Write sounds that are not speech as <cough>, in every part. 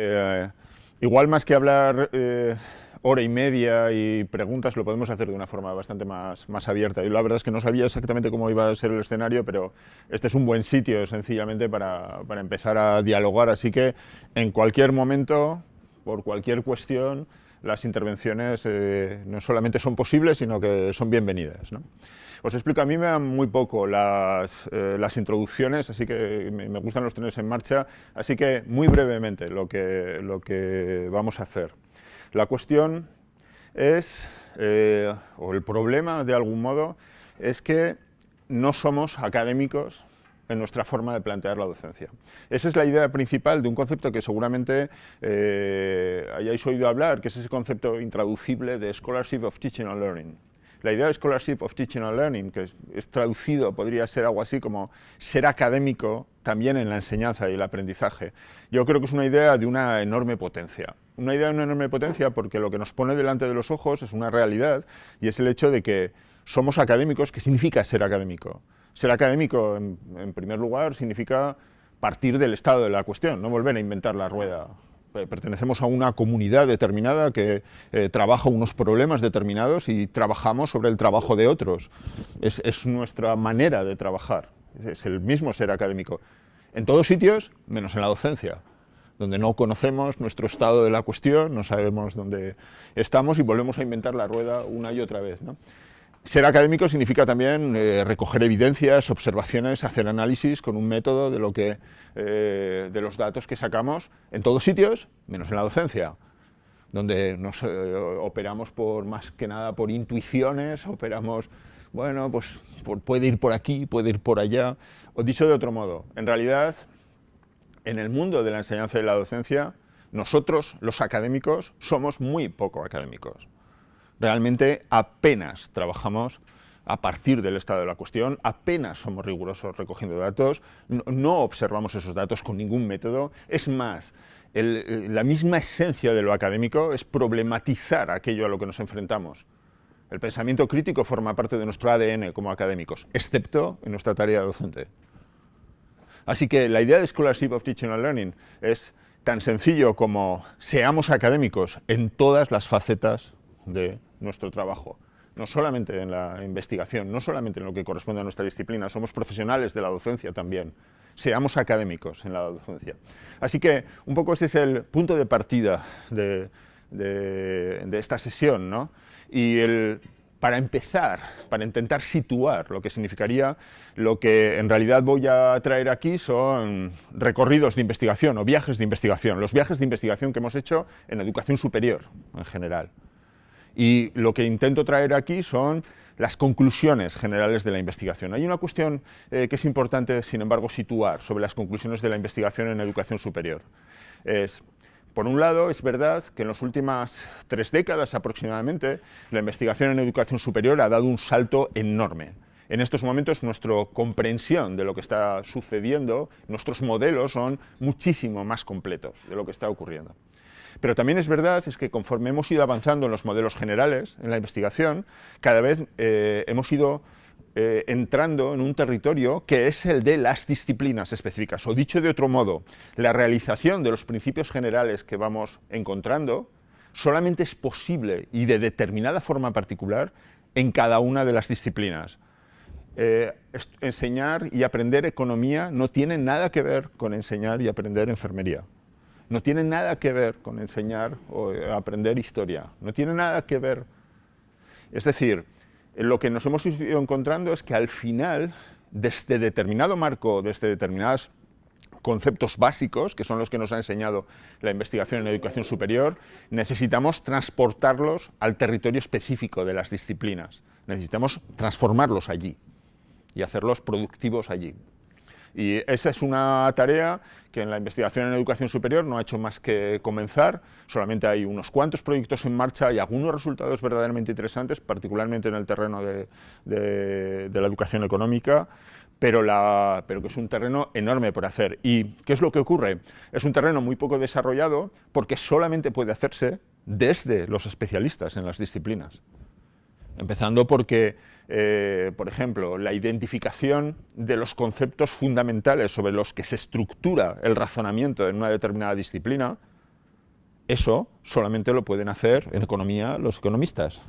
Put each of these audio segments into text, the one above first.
Eh, igual más que hablar eh, hora y media y preguntas, lo podemos hacer de una forma bastante más, más abierta. Y la verdad es que no sabía exactamente cómo iba a ser el escenario, pero este es un buen sitio sencillamente para, para empezar a dialogar. Así que en cualquier momento, por cualquier cuestión, las intervenciones eh, no solamente son posibles, sino que son bienvenidas. ¿no? Os explico, a mí me dan muy poco las, eh, introducciones, así que me, gustan los trenes en marcha, así que muy brevemente lo que, lo que vamos a hacer. La cuestión es, eh, o el problema de algún modo, es que no somos académicos en nuestra forma de plantear la docencia. Esa es la idea principal de un concepto que seguramente eh, hayáis oído hablar, que es ese concepto intraducible de Scholarship of Teaching and Learning. La idea de Scholarship of Teaching and Learning, que es, traducido, podría ser algo así como ser académico también en la enseñanza y el aprendizaje. Yo creo que es una idea de una enorme potencia una idea de una enorme potencia porque lo que nos pone delante de los ojos es una realidad y es el hecho de que somos académicos. ¿Qué significa ser académico? Ser académico, en primer lugar, significa partir del estado de la cuestión, no volver a inventar la rueda eh, pertenecemos a una comunidad determinada que eh, trabaja unos problemas determinados y trabajamos sobre el trabajo de otros. Es, nuestra manera de trabajar, es el mismo ser académico. En todos sitios, menos en la docencia, donde no conocemos nuestro estado de la cuestión, no sabemos dónde estamos y volvemos a inventar la rueda una y otra vez. Ser académico significa también eh, recoger evidencias, observaciones, hacer análisis con un método de, lo que, eh, de los datos que sacamos en todos sitios, menos en la docencia, donde nos eh, operamos por más que nada por intuiciones, operamos, bueno, pues puede ir por aquí, puede ir por allá. O dicho de otro modo, en realidad, en el mundo de la enseñanza y la docencia, nosotros, los académicos, somos muy poco académicos. Realmente apenas trabajamos a partir del estado de la cuestión, apenas somos rigurosos recogiendo datos, no, observamos esos datos con ningún método, es más, eh, la misma esencia de lo académico es problematizar aquello a lo que nos enfrentamos. El pensamiento crítico forma parte de nuestro ADN como académicos, excepto en nuestra tarea docente. Así que la idea de Scholarship of Teaching and Learning es tan sencillo como seamos académicos en todas las facetas de nuestro trabajo, no solamente en la investigación, no solamente en lo que corresponde a nuestra disciplina, somos profesionales de la docencia también, seamos académicos en la docencia. Así que un poco ese es el punto de partida de, esta sesión, Y para empezar, para intentar situar lo que significaría, lo que en realidad voy a traer aquí son recorridos de investigación o viajes de investigación, los viajes de investigación que hemos hecho en educación superior en general. Y lo que intento traer aquí son las conclusiones generales de la investigación. Hay una cuestión eh, que es importante, sin embargo, situar sobre las conclusiones de la investigación en educación superior. por un lado, es verdad que en las últimas tres décadas aproximadamente, la investigación en educación superior ha dado un salto enorme. En estos momentos nuestra comprensión de lo que está sucediendo, nuestros modelos son muchísimo más completos de lo que está ocurriendo. Pero también es verdad es que conforme hemos ido avanzando en los modelos generales, en la investigación, cada vez eh, hemos ido eh, entrando en un territorio que es el de las disciplinas específicas. O dicho de otro modo, la realización de los principios generales que vamos encontrando solamente es posible y de determinada forma particular en cada una de las disciplinas. Eh, enseñar y aprender economía no tiene nada que ver con enseñar y aprender enfermería no tiene nada que ver con enseñar o eh, aprender historia, no tiene nada que ver. Es decir, lo que nos hemos ido encontrando es que al final, desde determinado marco, desde determinados conceptos básicos, que son los que nos ha enseñado la investigación en la educación superior, necesitamos transportarlos al territorio específico de las disciplinas, necesitamos transformarlos allí y hacerlos productivos allí. Y esa es una tarea que en la investigación en educación superior no ha hecho más que comenzar, solamente hay unos cuantos proyectos en marcha y algunos resultados verdaderamente interesantes, particularmente en el terreno de, la educación económica, pero, pero, que es un terreno enorme por hacer. ¿Y qué es lo que ocurre? Es un terreno muy poco desarrollado porque solamente puede hacerse desde los especialistas en las disciplinas. Empezando porque eh, por ejemplo, la identificación de los conceptos fundamentales sobre los que se estructura el razonamiento en una determinada disciplina, eso solamente lo pueden hacer en economía los economistas.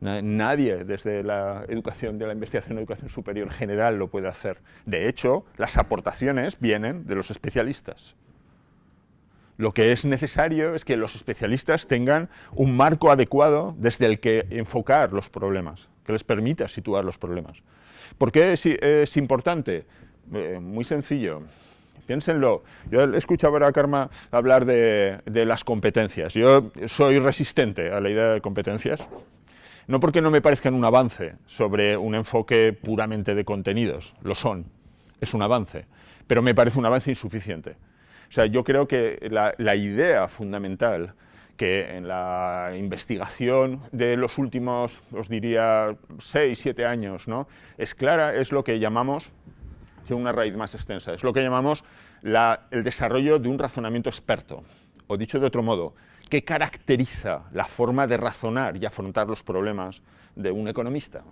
Nadie desde la educación de la investigación educación superior general lo puede hacer. De hecho, las aportaciones vienen de los especialistas. Lo que es necesario es que los especialistas tengan un marco adecuado desde el que enfocar los problemas, que les permita situar los problemas. ¿Por qué es, importante? Eh, muy sencillo. Piénsenlo. Yo he escuchado a Karma hablar de las competencias. Yo soy resistente a la idea de competencias no porque no me parezcan un avance sobre un enfoque puramente de contenidos, lo son, es un avance, pero me parece un avance insuficiente. O sea, yo creo que la, idea fundamental que en la investigación de los últimos, os diría, seis, siete años, ¿no? es clara, es lo que llamamos, tiene una raíz más extensa, es lo que llamamos el desarrollo de un razonamiento experto, o dicho de otro modo, ¿qué caracteriza la forma de razonar y afrontar los problemas de un economista?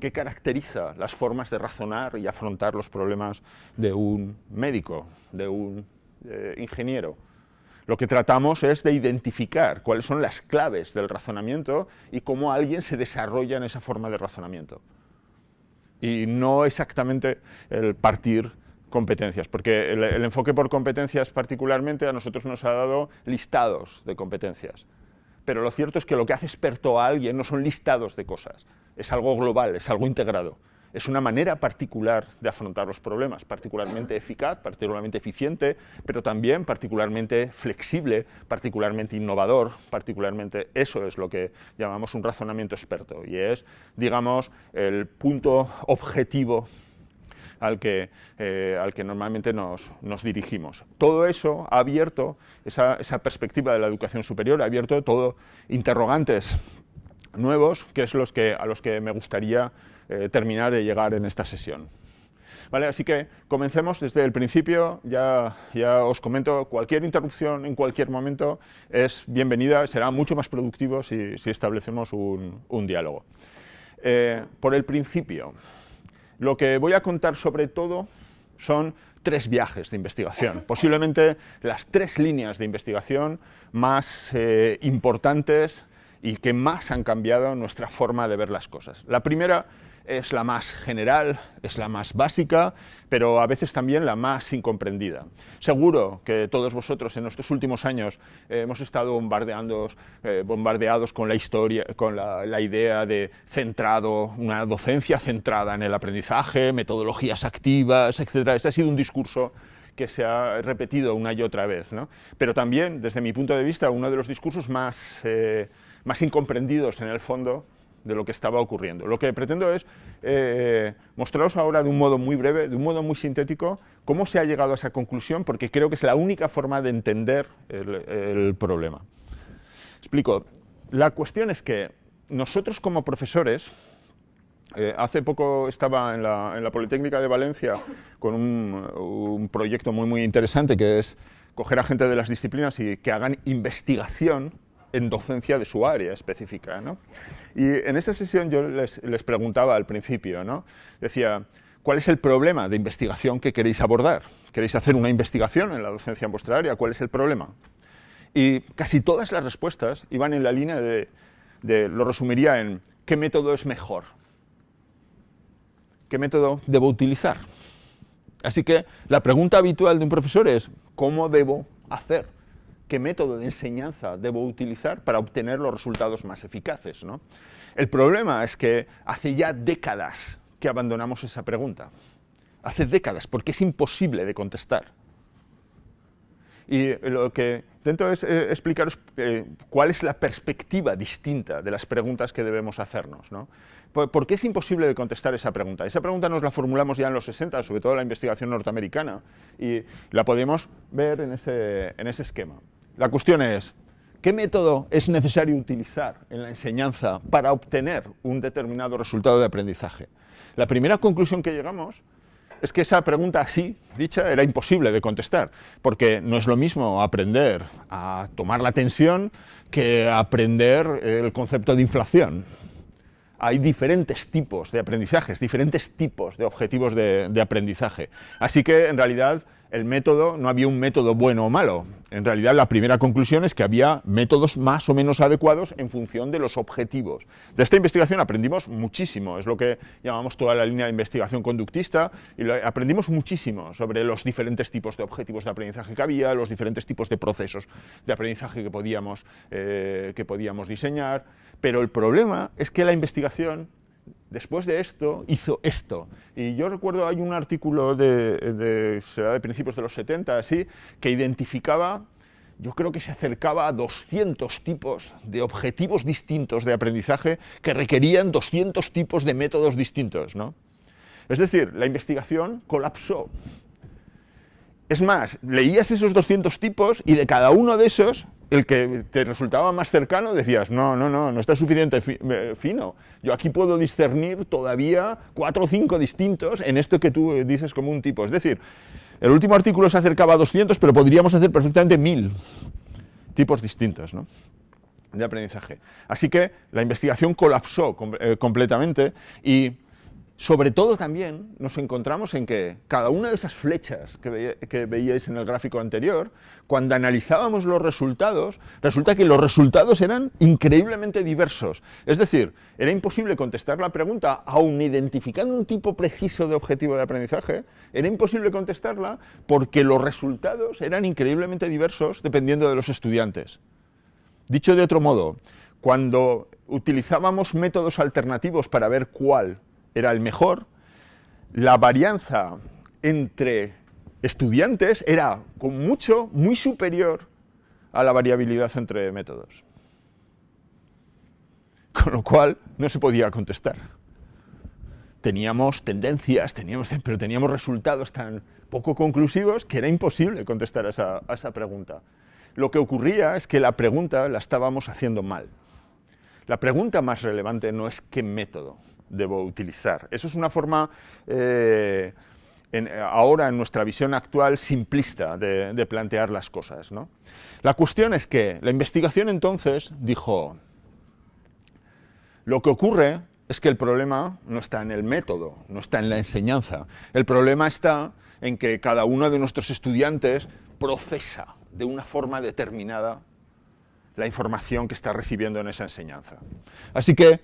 ¿Qué caracteriza las formas de razonar y afrontar los problemas de un médico, de un eh, ingeniero. Lo que tratamos es de identificar cuáles son las claves del razonamiento y cómo alguien se desarrolla en esa forma de razonamiento. Y no exactamente el partir competencias, porque el enfoque por competencias particularmente a nosotros nos ha dado listados de competencias. Pero lo cierto es que lo que hace experto a alguien no son listados de cosas, es algo global, es algo integrado es una manera particular de afrontar los problemas, particularmente eficaz, particularmente eficiente, pero también particularmente flexible, particularmente innovador, particularmente eso es lo que llamamos un razonamiento experto y es, digamos, el punto objetivo al que, eh, al que normalmente nos, dirigimos. Todo eso ha abierto, esa, perspectiva de la educación superior ha abierto todo interrogantes nuevos, que es los que, a los que me gustaría eh, terminar de llegar en esta sesión. ¿Vale? Así que comencemos desde el principio, ya, ya os comento, cualquier interrupción en cualquier momento es bienvenida, será mucho más productivo si, establecemos un, diálogo. Eh, por el principio, lo que voy a contar sobre todo son tres viajes de investigación, posiblemente las tres líneas de investigación más eh, importantes y que más han cambiado nuestra forma de ver las cosas. La primera es la más general, es la más básica, pero a veces también la más incomprendida. Seguro que todos vosotros en estos últimos años eh, hemos estado eh, bombardeados con la historia, con la, idea de centrado, una docencia centrada en el aprendizaje, metodologías activas, etc. Ese ha sido un discurso que se ha repetido una y otra vez. Pero también, desde mi punto de vista, uno de los discursos más eh, incomprendidos en el fondo de lo que estaba ocurriendo. Lo que pretendo es eh, mostraros ahora de un modo muy breve, de un modo muy sintético, cómo se ha llegado a esa conclusión, porque creo que es la única forma de entender el, problema. Explico. La cuestión es que nosotros como profesores, eh, hace poco estaba en la, Politécnica de Valencia con un, un, proyecto muy, muy interesante que es coger a gente de las disciplinas y que hagan investigación en docencia de su área específica. Y en esa sesión yo les, preguntaba al principio, decía, ¿cuál es el problema de investigación que queréis abordar? ¿Queréis hacer una investigación en la docencia en vuestra área? ¿Cuál es el problema? Y casi todas las respuestas iban en la línea de, de lo resumiría en, ¿qué método es mejor? ¿Qué método debo utilizar? Así que la pregunta habitual de un profesor es, ¿cómo debo hacer? qué método de enseñanza debo utilizar para obtener los resultados más eficaces. El problema es que hace ya décadas que abandonamos esa pregunta. Hace décadas, porque es imposible de contestar. Y lo que intento es eh, explicaros eh, cuál es la perspectiva distinta de las preguntas que debemos hacernos. ¿no? ¿Por, qué es imposible de contestar esa pregunta? Esa pregunta nos la formulamos ya en los 60, sobre todo en la investigación norteamericana, y la podemos ver en ese esquema. La cuestión es, ¿qué método es necesario utilizar en la enseñanza para obtener un determinado resultado de aprendizaje? La primera conclusión que llegamos es que esa pregunta así, dicha, era imposible de contestar, porque no es lo mismo aprender a tomar la atención que aprender el concepto de inflación. Hay diferentes tipos de aprendizajes, diferentes tipos de objetivos de, de aprendizaje. Así que, en realidad, el método, no había un método bueno o malo en realidad la primera conclusión es que había métodos más o menos adecuados en función de los objetivos. De esta investigación aprendimos muchísimo, es lo que llamamos toda la línea de investigación conductista, y aprendimos muchísimo sobre los diferentes tipos de objetivos de aprendizaje que había, los diferentes tipos de procesos de aprendizaje que podíamos, eh, que podíamos diseñar, pero el problema es que la investigación después de esto hizo esto. Y yo recuerdo, hay un artículo de, de, de principios de los 70, así, que identificaba yo creo que se acercaba a 200 tipos de objetivos distintos de aprendizaje que requerían 200 tipos de métodos distintos. ¿no? Es decir, la investigación colapsó. Es más, leías esos 200 tipos y de cada uno de esos el que te resultaba más cercano decías, no, no, no, no está suficiente eh, fino. Yo aquí puedo discernir todavía cuatro o cinco distintos en esto que tú eh, dices como un tipo. Es decir, el último artículo se acercaba a 200, pero podríamos hacer perfectamente mil tipos distintos ¿no? de aprendizaje. Así que la investigación colapsó eh, completamente y sobre todo también nos encontramos en que cada una de esas flechas que, veíais en el gráfico anterior, cuando analizábamos los resultados, resulta que los resultados eran increíblemente diversos. Es decir, era imposible contestar la pregunta, aun identificando un tipo preciso de objetivo de aprendizaje, era imposible contestarla porque los resultados eran increíblemente diversos dependiendo de los estudiantes. Dicho de otro modo, cuando utilizábamos métodos alternativos para ver cuál era el mejor, la varianza entre estudiantes era con mucho, muy superior a la variabilidad entre métodos. Con lo cual no se podía contestar. Teníamos tendencias, teníamos, pero teníamos resultados tan poco conclusivos que era imposible contestar a esa pregunta. Lo que ocurría es que la pregunta la estábamos haciendo mal. La pregunta más relevante no es qué método, debo utilizar. Eso es una forma... Eh, ahora en nuestra visión actual simplista de, plantear las cosas. La cuestión es que la investigación entonces dijo, lo que ocurre es que el problema no está en el método, no está en la enseñanza, el problema está en que cada uno de nuestros estudiantes procesa de una forma determinada la información que está recibiendo en esa enseñanza. Así que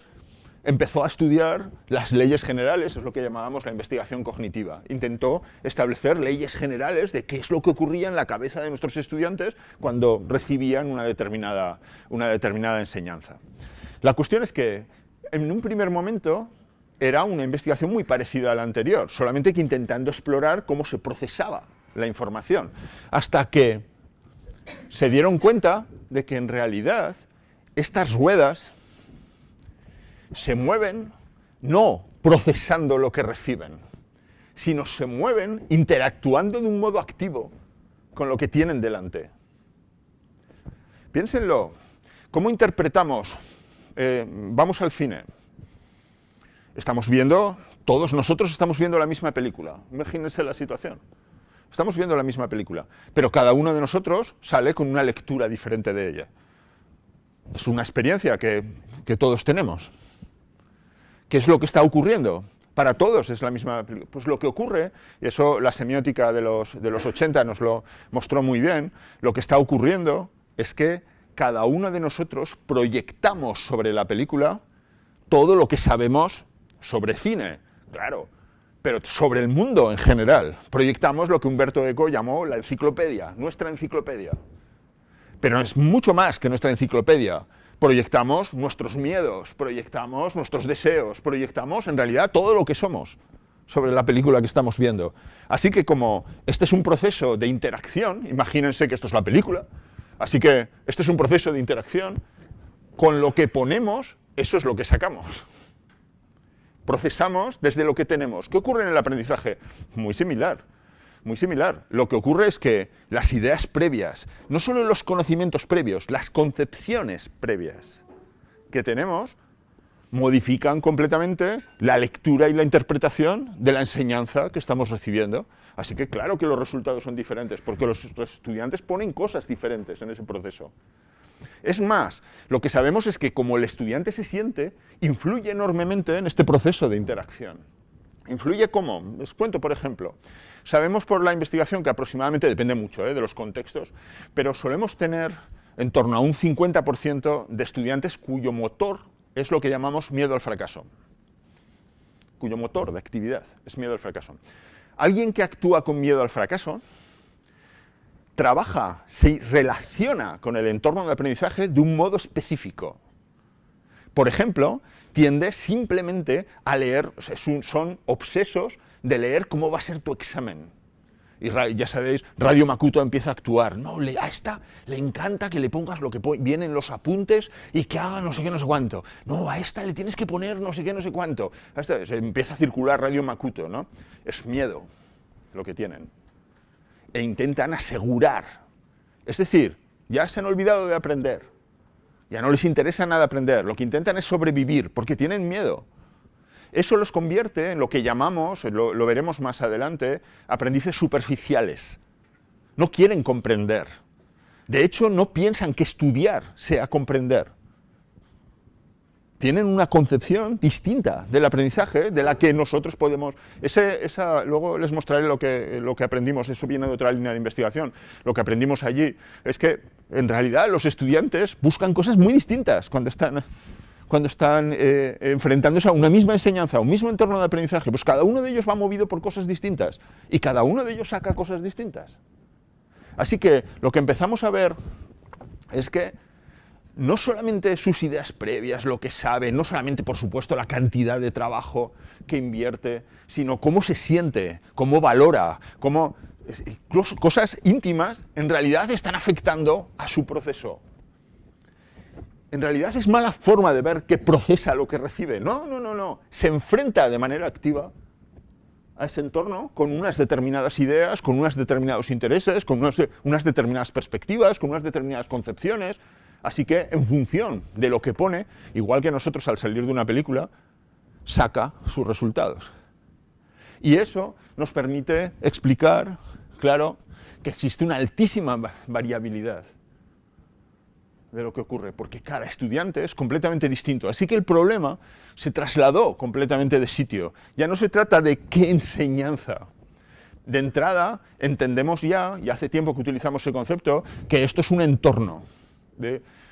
empezó a estudiar las leyes generales, es lo que llamábamos la investigación cognitiva. Intentó establecer leyes generales de qué es lo que ocurría en la cabeza de nuestros estudiantes cuando recibían una determinada, una determinada enseñanza. La cuestión es que en un primer momento era una investigación muy parecida a la anterior, solamente que intentando explorar cómo se procesaba la información, hasta que se dieron cuenta de que en realidad estas ruedas se mueven no procesando lo que reciben, sino se mueven interactuando de un modo activo con lo que tienen delante. Piénsenlo, ¿cómo interpretamos? Eh, vamos al cine. Estamos viendo, todos nosotros estamos viendo la misma película. Imagínense la situación. Estamos viendo la misma película, pero cada uno de nosotros sale con una lectura diferente de ella. Es una experiencia que todos tenemos. ¿Qué es lo que está ocurriendo. Para todos es la misma... Pues lo que ocurre, y eso la semiótica de los, de los 80 nos lo mostró muy bien, lo que está ocurriendo es que cada uno de nosotros proyectamos sobre la película todo lo que sabemos sobre cine, claro, pero sobre el mundo en general. Proyectamos lo que Humberto Eco llamó la enciclopedia, nuestra enciclopedia. Pero es mucho más que nuestra enciclopedia proyectamos nuestros miedos, proyectamos nuestros deseos, proyectamos en realidad todo lo que somos sobre la película que estamos viendo. Así que como este es un proceso de interacción, imagínense que esto es la película, así que este es un proceso de interacción, con lo que ponemos, eso es lo que sacamos. Procesamos desde lo que tenemos. ¿Qué ocurre en el aprendizaje? Muy similar muy similar. Lo que ocurre es que las ideas previas, no solo los conocimientos previos, las concepciones previas que tenemos, modifican completamente la lectura y la interpretación de la enseñanza que estamos recibiendo. Así que claro que los resultados son diferentes, porque los estudiantes ponen cosas diferentes en ese proceso. Es más, lo que sabemos es que como el estudiante se siente, influye enormemente en este proceso de interacción. ¿Influye cómo? Les cuento, por ejemplo. Sabemos por la investigación que aproximadamente, depende mucho ¿eh? de los contextos, pero solemos tener en torno a un 50% de estudiantes cuyo motor es lo que llamamos miedo al fracaso. Cuyo motor de actividad es miedo al fracaso. Alguien que actúa con miedo al fracaso trabaja, se relaciona con el entorno de aprendizaje de un modo específico. Por ejemplo, tiende simplemente a leer, son obsesos de leer cómo va a ser tu examen. Y ya sabéis, Radio Makuto empieza a actuar. No, le, a esta le encanta que le pongas lo que viene en los apuntes y que haga no sé qué, no sé cuánto. No, a esta le tienes que poner no sé qué, no sé cuánto. se empieza a circular Radio Macuto ¿no? Es miedo lo que tienen. E intentan asegurar. Es decir, ya se han olvidado de aprender ya no les interesa nada aprender, lo que intentan es sobrevivir, porque tienen miedo. Eso los convierte en lo que llamamos, lo, veremos más adelante, aprendices superficiales. No quieren comprender. De hecho, no piensan que estudiar sea comprender. Tienen una concepción distinta del aprendizaje de la que nosotros podemos... Ese, luego les mostraré lo que, lo que aprendimos, eso viene de otra línea de investigación. Lo que aprendimos allí es que en realidad los estudiantes buscan cosas muy distintas cuando están, cuando están eh, enfrentándose a una misma enseñanza, a un mismo entorno de aprendizaje. Pues cada uno de ellos va movido por cosas distintas y cada uno de ellos saca cosas distintas. Así que lo que empezamos a ver es que no solamente sus ideas previas, lo que sabe, no solamente, por supuesto, la cantidad de trabajo que invierte, sino cómo se siente, cómo valora, cómo incluso cosas íntimas, en realidad están afectando a su proceso. En realidad es mala forma de ver que procesa lo que recibe. No, no, no, no. Se enfrenta de manera activa a ese entorno con unas determinadas ideas, con unos determinados intereses, con unas, unas determinadas perspectivas, con unas determinadas concepciones. Así que en función de lo que pone, igual que nosotros al salir de una película, saca sus resultados. Y eso nos permite explicar claro que existe una altísima variabilidad de lo que ocurre, porque cada estudiante es completamente distinto. Así que el problema se trasladó completamente de sitio. Ya no se trata de qué enseñanza. De entrada, entendemos ya, y hace tiempo que utilizamos el concepto, que esto es un entorno.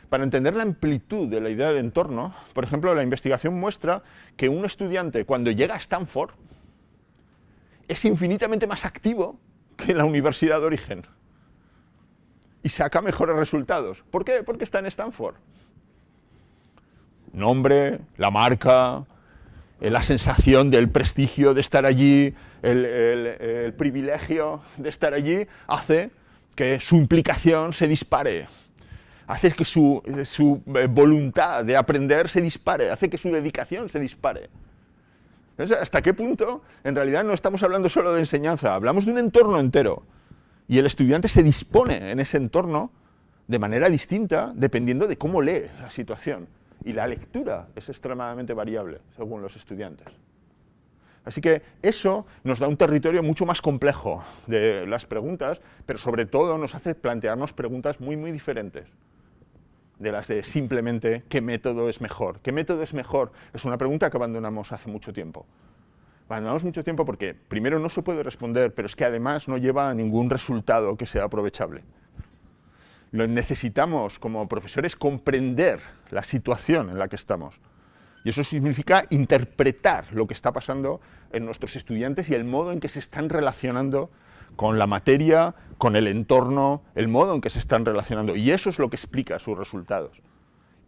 para entender la amplitud de la idea de entorno, por ejemplo, la investigación muestra que un estudiante cuando llega a Stanford es infinitamente más activo que en la universidad de origen. Y saca mejores resultados. ¿Por qué? Porque está en Stanford. Nombre, la marca, eh, la sensación del prestigio de estar allí, el, privilegio de estar allí, hace que su implicación se dispare hace que su, eh, voluntad de aprender se dispare, hace que su dedicación se dispare. ¿hasta qué punto? En realidad no estamos hablando solo de enseñanza, hablamos de un entorno entero. Y el estudiante se dispone en ese entorno de manera distinta dependiendo de cómo lee la situación. Y la lectura es extremadamente variable según los estudiantes. Así que eso nos da un territorio mucho más complejo de las preguntas, pero sobre todo nos hace plantearnos preguntas muy, muy diferentes de las de simplemente qué método es mejor. ¿Qué método es mejor? Es una pregunta que abandonamos hace mucho tiempo. Abandonamos mucho tiempo porque primero no se puede responder, pero es que además no lleva a ningún resultado que sea aprovechable. Lo necesitamos como profesores comprender la situación en la que estamos. Y eso significa interpretar lo que está pasando en nuestros estudiantes y el modo en que se están relacionando con la materia, con el entorno, el modo en que se están relacionando. Y eso es lo que explica sus resultados.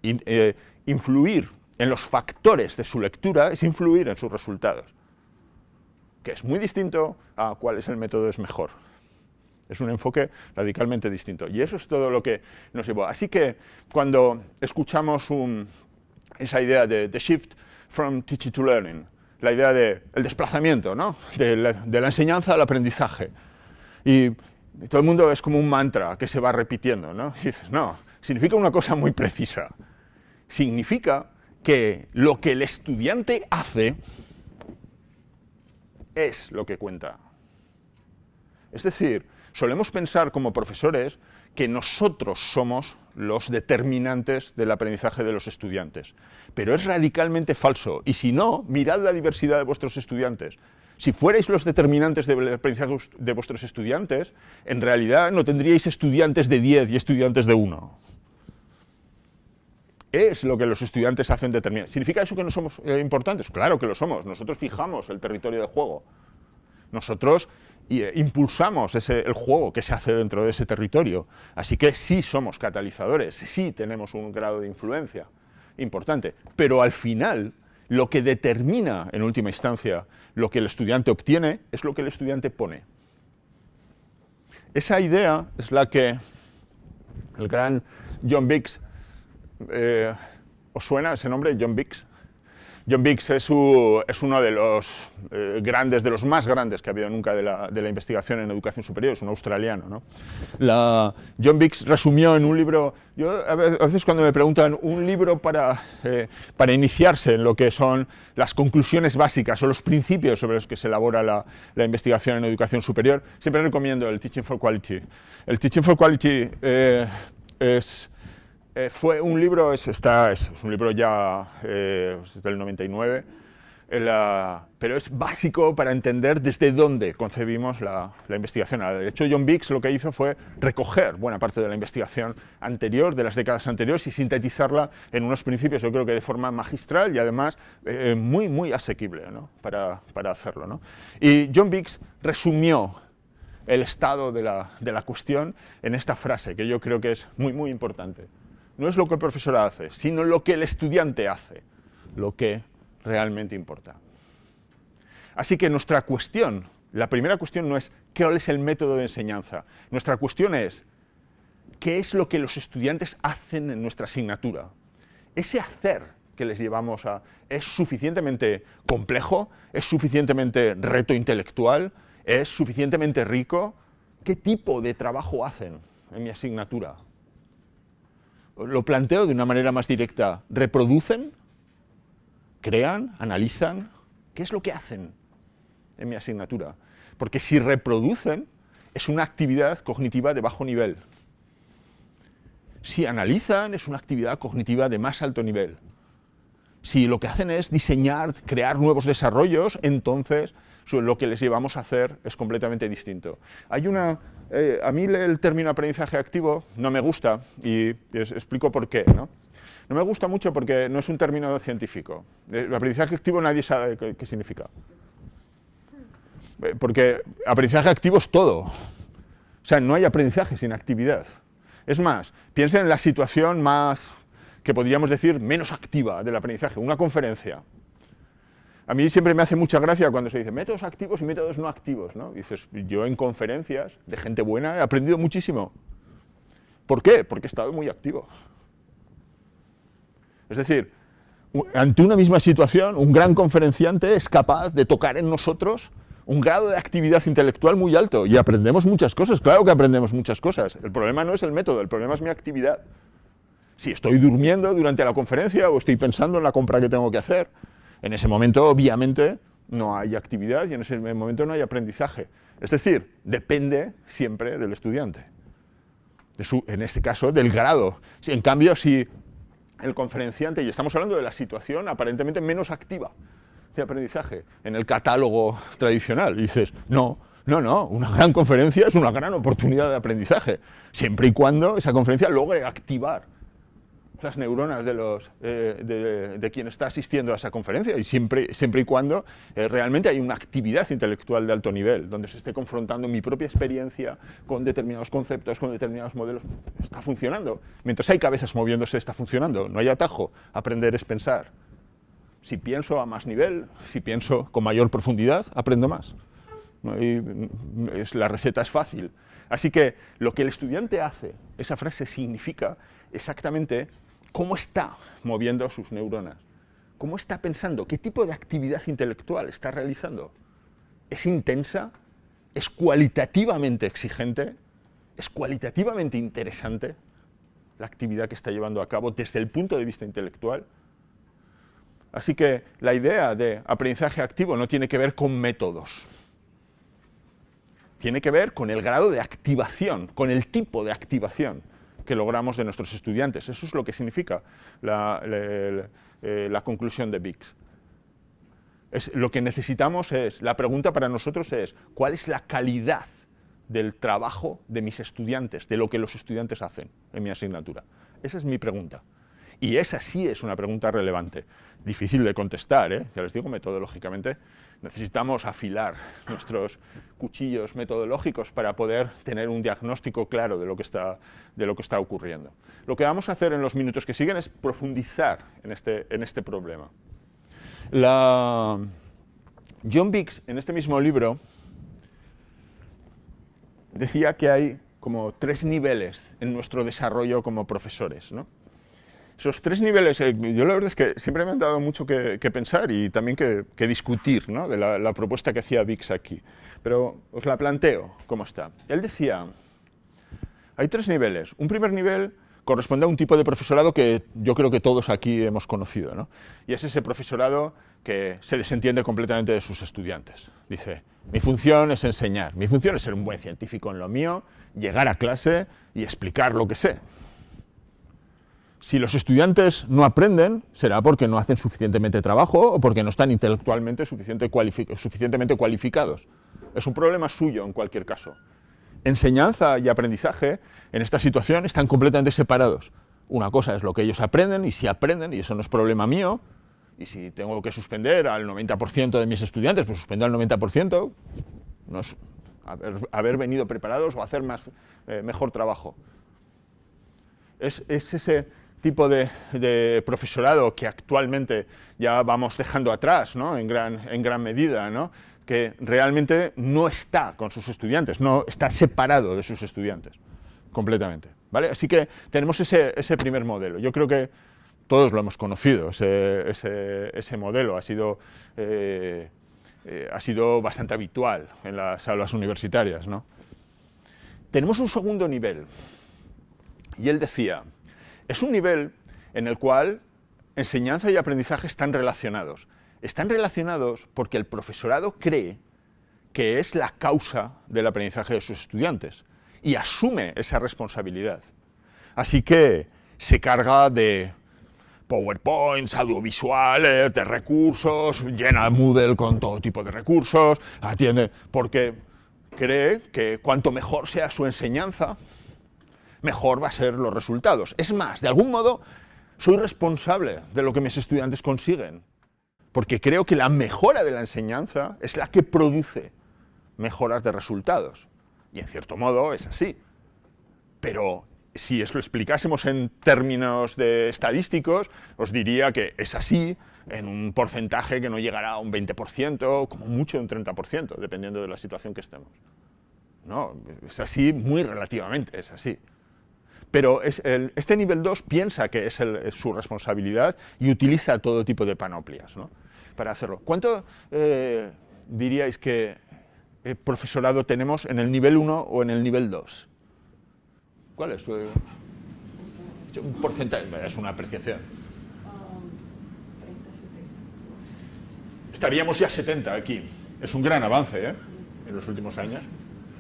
Eh, influir en los factores de su lectura es influir en sus resultados, que es muy distinto a cuál es el método es mejor. Es un enfoque radicalmente distinto. Y eso es todo lo que nos llevó. Así que cuando escuchamos esa idea de shift from teaching to learning, la idea del desplazamiento, ¿no? de la enseñanza al aprendizaje, y todo el mundo es como un mantra que se va repitiendo, ¿no? Y dices, no, significa una cosa muy precisa. Significa que lo que el estudiante hace es lo que cuenta. Es decir, solemos pensar como profesores que nosotros somos los determinantes del aprendizaje de los estudiantes. Pero es radicalmente falso. Y si no, mirad la diversidad de vuestros estudiantes. Si fuerais los determinantes la de vuestros estudiantes, en realidad no tendríais estudiantes de 10 y estudiantes de 1. Es lo que los estudiantes hacen determinar. ¿Significa eso que no somos eh, importantes? Claro que lo somos. Nosotros fijamos el territorio de juego. Nosotros eh, impulsamos ese, el juego que se hace dentro de ese territorio. Así que sí somos catalizadores, sí tenemos un grado de influencia importante. Pero al final, lo que determina, en última instancia, lo que el estudiante obtiene es lo que el estudiante pone. Esa idea es la que el gran John Biggs, eh, ¿os suena ese nombre, John Biggs? John Biggs es, uno de los eh, grandes, de los más grandes que ha habido nunca de la, investigación en educación superior, es un australiano. John Biggs resumió en un libro, yo a veces cuando me preguntan un libro para, eh, para iniciarse en lo que son las conclusiones básicas o los principios sobre los que se elabora la, investigación en educación superior, siempre recomiendo el Teaching for Quality. El Teaching for Quality eh, es eh, fue un libro, es, un libro ya eh, del 99, eh, pero es básico para entender desde dónde concebimos la, investigación. Ah, de hecho, John Biggs lo que hizo fue recoger buena parte de la investigación anterior, de las décadas anteriores, y sintetizarla en unos principios, yo creo que de forma magistral y además muy, muy asequible ¿no? para, para, hacerlo. Y John Biggs resumió el estado de la, de la cuestión en esta frase, que yo creo que es muy, muy importante no es lo que el profesor hace, sino lo que el estudiante hace, lo que realmente importa. Así que nuestra cuestión, la primera cuestión no es ¿qué es el método de enseñanza, nuestra cuestión es qué es lo que los estudiantes hacen en nuestra asignatura. Ese hacer que les llevamos a... es suficientemente complejo, es suficientemente reto intelectual, es suficientemente rico. ¿Qué tipo de trabajo hacen en mi asignatura? lo planteo de una manera más directa, reproducen, crean, analizan, ¿qué es lo que hacen en mi asignatura? Porque si reproducen, es una actividad cognitiva de bajo nivel. Si analizan, es una actividad cognitiva de más alto nivel. Si lo que hacen es diseñar, crear nuevos desarrollos, entonces lo que les llevamos a hacer es completamente distinto. Hay una eh, a mí el término aprendizaje activo no me gusta y explico por qué. ¿no? no me gusta mucho porque no es un término científico. Eh, el aprendizaje activo nadie sabe qué, qué significa. Eh, porque aprendizaje activo es todo. O sea, no hay aprendizaje sin actividad. Es más, piensen en la situación más, que podríamos decir, menos activa del aprendizaje, una conferencia. A mí siempre me hace mucha gracia cuando se dice métodos activos y métodos no activos, ¿no? dices, yo en conferencias de gente buena he aprendido muchísimo. ¿Por qué? Porque he estado muy activo. Es decir, ante una misma situación, un gran conferenciante es capaz de tocar en nosotros un grado de actividad intelectual muy alto y aprendemos muchas cosas, claro que aprendemos muchas cosas. El problema no es el método, el problema es mi actividad. Si estoy durmiendo durante la conferencia o estoy pensando en la compra que tengo que hacer, en ese momento, obviamente, no hay actividad y en ese momento no hay aprendizaje. Es decir, depende siempre del estudiante, en este caso del grado. Si, en cambio, si el conferenciante, y estamos hablando de la situación aparentemente menos activa de aprendizaje en el catálogo tradicional, dices, no, no, no, una gran conferencia es una gran oportunidad de aprendizaje, siempre y cuando esa conferencia logre activar las neuronas de, los, eh, de, quien está asistiendo a esa conferencia y siempre, siempre y cuando eh, realmente hay una actividad intelectual de alto nivel, donde se esté confrontando mi propia experiencia con determinados conceptos, con determinados modelos, está funcionando. Mientras hay cabezas moviéndose, está funcionando, no hay atajo, aprender es pensar. Si pienso a más nivel, si pienso con mayor profundidad, aprendo más. Mm, es, la receta es fácil. Así que lo que el estudiante hace, esa frase significa exactamente cómo está moviendo sus neuronas, cómo está pensando, qué tipo de actividad intelectual está realizando. ¿Es intensa? ¿Es cualitativamente exigente? ¿Es cualitativamente interesante la actividad que está llevando a cabo desde el punto de vista intelectual? Así que la idea de aprendizaje activo no tiene que ver con métodos. Tiene que ver con el grado de activación, con el tipo de activación que logramos de nuestros estudiantes. Eso es lo que significa la, eh, conclusión de BICS. Es, lo que necesitamos es, la pregunta para nosotros es, ¿cuál es la calidad del trabajo de mis estudiantes, de lo que los estudiantes hacen en mi asignatura? Esa es mi pregunta. Y esa sí es una pregunta relevante, difícil de contestar, ¿eh? ya les digo metodológicamente, necesitamos afilar nuestros cuchillos metodológicos para poder tener un diagnóstico claro de lo, que está, de lo que está ocurriendo. Lo que vamos a hacer en los minutos que siguen es profundizar en este, este problema. John Biggs, en este mismo libro, decía que hay como tres niveles en nuestro desarrollo como profesores. ¿no? esos tres niveles, eh, yo la verdad es que siempre me han dado mucho que, pensar y también que, discutir ¿no? de la, la, propuesta que hacía Vix aquí. Pero os la planteo cómo está. Él decía, hay tres niveles. Un primer nivel corresponde a un tipo de profesorado que yo creo que todos aquí hemos conocido. ¿no? Y es ese profesorado que se desentiende completamente de sus estudiantes. Dice, mi función es enseñar, mi función es ser un buen científico en lo mío, llegar a clase y explicar lo que sé si los estudiantes no aprenden, será porque no hacen suficientemente trabajo o porque no están intelectualmente suficientemente cualificados. Es un problema suyo en cualquier caso. Enseñanza y aprendizaje en esta situación están completamente separados. Una cosa es lo que ellos aprenden y si aprenden, y eso no es problema mío, y si tengo que suspender al 90% de mis estudiantes, pues suspendo al 90%, no es haber, venido preparados o hacer más, eh, mejor trabajo. es ese tipo de, profesorado que actualmente ya vamos dejando atrás ¿no? en, gran, medida, ¿no? que realmente no está con sus estudiantes, no está separado de sus estudiantes completamente. ¿vale? Así que tenemos ese, primer modelo. Yo creo que todos lo hemos conocido, ese, modelo ha sido, eh, eh, ha sido bastante habitual en las aulas universitarias. Tenemos un segundo nivel y él decía, es un nivel en el cual enseñanza y aprendizaje están relacionados. Están relacionados porque el profesorado cree que es la causa del aprendizaje de sus estudiantes y asume esa responsabilidad. Así que se carga de PowerPoints, audiovisuales, de recursos, llena Moodle con todo tipo de recursos, atiende, porque cree que cuanto mejor sea su enseñanza, mejor va a ser los resultados. Es más, de algún modo, soy responsable de lo que mis estudiantes consiguen, porque creo que la mejora de la enseñanza es la que produce mejoras de resultados. Y en cierto modo es así. Pero si eso lo explicásemos en términos de estadísticos, os diría que es así en un porcentaje que no llegará a un 20%, como mucho un 30%, dependiendo de la situación que estemos. No, es así muy relativamente, es así pero este nivel 2 piensa que es, su responsabilidad y utiliza todo tipo de panoplias ¿no? para hacerlo. ¿Cuánto eh, diríais que eh, profesorado tenemos en el nivel 1 o en el nivel 2? ¿Cuál es? un porcentaje, es una apreciación. Estaríamos ya 70 aquí. Es un gran avance ¿eh? en los últimos años.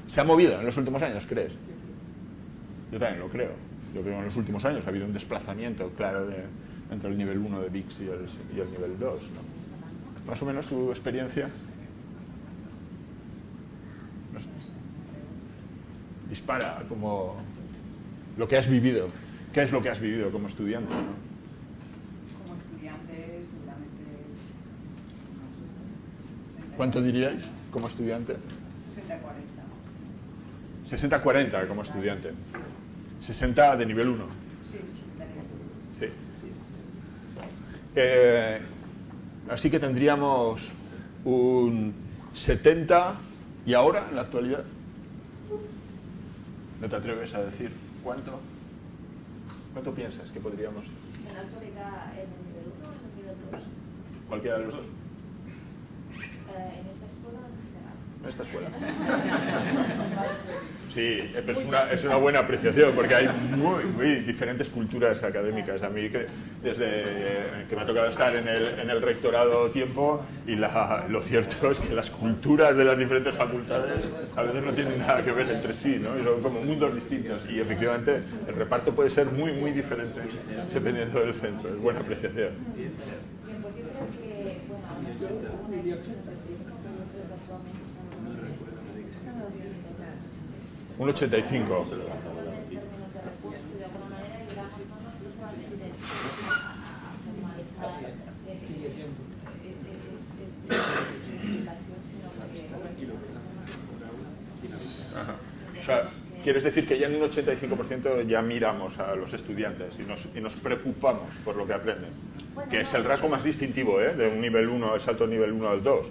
Se ha movido en los últimos años, ¿crees? Yo también lo creo. Yo creo que en los últimos años ha habido un desplazamiento claro entre el nivel 1 de VIX y el, nivel 2. Más o menos tu experiencia. Dispara como lo que has vivido. ¿Qué es lo que has vivido como estudiante? ¿no? ¿Cuánto diríais como estudiante? 60-40. 60-40 como estudiante. 60 de nivel 1. Sí. Eh, así que tendríamos un 70 y ahora en la actualidad. No te atreves a decir cuánto. ¿Cuánto piensas que podríamos? En la actualidad en el nivel 1 o en el nivel 2. Cualquiera de los dos. Eh, en este esta escuela. Sí, es una, es una buena apreciación porque hay muy, muy diferentes culturas académicas. A mí, que, desde que me ha tocado estar en el, en el rectorado tiempo, y lo cierto es que las culturas de las diferentes facultades a veces no tienen nada que ver entre sí, ¿no? son como mundos distintos. Y efectivamente, el reparto puede ser muy, muy diferente dependiendo del centro. Es buena apreciación. Pues Un 85. O sea, quieres decir que ya en un 85% ya miramos a los estudiantes y nos, preocupamos por lo que aprenden, que es el rasgo más distintivo ¿eh? de un nivel 1, el salto nivel 1 al 2.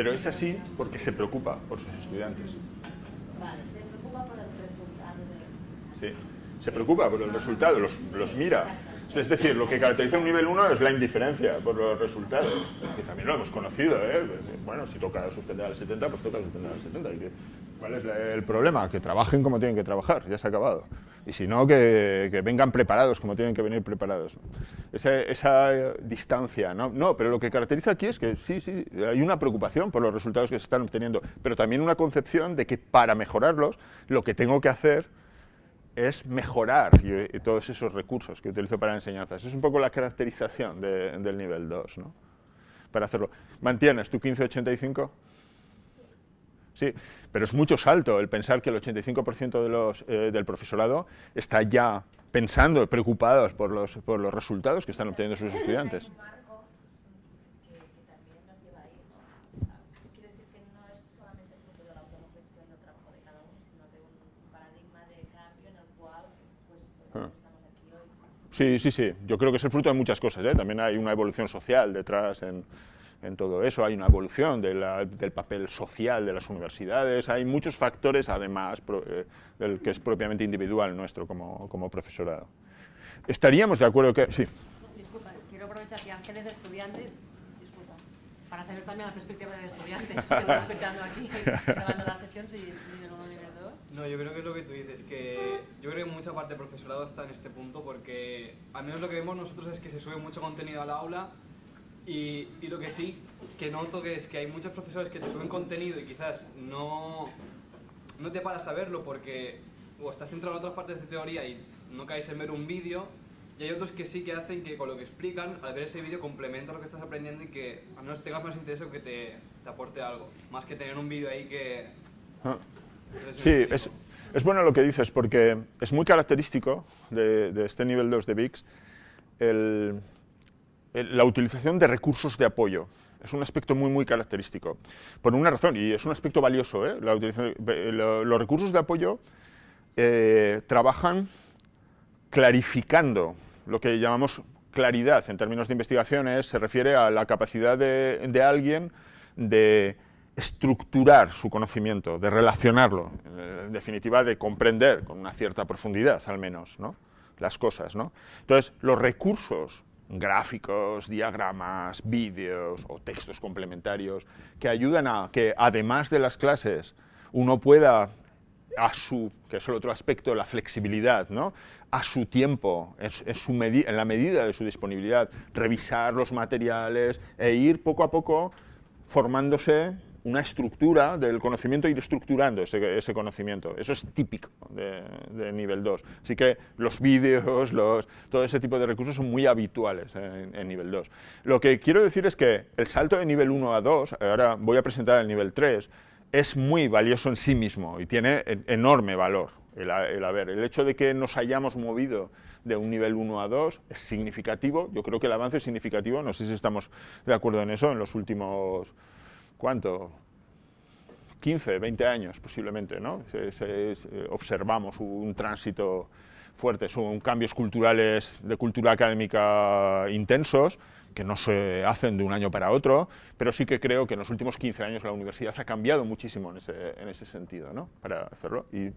Pero es así porque se preocupa por sus estudiantes. Vale, se preocupa por el resultado. Sí, se preocupa por el resultado, los, mira. Es decir, lo que caracteriza un nivel 1 es la indiferencia por los resultados, que también lo hemos conocido. ¿eh? Bueno, si toca suspender al 70, pues toca suspender al 70. ¿Cuál es el problema? Que trabajen como tienen que trabajar, ya se ha acabado. Y si no, que, vengan preparados como tienen que venir preparados. Esa, eh, distancia, ¿no? No, pero lo que caracteriza aquí es que sí, sí, hay una preocupación por los resultados que se están obteniendo, pero también una concepción de que para mejorarlos, lo que tengo que hacer es mejorar eh, todos esos recursos que utilizo para enseñanzas. Es un poco la caracterización del nivel 2, ¿no? Para hacerlo. ¿Mantienes tu 1585? Sí, pero es mucho salto el pensar que el 85% de los, eh, del profesorado está ya pensando, preocupados por los, por los resultados que están obteniendo sus estudiantes. Sí, sí, sí. Yo creo que es el fruto de muchas cosas. ¿eh? También hay una evolución social detrás en, en todo eso. Hay una evolución del papel social de las universidades, hay muchos factores además eh, del que es propiamente individual nuestro como, como profesorado. Estaríamos de acuerdo que... Sí. Disculpa, quiero aprovechar que Ángel es estudiante, disculpa, para saber también la perspectiva del estudiante que está <laughs> escuchando aquí, grabando la sesión, si el No, yo creo que es lo que tú dices, que yo creo que mucha parte del profesorado está en este punto porque al menos lo que vemos nosotros es que se sube mucho contenido al aula y, lo que sí que noto que es que hay muchos profesores que te suben contenido y quizás no, no te paras a verlo porque estás centrado en otras partes de teoría y no caes en ver un vídeo y hay otros que sí que hacen que con lo que explican, al ver ese vídeo complementa lo que estás aprendiendo y que al menos tengas más interés o que te, aporte algo, más que tener un vídeo ahí que... Ah. sí, es, es, bueno lo que dices porque es muy característico de, de este nivel 2 de VIX el eh, la utilización de recursos de apoyo. Es un aspecto muy, muy característico. Por una razón, y es un aspecto valioso, ¿eh? eh, los recursos de apoyo trabajan clarificando lo que llamamos claridad en términos de investigaciones, se refiere a la capacidad de, alguien de estructurar su conocimiento, de relacionarlo, en definitiva de comprender con una cierta profundidad al menos ¿no? las cosas. ¿no? Entonces, los recursos gráficos, diagramas, vídeos o textos complementarios que ayudan a que, además de las clases, uno pueda a su, que es el otro aspecto, la flexibilidad, ¿no? a su tiempo, en, la medida de su disponibilidad, revisar los materiales e ir poco a poco formándose una estructura del conocimiento, ir estructurando ese, ese conocimiento. Eso es típico de, nivel 2. Así que los vídeos, los, todo ese tipo de recursos son muy habituales en, nivel 2. Lo que quiero decir es que el salto de nivel 1 a 2, ahora voy a presentar el nivel 3, es muy valioso en sí mismo y tiene enorme valor el, el haber. El hecho de que nos hayamos movido de un nivel 1 a 2 es significativo. Yo creo que el avance es significativo. No sé si estamos de acuerdo en eso en los últimos ¿cuánto? 15, 20 años posiblemente, ¿no? observamos un tránsito fuerte, son cambios culturales de cultura académica intensos que no se hacen de un año para otro, pero sí que creo que en los últimos 15 años la universidad ha cambiado muchísimo en ese, sentido, ¿no? Para hacerlo. Y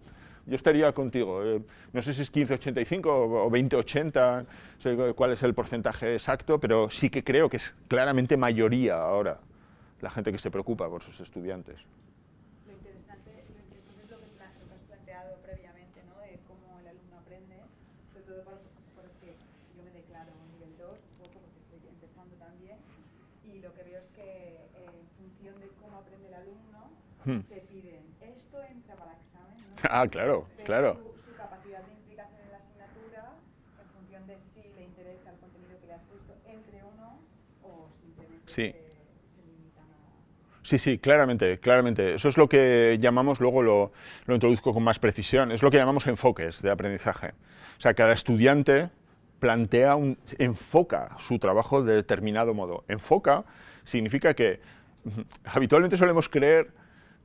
yo estaría contigo, eh, no sé si es 15-85 o 20-80, no sé cuál es el porcentaje exacto, pero sí que creo que es claramente mayoría ahora la gente que se preocupa por sus estudiantes. Lo interesante, es lo que, has planteado previamente, ¿no? de cómo el alumno aprende, sobre todo por, porque yo me declaro nivel 2, un poco porque estoy empezando también, y lo que veo es que eh, en función de cómo aprende el alumno, hmm. te piden, esto entra para examen, ¿no? Ah, claro, claro. Su, capacidad de implicación en la asignatura, en función de si le interesa el contenido que le has puesto, entre uno o simplemente... Sí. Sí, sí, claramente, claramente. Eso es lo que llamamos, luego lo, introduzco con más precisión, es lo que llamamos enfoques de aprendizaje. O sea, cada estudiante plantea, enfoca su trabajo de determinado modo. Enfoca significa que <laughs> habitualmente solemos creer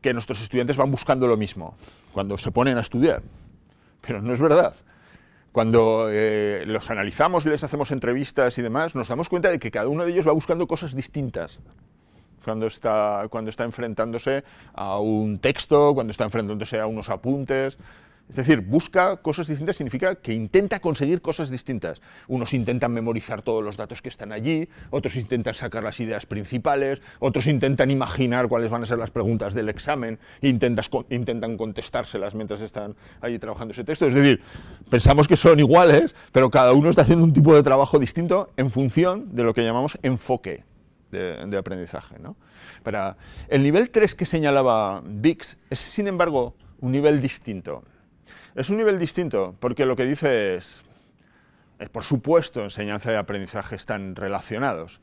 que nuestros estudiantes van buscando lo mismo cuando se ponen a estudiar, pero no es verdad. Cuando eh, los analizamos, les hacemos entrevistas y demás, nos damos cuenta de que cada uno de ellos va buscando cosas distintas cuando está, enfrentándose a un texto, cuando está enfrentándose a unos apuntes. Es decir, busca cosas distintas significa que intenta conseguir cosas distintas. Unos intentan memorizar todos los datos que están allí, otros intentan sacar las ideas principales, otros intentan imaginar cuáles van a ser las preguntas del examen, intentas, intentan contestárselas mientras están allí trabajando ese texto. Es decir, pensamos que son iguales, pero cada uno está haciendo un tipo de trabajo distinto en función de lo que llamamos enfoque de, aprendizaje. Para el nivel 3 que señalaba Bix es, sin embargo, un nivel distinto. Es un nivel distinto porque lo que dice es, por supuesto, enseñanza y aprendizaje están relacionados,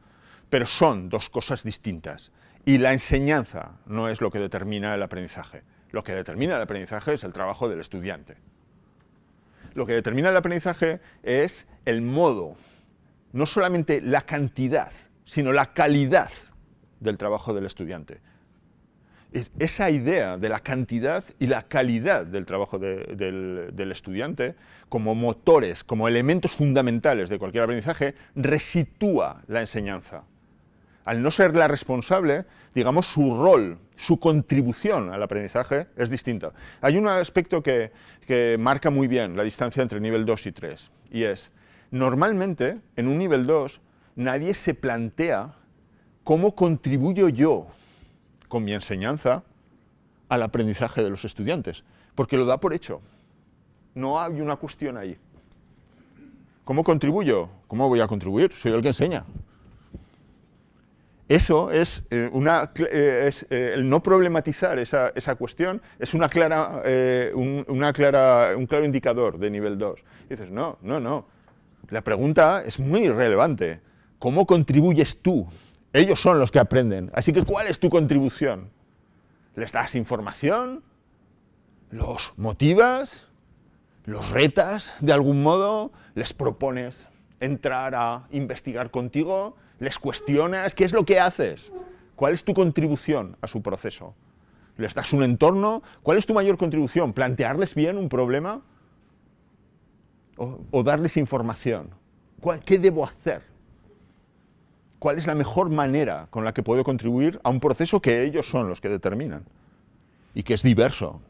pero son dos cosas distintas. Y la enseñanza no es lo que determina el aprendizaje. Lo que determina el aprendizaje es el trabajo del estudiante. Lo que determina el aprendizaje es el modo, no solamente la cantidad, sino la calidad del trabajo del estudiante. esa idea de la cantidad y la calidad del trabajo del, estudiante como motores, como elementos fundamentales de cualquier aprendizaje, resitúa la enseñanza. Al no ser la responsable, digamos, su rol, su contribución al aprendizaje es distinta. Hay un aspecto que, que marca muy bien la distancia entre nivel 2 y 3, y es, normalmente, en un nivel 2, nadie se plantea cómo contribuyo yo con mi enseñanza al aprendizaje de los estudiantes, porque lo da por hecho. No hay una cuestión ahí. ¿Cómo contribuyo? ¿Cómo voy a contribuir? Soy el que enseña. Eso es, eh, una, eh, es eh, el no problematizar esa, esa, cuestión, es una clara, un, una clara, un claro indicador de nivel 2. Dices, no, no, no. La pregunta es muy relevante. ¿Cómo contribuyes tú? Ellos son los que aprenden. Así que, ¿cuál es tu contribución? ¿Les das información? ¿Los motivas? ¿Los retas de algún modo? ¿Les propones entrar a investigar contigo? ¿Les cuestionas? ¿Qué es lo que haces? ¿Cuál es tu contribución a su proceso? ¿Les das un entorno? ¿Cuál es tu mayor contribución? ¿Plantearles bien un problema? ¿O, darles información? ¿Qué debo hacer? cuál es la mejor manera con la que puedo contribuir a un proceso que ellos son los que determinan y que es diverso.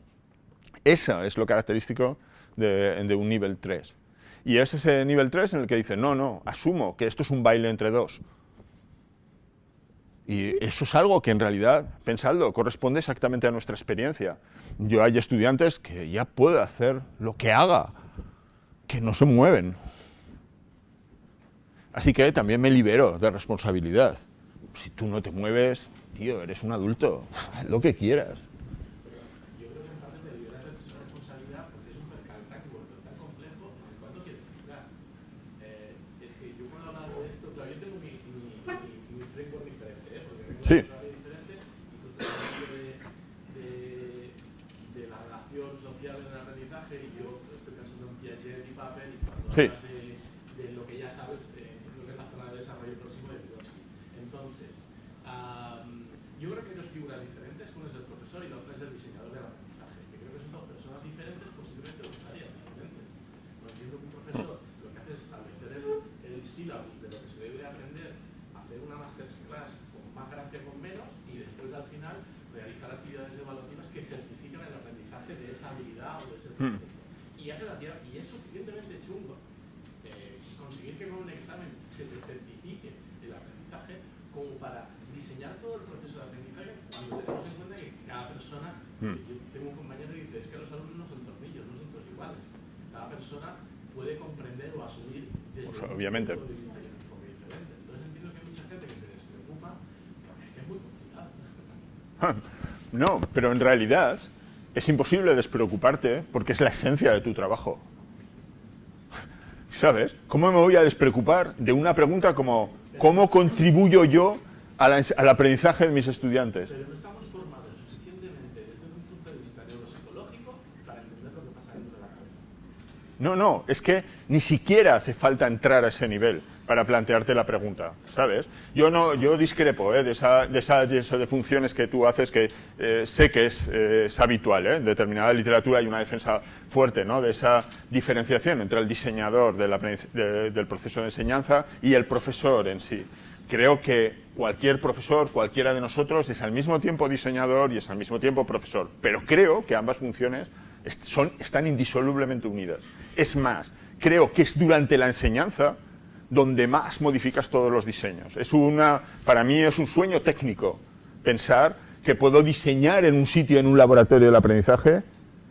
Eso es lo característico de, un nivel 3. Y es ese nivel 3 en el que dice, no, no, asumo que esto es un baile entre dos. Y eso es algo que en realidad, pensando corresponde exactamente a nuestra experiencia. Yo hay estudiantes que ya puedo hacer lo que haga, que no se mueven, Así que también me libero de responsabilidad. Si tú no te mueves, tío, eres un adulto. <laughs> Lo que quieras. Yo creo que en parte te liberas de responsabilidad porque es un mercado tan complejo en el cual quieres jugar. Eh, es que yo cuando hablo de esto, claro, yo tengo mi framework diferente. Sí. Yo tengo mi framework diferente. Y tú estás hablando de la relación social en el aprendizaje y yo estoy pensando en que ya he mi papel y cuando lo Pues, obviamente. <laughs> No, pero en realidad es imposible despreocuparte porque es la esencia de tu trabajo. <laughs> ¿Sabes? ¿Cómo me voy a despreocupar de una pregunta como ¿cómo contribuyo yo al aprendizaje de mis estudiantes? No, no, es que ni siquiera hace falta entrar a ese nivel para plantearte la pregunta, ¿sabes? Yo no, yo discrepo ¿eh? de, esa, de, funciones que tú haces que eh, sé que es, eh, habitual, En determinada literatura hay una defensa fuerte, ¿no? De esa diferenciación entre el diseñador del proceso de enseñanza y el profesor en sí. Creo que cualquier profesor, cualquiera de nosotros, es al mismo tiempo diseñador y es al mismo tiempo profesor. Pero creo que ambas funciones están indisolublemente unidas. Es más, creo que es durante la enseñanza donde más modificas todos los diseños. Es una, para mí es un sueño técnico pensar que puedo diseñar en un sitio, en un laboratorio del aprendizaje,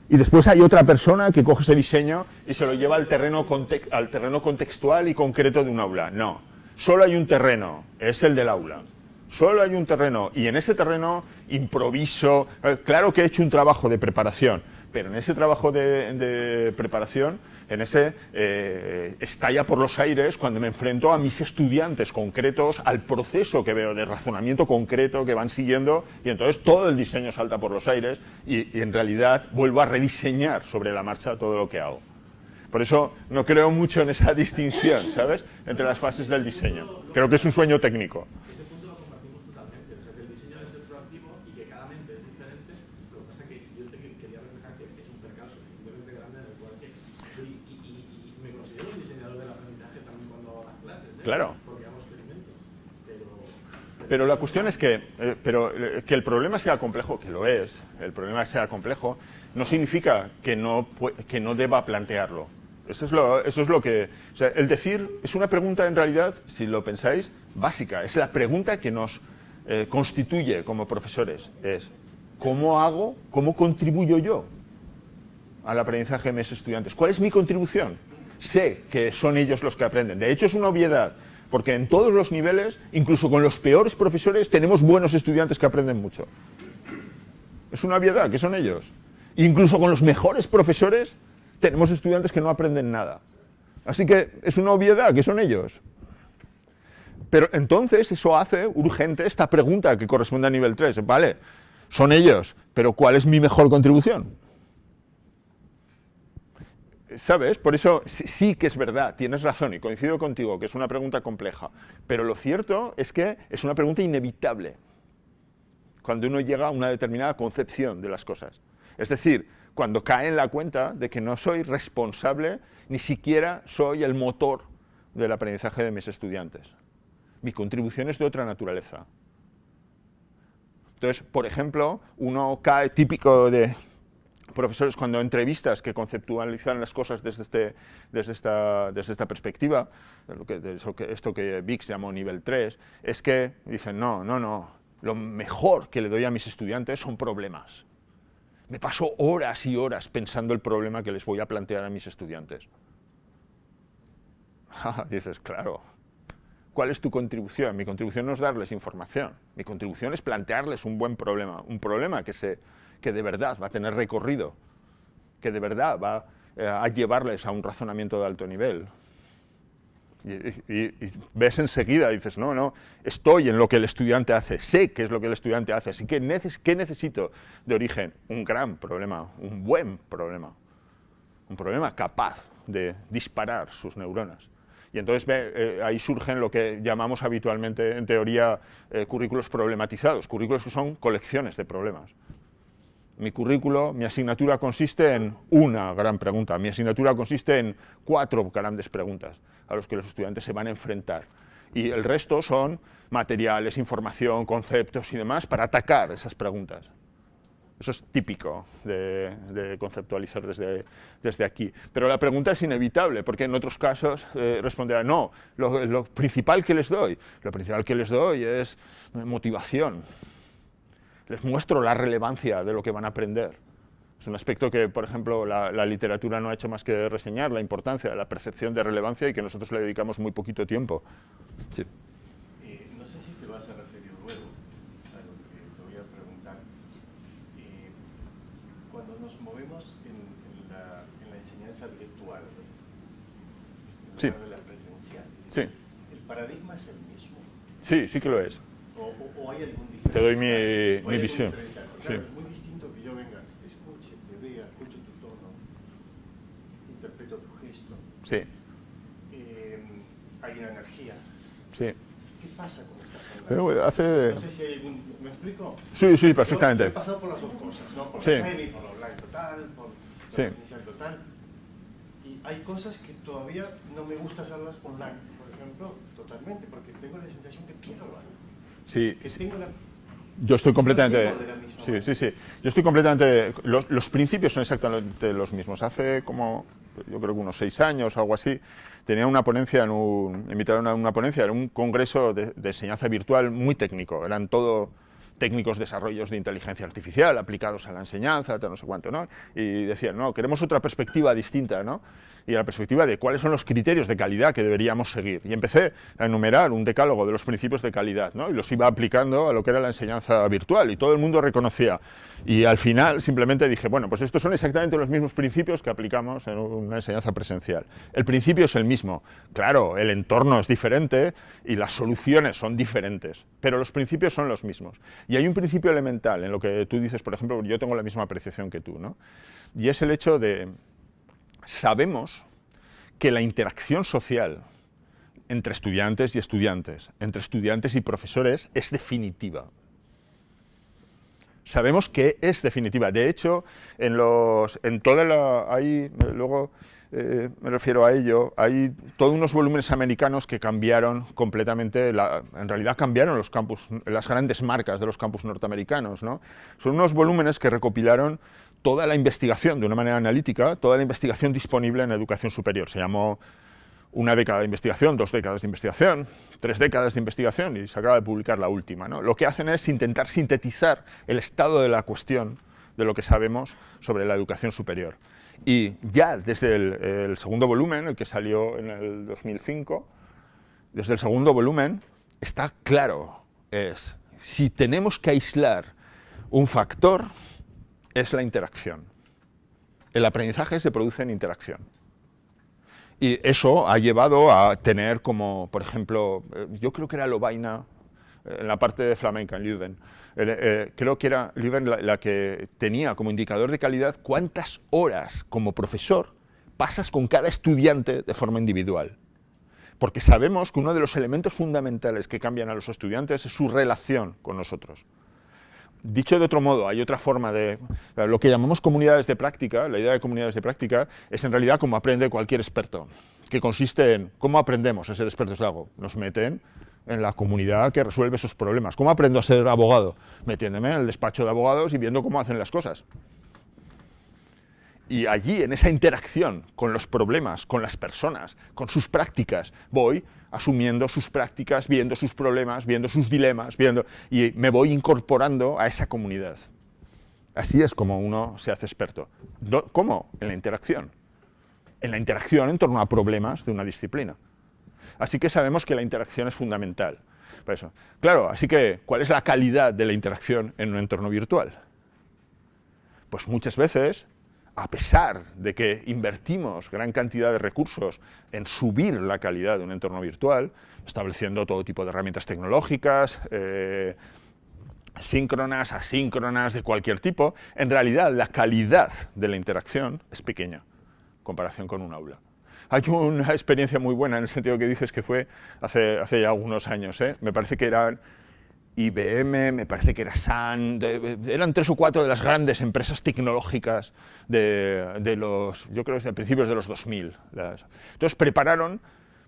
y después hay otra persona que coge ese diseño y se lo lleva al terreno, al terreno contextual y concreto de un aula. No, solo hay un terreno, es el del aula. Solo hay un terreno, y en ese terreno improviso. Eh, claro que he hecho un trabajo de preparación, pero en ese trabajo de, preparación, en ese eh, estalla por los aires cuando me enfrento a mis estudiantes concretos, al proceso que veo de razonamiento concreto que van siguiendo, y entonces todo el diseño salta por los aires y, y en realidad vuelvo a rediseñar sobre la marcha todo lo que hago. Por eso no creo mucho en esa distinción, ¿sabes?, entre las fases del diseño. Creo que es un sueño técnico. Claro. Pero la cuestión es eh, eh, que, el problema sea complejo, que lo es, el problema sea complejo, no significa que no, deba plantearlo. Eso es lo, eso es lo que... el decir es una pregunta en realidad, si lo pensáis, básica. Es la pregunta que nos eh, constituye como profesores. Es, ¿cómo hago, cómo contribuyo yo al aprendizaje de mis estudiantes? ¿Cuál es mi contribución? sé que son ellos los que aprenden. De hecho, es una obviedad, porque en todos los niveles, incluso con los peores profesores, tenemos buenos estudiantes que aprenden mucho. Es una obviedad, que son ellos. Incluso con los mejores profesores, tenemos estudiantes que no aprenden nada. Así que es una obviedad, que son ellos. Pero entonces eso hace urgente esta pregunta que corresponde a nivel 3. Vale, son ellos, pero ¿cuál es mi mejor contribución? ¿Sabes? Por eso sí, que es verdad, tienes razón y coincido contigo que es una pregunta compleja, pero lo cierto es que es una pregunta inevitable cuando uno llega a una determinada concepción de las cosas. Es decir, cuando cae en la cuenta de que no soy responsable, ni siquiera soy el motor del aprendizaje de mis estudiantes. Mi contribución es de otra naturaleza. Entonces, por ejemplo, uno cae típico de, profesores cuando entrevistas que conceptualizan las cosas desde, este, esta, perspectiva, lo que, esto que Vix llamó nivel 3, es que dicen, no, no, no, lo mejor que le doy a mis estudiantes son problemas. Me paso horas y horas pensando el problema que les voy a plantear a mis estudiantes. <laughs> Ah, dices, claro, ¿cuál es tu contribución? Mi contribución no es darles información, mi contribución es plantearles un buen problema, un problema que se que de verdad va a tener recorrido, que de verdad va eh, a llevarles a un razonamiento de alto nivel. Y, ves enseguida, dices, no, no, estoy en lo que el estudiante hace, sé qué es lo que el estudiante hace, así que ¿qué necesito de origen? Un gran problema, un buen problema, un problema capaz de disparar sus neuronas. Y entonces eh, ahí surgen lo que llamamos habitualmente en teoría eh, currículos problematizados, currículos que son colecciones de problemas mi currículo, mi asignatura consiste en una gran pregunta, mi asignatura consiste en cuatro grandes preguntas a los que los estudiantes se van a enfrentar. Y el resto son materiales, información, conceptos y demás para atacar esas preguntas. Eso es típico de, conceptualizar desde, desde, aquí. Pero la pregunta es inevitable, porque en otros casos eh, responderá, no, lo principal que les doy, lo principal que les doy es motivación, les muestro la relevancia de lo que van a aprender. Es un aspecto que, por ejemplo, la, literatura no ha hecho más que reseñar, la importancia, la percepción de relevancia y que nosotros le dedicamos muy poquito tiempo. Sí. Eh, no sé si te vas a referir luego a lo que te voy a preguntar. Eh, cuando nos movemos en, la, enseñanza virtual, en la presencial, ¿el paradigma es el mismo? Sí, sí que lo es. Te doy mi, mi visión. Sí. es muy distinto que yo venga, te escuche, te vea, escuche tu tono, interpreto tu gesto. Sí. Eh, hay una energía. Sí. ¿Qué pasa con pero eh, hace... No sé si hay algún... ¿Me explico? Sí, sí, perfectamente. Yo he pasado por las dos cosas, ¿no? Por sí. la semi, por lo total, por la inicial total. Y hay cosas que todavía no me gusta hacerlas online, por ejemplo, totalmente, porque tengo la sensación que quiero hablar. Sí. Yo estoy completamente... Sí, sí, sí. Yo estoy completamente... Los, principios son exactamente los mismos. Hace como, yo creo que unos seis años o algo así, tenía una ponencia, en un, invitaron a una ponencia en un congreso de, enseñanza virtual muy técnico. Eran todos técnicos desarrollos de inteligencia artificial aplicados a la enseñanza, no sé cuánto, ¿no? Y decían, no, queremos otra perspectiva distinta, ¿no? y a la perspectiva de cuáles son los criterios de calidad que deberíamos seguir. Y empecé a enumerar un decálogo de los principios de calidad, ¿no? y los iba aplicando a lo que era la enseñanza virtual, y todo el mundo reconocía. Y al final simplemente dije, bueno, pues estos son exactamente los mismos principios que aplicamos en una enseñanza presencial. El principio es el mismo, claro, el entorno es diferente y las soluciones son diferentes, pero los principios son los mismos. Y hay un principio elemental en lo que tú dices, por ejemplo, yo tengo la misma apreciación que tú, ¿no? Y es el hecho de sabemos que la interacción social entre estudiantes y estudiantes, entre estudiantes y profesores, es definitiva. Sabemos que es definitiva. De hecho, en, los, en toda la... Eh, luego eh, me refiero a ello, hay todos unos volúmenes americanos que cambiaron completamente, en realidad cambiaron los campus, las grandes marcas de los campus norteamericanos. ¿no? Son unos volúmenes que recopilaron toda la investigación, de una manera analítica, toda la investigación disponible en educación superior. Se llamó una década de investigación, dos décadas de investigación, tres décadas de investigación y se acaba de publicar la última. ¿no? Lo que hacen es intentar sintetizar el estado de la cuestión de lo que sabemos sobre la educación superior. Y ya desde el, segundo volumen, el que salió en el 2005, desde el segundo volumen está claro, es si tenemos que aislar un factor es la interacción. El aprendizaje se produce en interacción. Y eso ha llevado a tener como, por ejemplo, eh, yo creo que era Lobaina, eh, en la parte de flamenca, en Leuven, eh, creo que era Leuven la que tenía como indicador de calidad cuántas horas como profesor pasas con cada estudiante de forma individual. Porque sabemos que uno de los elementos fundamentales que cambian a los estudiantes es su relación con nosotros. Dicho de otro modo, hay otra forma de... Lo que llamamos comunidades de práctica, la idea de comunidades de práctica, es en realidad como aprende cualquier experto, que consiste en cómo aprendemos a ser expertos de algo. Nos meten en la comunidad que resuelve esos problemas. ¿Cómo aprendo a ser abogado? Metiéndome en el despacho de abogados y viendo cómo hacen las cosas. Y allí, en esa interacción con los problemas, con las personas, con sus prácticas, voy asumiendo sus prácticas, viendo sus problemas, viendo sus dilemas, viendo, y me voy incorporando a esa comunidad. Así es como uno se hace experto. ¿Cómo? En la interacción. En la interacción en torno a problemas de una disciplina. Así que sabemos que la interacción es fundamental. eso. Claro, así que, ¿cuál es la calidad de la interacción en un entorno virtual? Pues muchas veces a pesar de que invertimos gran cantidad de recursos en subir la calidad de un entorno virtual, estableciendo todo tipo de herramientas tecnológicas, eh, síncronas, asíncronas, de cualquier tipo, en realidad la calidad de la interacción es pequeña en comparación con un aula. Hay una experiencia muy buena en el sentido que dices que fue hace, hace ya algunos años, ¿eh? me parece que eran IBM, me parece que era Sun, eran tres o cuatro de las grandes empresas tecnológicas de, de los, yo creo desde principios de los 2000. Las, entonces prepararon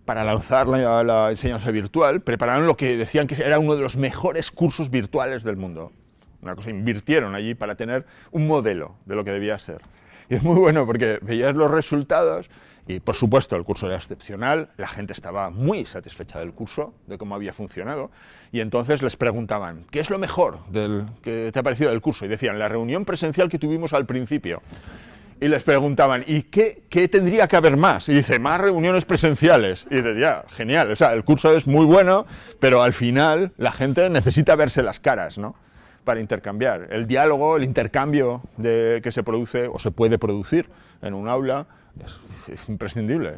para lanzar la, la, enseñanza virtual, prepararon lo que decían que era uno de los mejores cursos virtuales del mundo. Una cosa, invirtieron allí para tener un modelo de lo que debía ser. Y es muy bueno porque veías los resultados y por supuesto, el curso era excepcional, la gente estaba muy satisfecha del curso, de cómo había funcionado, y entonces les preguntaban, ¿qué es lo mejor del, que te ha parecido del curso? Y decían, la reunión presencial que tuvimos al principio. Y les preguntaban, ¿y qué, qué tendría que haber más? Y dice, más reuniones presenciales. Y dice, ya, genial, o sea, el curso es muy bueno, pero al final la gente necesita verse las caras, ¿no? para intercambiar. El diálogo, el intercambio de, que se produce o se puede producir en un aula es, imprescindible.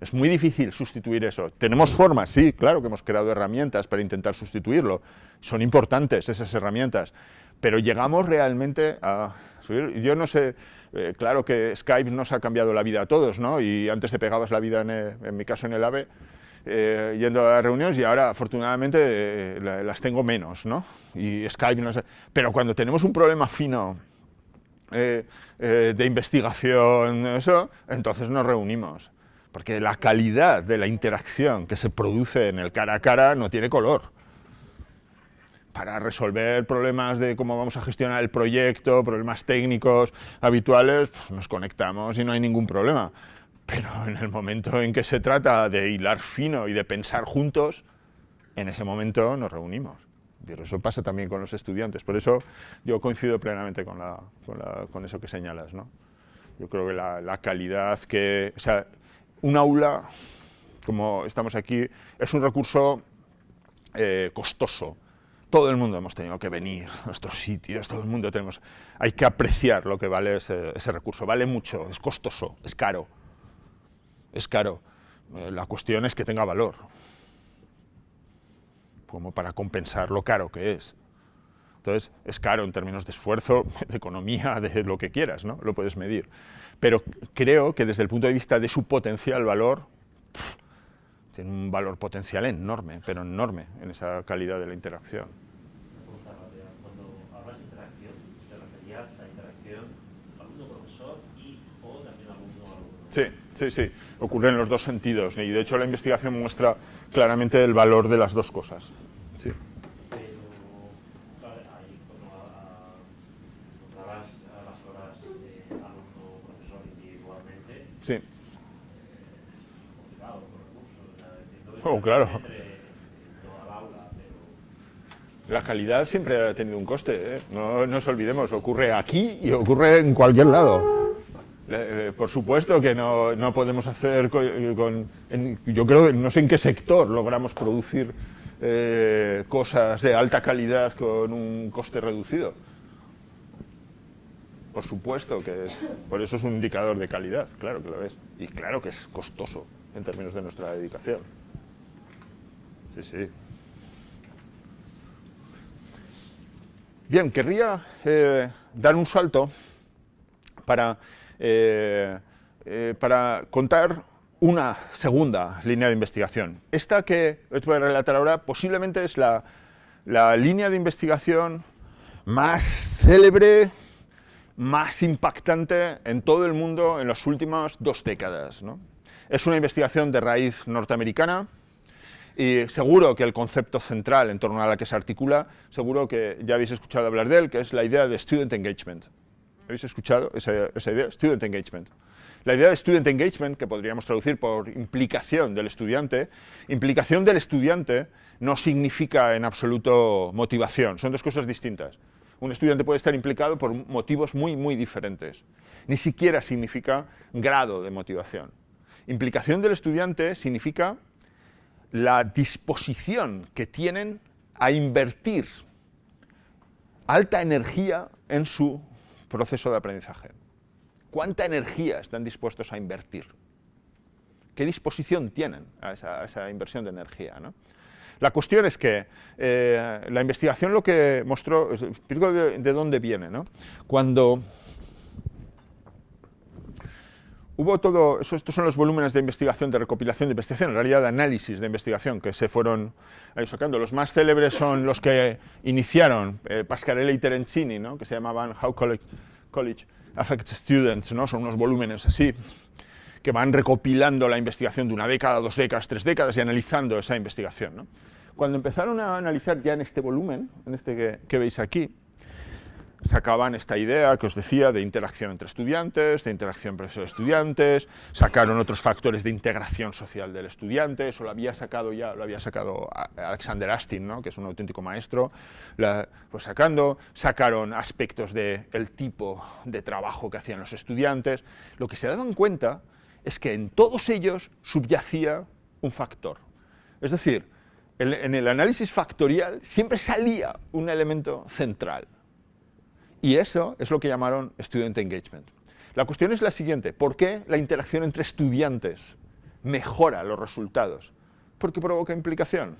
Es muy difícil sustituir eso. Tenemos formas, sí, claro que hemos creado herramientas para intentar sustituirlo. Son importantes esas herramientas, pero llegamos realmente a... Yo no sé, eh, claro que Skype nos ha cambiado la vida a todos, ¿no? Y antes te pegabas la vida, en, eh, en mi caso en el AVE, eh, yendo a reuniones y ahora afortunadamente las tengo menos, ¿no? Y Skype no sé... Pero cuando tenemos un problema fino eh, eh, de investigación, eso, entonces nos reunimos. Porque la calidad de la interacción que se produce en el cara a cara no tiene color. Para resolver problemas de cómo vamos a gestionar el proyecto, problemas técnicos habituales, pues nos conectamos y no hay ningún problema. Pero en el momento en que se trata de hilar fino y de pensar juntos, en ese momento nos reunimos eso pasa también con los estudiantes. Por eso yo coincido plenamente con, la, con, eso que señalas. ¿no? Yo creo que la, calidad que... O sea, un aula, como estamos aquí, es un recurso eh, costoso. Todo el mundo hemos tenido que venir a nuestros sitios, todo el mundo tenemos... Hay que apreciar lo que vale ese, recurso. Vale mucho, es costoso, es caro. Es caro. Eh, la cuestión es que tenga valor como para compensar lo caro que es. Entonces, es caro en términos de esfuerzo, <laughs> de economía, de lo que quieras, ¿no? Lo puedes medir. Pero creo que desde el punto de vista de su potencial valor, tiene un valor potencial enorme, pero enorme en esa calidad de la interacción. Cuando hablas de interacción, te referías a interacción profesor o también Sí. Sí, sí, ocurre en los dos sentidos. Y de hecho la investigación muestra claramente el valor de las dos cosas. Sí. Sí. Oh, claro. La calidad siempre ha tenido un coste, ¿eh? no nos olvidemos, ocurre aquí y ocurre en cualquier lado. Eh, por supuesto que no, podemos hacer eh, con... yo creo que no sé en qué sector logramos producir eh, cosas de alta calidad con un coste reducido. Por supuesto que es. Por eso es un indicador de calidad, claro que lo es. Y claro que es costoso en términos de nuestra dedicación. Sí, sí. Bien, querría dar un salto para eh, eh, para contar una segunda línea de investigación. Esta que os voy a relatar ahora posiblemente es la, línea de investigación más célebre, más impactante en todo el mundo en las últimas dos décadas. Es una investigación de raíz norteamericana y seguro que el concepto central en torno a la que se articula, seguro que ya habéis escuchado hablar de él, que es la idea de student engagement habéis escuchado esa, esa idea, student engagement. La idea de student engagement, que podríamos traducir por implicación del estudiante, implicación del estudiante no significa en absoluto motivación, son dos cosas distintas. Un estudiante puede estar implicado por motivos muy, muy diferentes. Ni siquiera significa grado de motivación. Implicación del estudiante significa la disposición que tienen a invertir alta energía en su proceso de aprendizaje. ¿Cuánta energía están dispuestos a invertir? ¿Qué disposición tienen a esa, inversión de energía? La cuestión es que eh, la investigación lo que mostró, explico de, de dónde viene, ¿no? Cuando todo, estos son los volúmenes de investigación, de recopilación, de investigación, en realidad de análisis de investigación que se fueron eh, sacando. Los más célebres son los que iniciaron eh, Pascarelli Pascarella y Terencini, ¿no? que se llamaban How College, College Affects Students, ¿no? son unos volúmenes así que van recopilando la investigación de una década, dos décadas, tres décadas y analizando esa investigación. Cuando empezaron a analizar ya en este volumen, en este que, que veis aquí, sacaban esta idea que os decía de interacción entre estudiantes, de interacción profesor-estudiantes, sacaron otros factores de integración social del estudiante, eso lo había sacado ya, lo había sacado Alexander Astin, que es un auténtico maestro, pues sacando, sacaron aspectos del tipo de trabajo que hacían los estudiantes, lo que se daban cuenta es que en todos ellos subyacía un factor, es decir, en el análisis factorial siempre salía un elemento central, y eso es lo que llamaron Student Engagement. La cuestión es la siguiente, ¿por qué la interacción entre estudiantes mejora los resultados? Porque provoca implicación.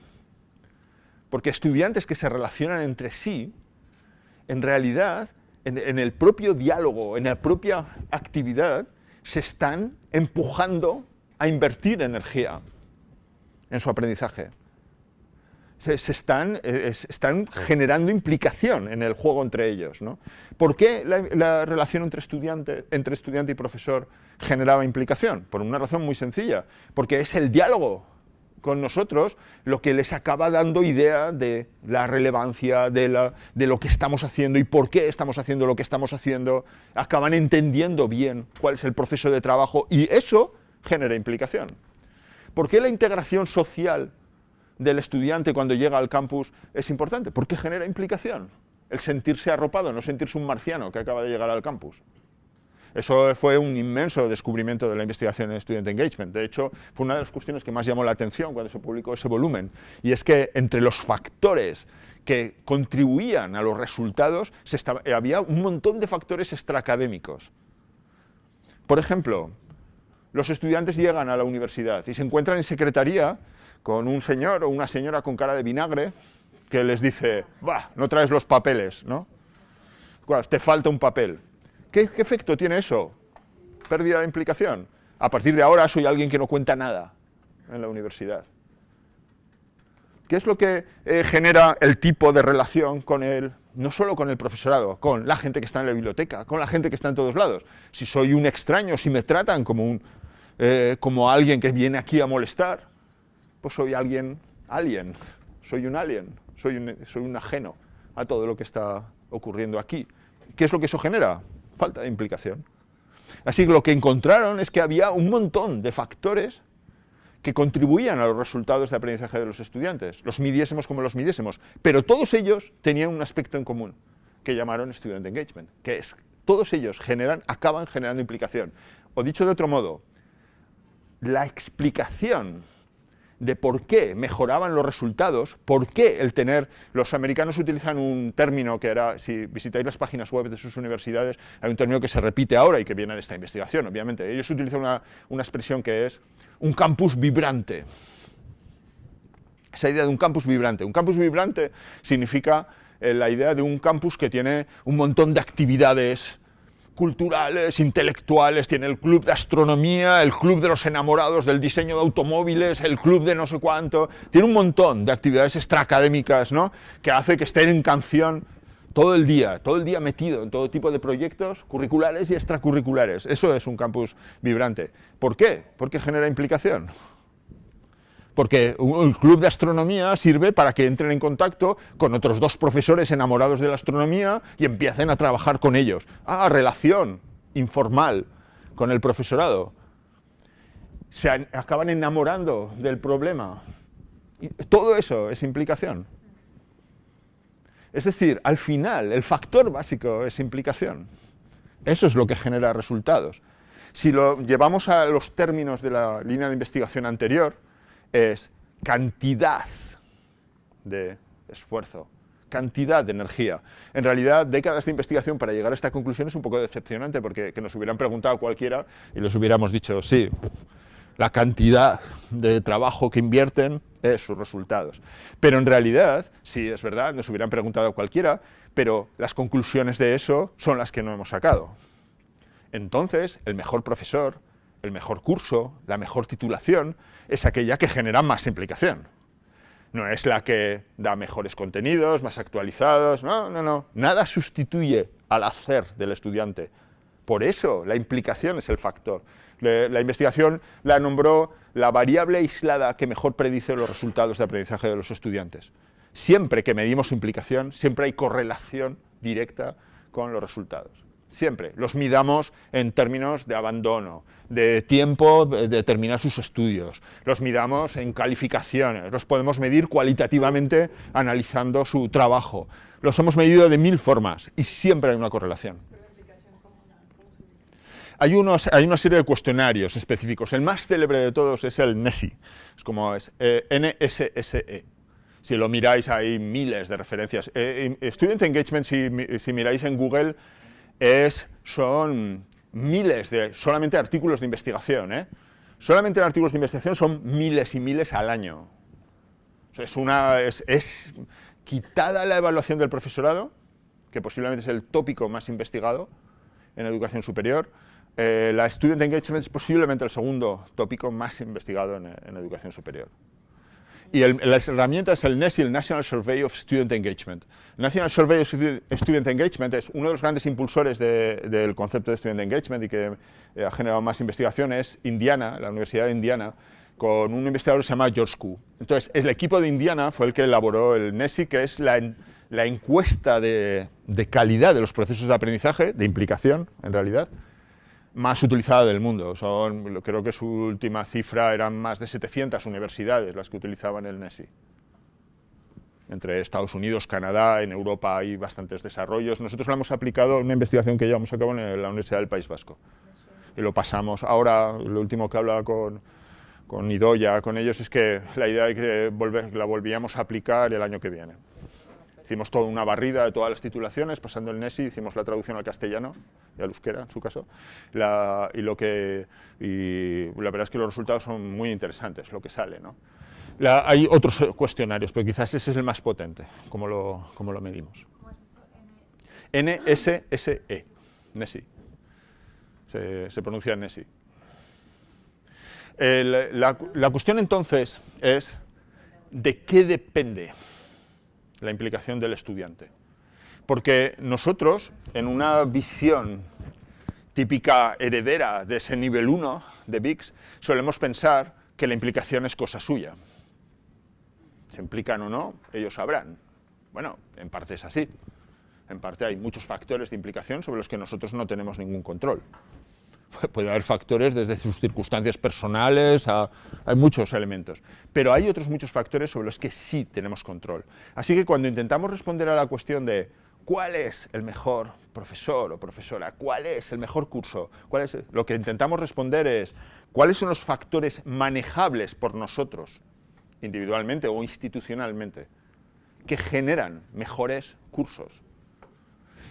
Porque estudiantes que se relacionan entre sí, en realidad, en, el propio diálogo, en la propia actividad, se están empujando a invertir energía en su aprendizaje se, están, eh, generando implicación en el juego entre ellos. ¿no? ¿Por qué la, relación entre estudiante, entre estudiante y profesor generaba implicación? Por una razón muy sencilla, porque es el diálogo con nosotros lo que les acaba dando idea de la relevancia de, de, lo que estamos haciendo y por qué estamos haciendo lo que estamos haciendo, acaban entendiendo bien cuál es el proceso de trabajo y eso genera implicación. ¿Por qué la integración social del estudiante cuando llega al campus es importante, porque genera implicación. El sentirse arropado, no sentirse un marciano que acaba de llegar al campus. Eso fue un inmenso descubrimiento de la investigación en Student Engagement. De hecho, fue una de las cuestiones que más llamó la atención cuando se publicó ese volumen. Y es que entre los factores que contribuían a los resultados eh, había un montón de factores académicos Por ejemplo, los estudiantes llegan a la universidad y se encuentran en secretaría con un señor o una señora con cara de vinagre que les dice, va, no traes los papeles, ¿no? te falta un papel. ¿Qué, efecto tiene eso? Pérdida de implicación. A partir de ahora soy alguien que no cuenta nada en la universidad. ¿Qué es lo que eh, genera el tipo de relación con él? no solo con el profesorado, con la gente que está en la biblioteca, con la gente que está en todos lados? Si soy un extraño, si me tratan como, un, eh, como alguien que viene aquí a molestar, pues soy alguien alien, soy un alien, soy un, soy un ajeno a todo lo que está ocurriendo aquí. ¿Qué es lo que eso genera? Falta de implicación. Así que lo que encontraron es que había un montón de factores que contribuían a los resultados de aprendizaje de los estudiantes, los midiésemos como los midiésemos, pero todos ellos tenían un aspecto en común, que llamaron student engagement, que es, todos ellos generan, acaban generando implicación. O dicho de otro modo, la explicación de por qué mejoraban los resultados, por qué el tener, los americanos utilizan un término que era, si visitáis las páginas web de sus universidades, hay un término que se repite ahora y que viene de esta investigación, obviamente. Ellos utilizan una, expresión que es un campus vibrante. Esa idea de un campus vibrante. Un campus vibrante significa eh, la idea de un campus que tiene un montón de actividades culturales, intelectuales, tiene el club de astronomía, el club de los enamorados del diseño de automóviles, el club de no sé cuánto, tiene un montón de actividades extraacadémicas, ¿no? Que hace que estén en canción todo el día, todo el día metido en todo tipo de proyectos curriculares y extracurriculares. Eso es un campus vibrante. ¿Por qué? Porque genera implicación porque un club de astronomía sirve para que entren en contacto con otros dos profesores enamorados de la astronomía y empiecen a trabajar con ellos. Ah, relación informal con el profesorado. Se acaban enamorando del problema. todo eso es implicación. Es decir, al final, el factor básico es implicación. Eso es lo que genera resultados. Si lo llevamos a los términos de la línea de investigación anterior, es cantidad de esfuerzo, cantidad de energía. En realidad, décadas de investigación para llegar a esta conclusión es un poco decepcionante, porque que nos hubieran preguntado cualquiera y les hubiéramos dicho, sí, la cantidad de trabajo que invierten es sus resultados. Pero en realidad, sí, es verdad, nos hubieran preguntado cualquiera, pero las conclusiones de eso son las que no hemos sacado. Entonces, el mejor profesor el mejor curso, la mejor titulación, es aquella que genera más implicación. No es la que da mejores contenidos, más actualizados, no, no, no. Nada sustituye al hacer del estudiante. Por eso la implicación es el factor. la investigación la nombró la variable aislada que mejor predice los resultados de aprendizaje de los estudiantes. Siempre que medimos implicación, siempre hay correlación directa con los resultados siempre. Los midamos en términos de abandono, de tiempo de terminar sus estudios, los midamos en calificaciones, los podemos medir cualitativamente analizando su trabajo. Los hemos medido de mil formas y siempre hay una correlación. Hay, unos, hay una serie de cuestionarios específicos. El más célebre de todos es el NESI, es como es eh, s NSSE, si lo miráis hay miles de referencias. Eh, eh, Student Engagement, si, si, miráis en Google, es, son miles de, solamente artículos de investigación, ¿eh? solamente artículos de investigación son miles y miles al año. Es, quitada la evaluación del profesorado, que posiblemente es el tópico más investigado en educación superior, eh, la Student Engagement es posiblemente el segundo tópico más investigado en, en educación superior. Y la herramienta es el NSI, e el National Survey of Student Engagement. National Survey of Student Engagement es uno de los grandes impulsores del concepto de Student Engagement y que eh, ha generado más investigaciones, Indiana, la Universidad de Indiana, con un investigador que se llama George Ku. Entonces, el equipo de Indiana fue el que elaboró el NSI, e que es la, encuesta de calidad de los procesos de aprendizaje, de implicación, en realidad, más utilizada del mundo. Son, creo que su última cifra eran más de 700 universidades las que utilizaban el NESI. Entre Estados Unidos, Canadá, en Europa hay bastantes desarrollos. Nosotros lo hemos aplicado en una investigación que llevamos a cabo en la Universidad del País Vasco. Y lo pasamos. Ahora, lo último que hablaba con, con Idoya, con ellos, es que la idea es que la volvíamos a aplicar el año que viene. Hicimos toda una barrida de todas las titulaciones, pasando el NESI, hicimos la traducción al castellano y al euskera, en su caso. y, lo que, la verdad es que los resultados son muy interesantes, lo que sale. hay otros cuestionarios, pero quizás ese es el más potente, como lo, como lo medimos. NSSE, NESI. Se, se pronuncia NESI. la, la cuestión entonces es de qué depende la implicación del estudiante. Porque nosotros, en una visión típica heredera de ese nivel 1 de VIX, solemos pensar que la implicación es cosa suya. Se implican o no, ellos sabrán. Bueno, en parte es así. En parte hay muchos factores de implicación sobre los que nosotros no tenemos ningún control puede haber factores desde sus circunstancias personales, hay muchos elementos, pero hay otros muchos factores sobre los que sí tenemos control. Así que cuando intentamos responder a la cuestión de cuál es el mejor profesor o profesora, cuál es el mejor curso, ¿Cuál es? lo que intentamos responder es cuáles son los factores manejables por nosotros, individualmente o institucionalmente, que generan mejores cursos.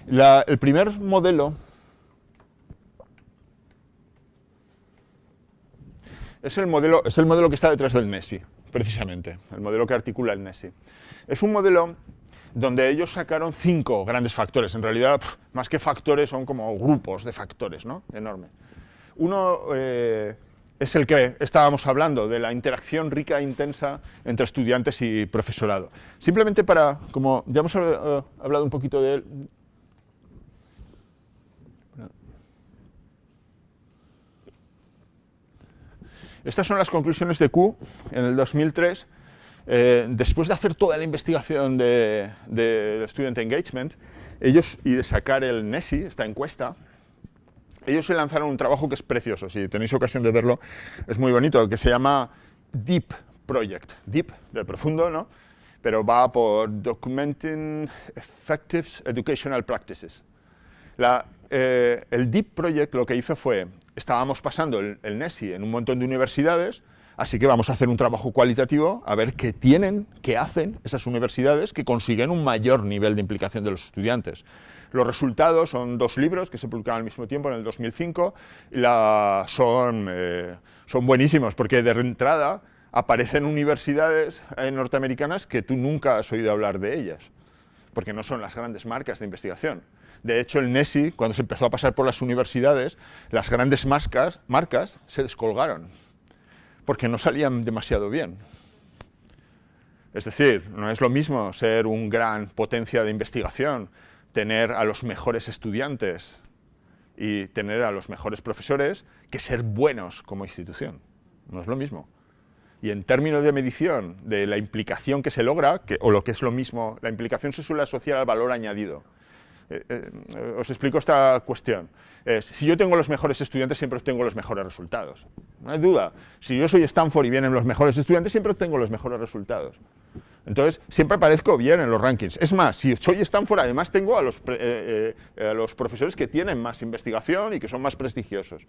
el primer modelo Es el modelo, es el modelo que está detrás del Messi, precisamente, el modelo que articula el Messi. Es un modelo donde ellos sacaron cinco grandes factores. En realidad, más que factores, son como grupos de factores, ¿no? Enorme. Uno eh, es el que estábamos hablando, de la interacción rica e intensa entre estudiantes y profesorado. Simplemente para, como ya hemos eh, hablado un poquito de él, Estas son las conclusiones de Q en el 2003, eh, después de hacer toda la investigación del de Student Engagement ellos, y de sacar el NESI, esta encuesta, ellos se lanzaron un trabajo que es precioso, si tenéis ocasión de verlo, es muy bonito, que se llama Deep Project, Deep, de profundo, ¿no? pero va por Documenting Effective Educational Practices. Eh, el Deep Project lo que hice fue estábamos pasando el, NESI en un montón de universidades, así que vamos a hacer un trabajo cualitativo a ver qué tienen, qué hacen esas universidades que consiguen un mayor nivel de implicación de los estudiantes. Los resultados son dos libros que se publicaron al mismo tiempo en el 2005 y eh, son buenísimos porque de entrada aparecen universidades eh, norteamericanas que tú nunca has oído hablar de ellas, porque no son las grandes marcas de investigación. De hecho, el NESI, cuando se empezó a pasar por las universidades, las grandes marcas, se descolgaron, porque no salían demasiado bien. Es decir, no es lo mismo ser un gran potencia de investigación, tener a los mejores estudiantes y tener a los mejores profesores, que ser buenos como institución. No es lo mismo. Y en términos de medición de la implicación que se logra, o lo que es lo mismo, la implicación se suele asociar al valor añadido. Eh, eh, os explico esta cuestión. Eh, si yo tengo los mejores estudiantes, siempre obtengo los mejores resultados. No hay duda. Si yo soy Stanford y vienen los mejores estudiantes, siempre obtengo los mejores resultados. Entonces, siempre aparezco bien en los rankings. Es más, si soy Stanford, además tengo a los, a los profesores que tienen más investigación y que son más prestigiosos.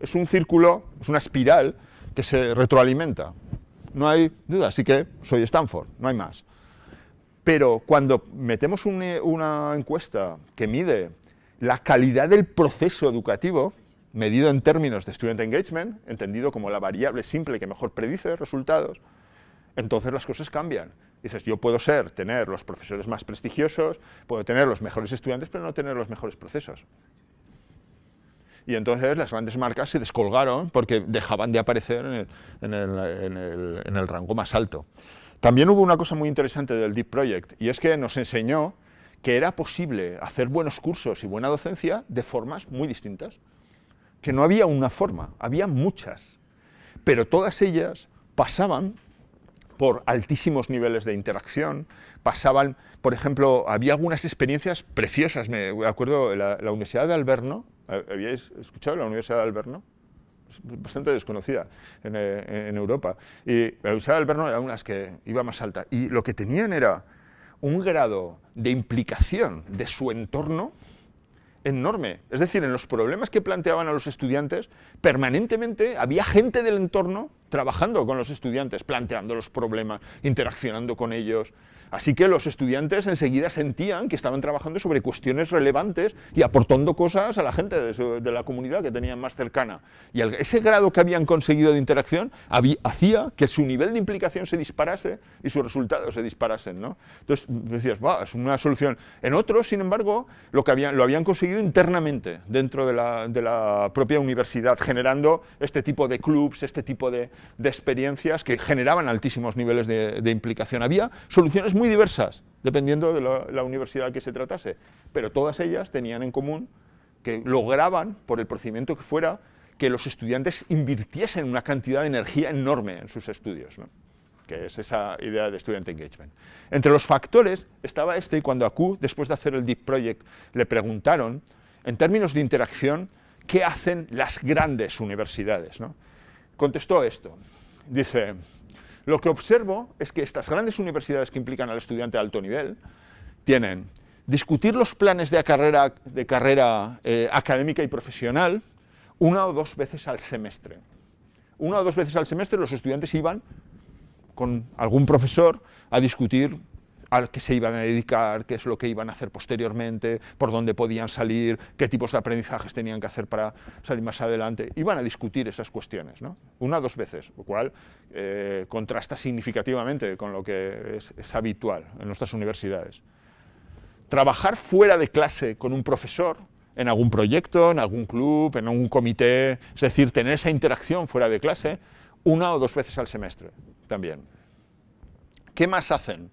Es un círculo, es una espiral que se retroalimenta. No hay duda, así que soy Stanford, no hay más. Pero cuando metemos eh, una, encuesta que mide la calidad del proceso educativo, medido en términos de student engagement, entendido como la variable simple que mejor predice resultados, entonces las cosas cambian. Dices, yo puedo ser, tener los profesores más prestigiosos, puedo tener los mejores estudiantes, pero no tener los mejores procesos. Y entonces las grandes marcas se descolgaron porque dejaban de aparecer en el rango más alto. También hubo una cosa muy interesante del Deep Project, y es que nos enseñó que era posible hacer buenos cursos y buena docencia de formas muy distintas, que no había una forma, había muchas, pero todas ellas pasaban por altísimos niveles de interacción, pasaban, por ejemplo, había algunas experiencias preciosas, me acuerdo, la, la Universidad de Alberno, ¿habíais escuchado la Universidad de Alberno? bastante desconocida eh, en, Europa. Y la Universidad del verno era una que iba más alta. Y lo que tenían era un grado de implicación de su entorno enorme. Es decir, en los problemas que planteaban a los estudiantes, permanentemente había gente del entorno trabajando con los estudiantes, planteando los problemas, interaccionando con ellos. Así que los estudiantes enseguida sentían que estaban trabajando sobre cuestiones relevantes y aportando cosas a la gente de, la comunidad que tenían más cercana. Y ese grado que habían conseguido de interacción hacía que su nivel de implicación se disparase y sus resultados se disparasen. ¿no? Entonces decías, va, es una solución. En otros, sin embargo, lo, que habían, lo habían conseguido internamente dentro de la, de la propia universidad, generando este tipo de clubs, este tipo de, de experiencias que generaban altísimos niveles de, implicación. Había soluciones muy diversas, dependiendo de la, la universidad que se tratase, pero todas ellas tenían en común que lograban, por el procedimiento que fuera, que los estudiantes invirtiesen una cantidad de energía enorme en sus estudios, que es esa idea de student engagement. Entre los factores estaba este, y cuando a Q, después de hacer el Deep Project, le preguntaron, en términos de interacción, ¿qué hacen las grandes universidades? contestó esto. Dice, lo que observo es que estas grandes universidades que implican al estudiante de alto nivel tienen discutir los planes de carrera, eh, académica y profesional una o dos veces al semestre. Una o dos veces al semestre los estudiantes iban con algún profesor a discutir a qué se iban a dedicar, qué es lo que iban a hacer posteriormente, por dónde podían salir, qué tipos de aprendizajes tenían que hacer para salir más adelante. Iban a discutir esas cuestiones, ¿no? una o dos veces, lo cual eh, contrasta significativamente con lo que es, es habitual en nuestras universidades. Trabajar fuera de clase con un profesor en algún proyecto, en algún club, en algún comité, es decir, tener esa interacción fuera de clase una o dos veces al semestre también. ¿Qué más hacen?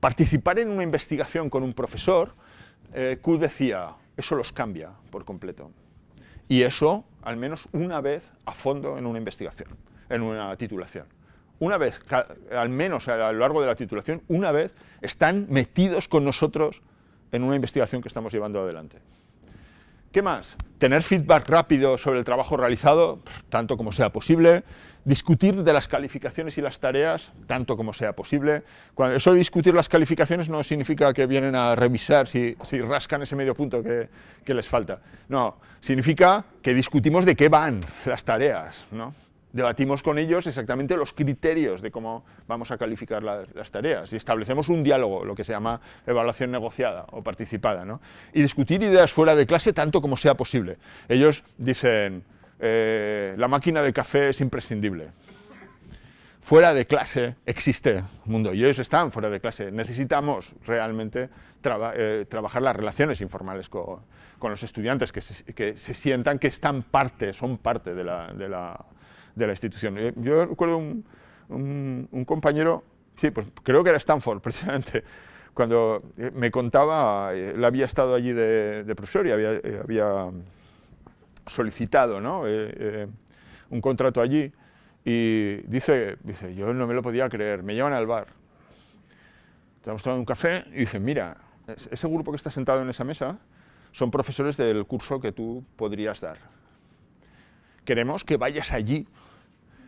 Participar en una investigación con un profesor, eh, decía, eso los cambia por completo. Y eso, al menos una vez a fondo en una investigación, en una titulación. Una vez, al menos a lo largo de la titulación, una vez están metidos con nosotros en una investigación que estamos llevando adelante. ¿Qué más? Tener feedback rápido sobre el trabajo realizado, tanto como sea posible, discutir de las calificaciones y las tareas tanto como sea posible. Cuando eso de discutir las calificaciones no significa que vienen a revisar si, si rascan ese medio punto que, les falta. No, significa que discutimos de qué van las tareas, Debatimos con ellos exactamente los criterios de cómo vamos a calificar las tareas y establecemos un diálogo, lo que se llama evaluación negociada o participada, Y discutir ideas fuera de clase tanto como sea posible. Ellos dicen, eh, la máquina de café es imprescindible. Fuera de clase existe mundo y ellos están fuera de clase. Necesitamos realmente eh, trabajar las relaciones informales con, los estudiantes, que se, sientan que están parte, son parte de la, institución. Eh, yo recuerdo un, compañero, sí, pues creo que era Stanford <laughs> precisamente, cuando me contaba, él había estado allí de, profesor y había solicitado ¿no? Eh, eh, un contrato allí y dice, dice, yo no me lo podía creer, me llevan al bar. Estamos tomando un café y dicen, mira, ese grupo que está sentado en esa mesa son profesores del curso que tú podrías dar. Queremos que vayas allí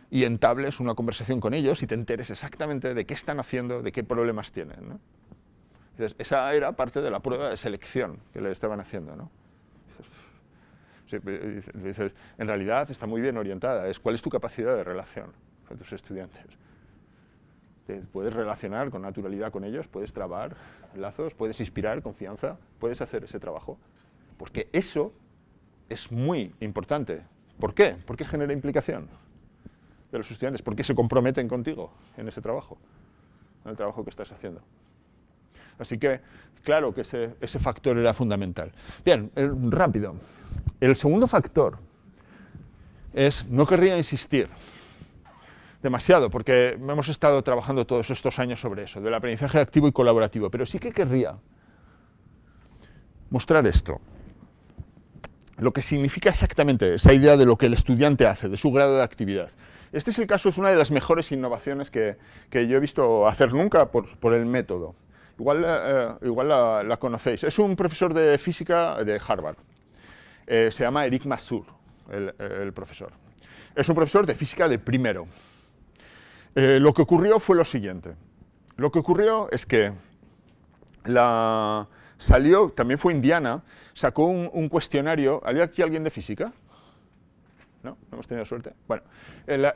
y entables una conversación con ellos y te enteres exactamente de qué están haciendo, de qué problemas tienen. esa era parte de la prueba de selección que le estaban haciendo. ¿no? Eh, en realidad está muy bien orientada, es cuál es tu capacidad de relación con tus estudiantes. Te puedes relacionar con naturalidad con ellos, puedes trabar lazos, puedes inspirar confianza, puedes hacer ese trabajo. Porque eso es muy importante. ¿Por qué? Porque genera implicación de los estudiantes, porque se comprometen contigo en ese trabajo, en el trabajo que estás haciendo. Así que, claro que ese, factor era fundamental. Bien, eh, rápido. El segundo factor es, no querría insistir demasiado, porque hemos estado trabajando todos estos años sobre eso, del aprendizaje activo y colaborativo, pero sí que querría mostrar esto lo que significa exactamente esa idea de lo que el estudiante hace, de su grado de actividad. Este es el caso, es una de las mejores innovaciones que, yo he visto hacer nunca por el método. Igual, eh, eh, igual la, conocéis. Es un profesor de física de Harvard. Eh, se llama Eric Mazur el, profesor. Es un profesor de física de primero. lo que ocurrió fue lo siguiente. Lo que ocurrió es que la, salió, también fue indiana, sacó un, cuestionario. ¿Había aquí alguien de física? ¿No? ¿No hemos tenido suerte? Bueno, la,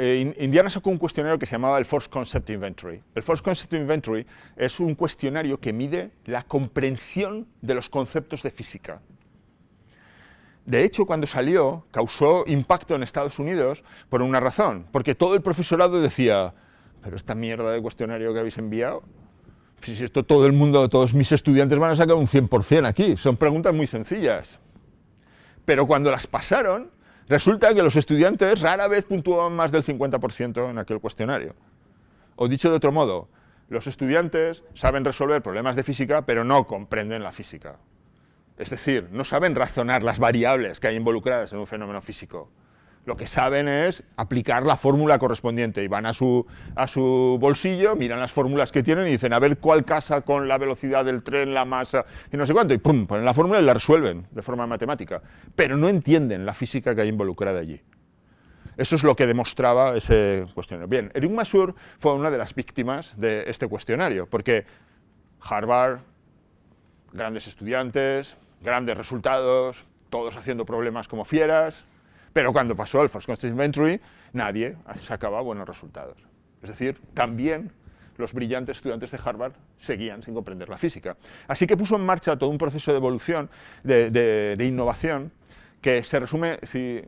eh, Indiana sacó un cuestionario que se llamaba el Force Concept Inventory. El Force Concept Inventory es un cuestionario que mide la comprensión de los conceptos de física. De hecho, cuando salió, causó impacto en Estados Unidos por una razón, porque todo el profesorado decía, pero esta mierda de cuestionario que habéis enviado, si esto todo el mundo, todos mis estudiantes van a sacar un 100% aquí, son preguntas muy sencillas. Pero cuando las pasaron, Resulta que los estudiantes rara vez puntúan más del 50% en aquel cuestionario. O dicho de otro modo, los estudiantes saben resolver problemas de física, pero no comprenden la física. Es decir, no saben razonar las variables que hay involucradas en un fenómeno físico lo que saben es aplicar la fórmula correspondiente y van a su, bolsillo, miran las fórmulas que tienen y dicen a ver cuál casa con la velocidad del tren, la masa y no sé cuánto, y pum, ponen la fórmula y la resuelven de forma matemática, pero no entienden la física que hay involucrada allí. Eso es lo que demostraba ese cuestionario. Bien, Eric Masur fue una de las víctimas de este cuestionario, porque Harvard, grandes estudiantes, grandes resultados, todos haciendo problemas como fieras, pero cuando pasó al First Constant Inventory, nadie sacaba buenos resultados. Es decir, también los brillantes estudiantes de Harvard seguían sin comprender la física. Así que puso en marcha todo un proceso de evolución, de, innovación, que se resume, si,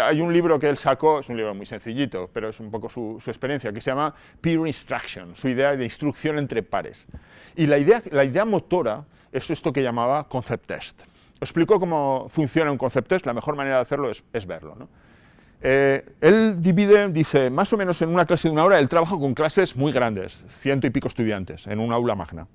hay un libro que él sacó, es un libro muy sencillito, pero es un poco su, experiencia, que se llama Peer Instruction, su idea de instrucción entre pares. Y la idea, la idea motora es esto que llamaba concept test. Explicó cómo funciona un concepto, la mejor manera de hacerlo es, verlo. Eh, él divide, dice, más o menos en una clase de una hora, El trabajo con clases muy grandes, ciento y pico estudiantes, en un aula magna.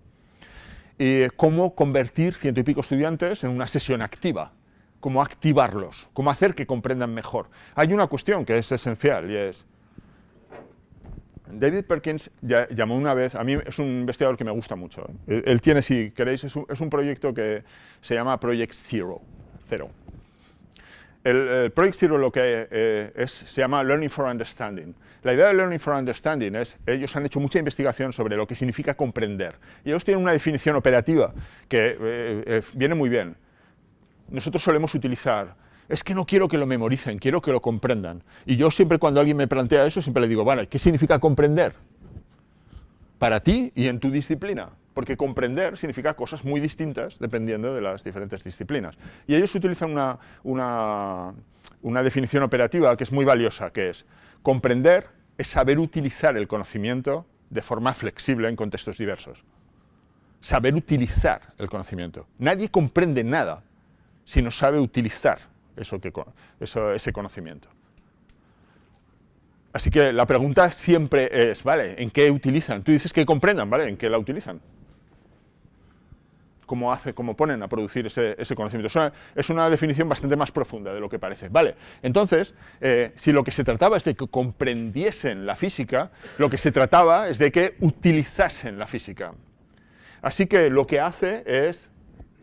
Y cómo convertir ciento y pico estudiantes en una sesión activa, cómo activarlos, cómo hacer que comprendan mejor. Hay una cuestión que es esencial y es, David Perkins llamó una vez, a mí es un investigador que me gusta mucho. Él, tiene, si queréis, es un, proyecto que se llama Project Zero. El, Project Zero lo que eh, es, se llama Learning for Understanding. La idea de Learning for Understanding es, ellos han hecho mucha investigación sobre lo que significa comprender. Y ellos tienen una definición operativa que eh, eh, viene muy bien. Nosotros solemos utilizar es que no quiero que lo memoricen, quiero que lo comprendan. Y yo siempre cuando alguien me plantea eso, siempre le digo, bueno, ¿qué significa comprender? Para ti y en tu disciplina. Porque comprender significa cosas muy distintas dependiendo de las diferentes disciplinas. Y ellos utilizan una, una definición operativa que es muy valiosa, que es comprender es saber utilizar el conocimiento de forma flexible en contextos diversos. Saber utilizar el conocimiento. Nadie comprende nada si no sabe utilizar eso que, eso, ese conocimiento. Así que la pregunta siempre es, ¿vale? ¿En qué utilizan? Tú dices que comprendan, ¿vale? ¿En qué la utilizan? cómo hace, cómo ponen a producir ese, conocimiento. Es una, definición bastante más profunda de lo que parece. Vale, entonces, eh, si lo que se trataba es de que comprendiesen la física, lo que se trataba es de que utilizasen la física. Así que lo que hace es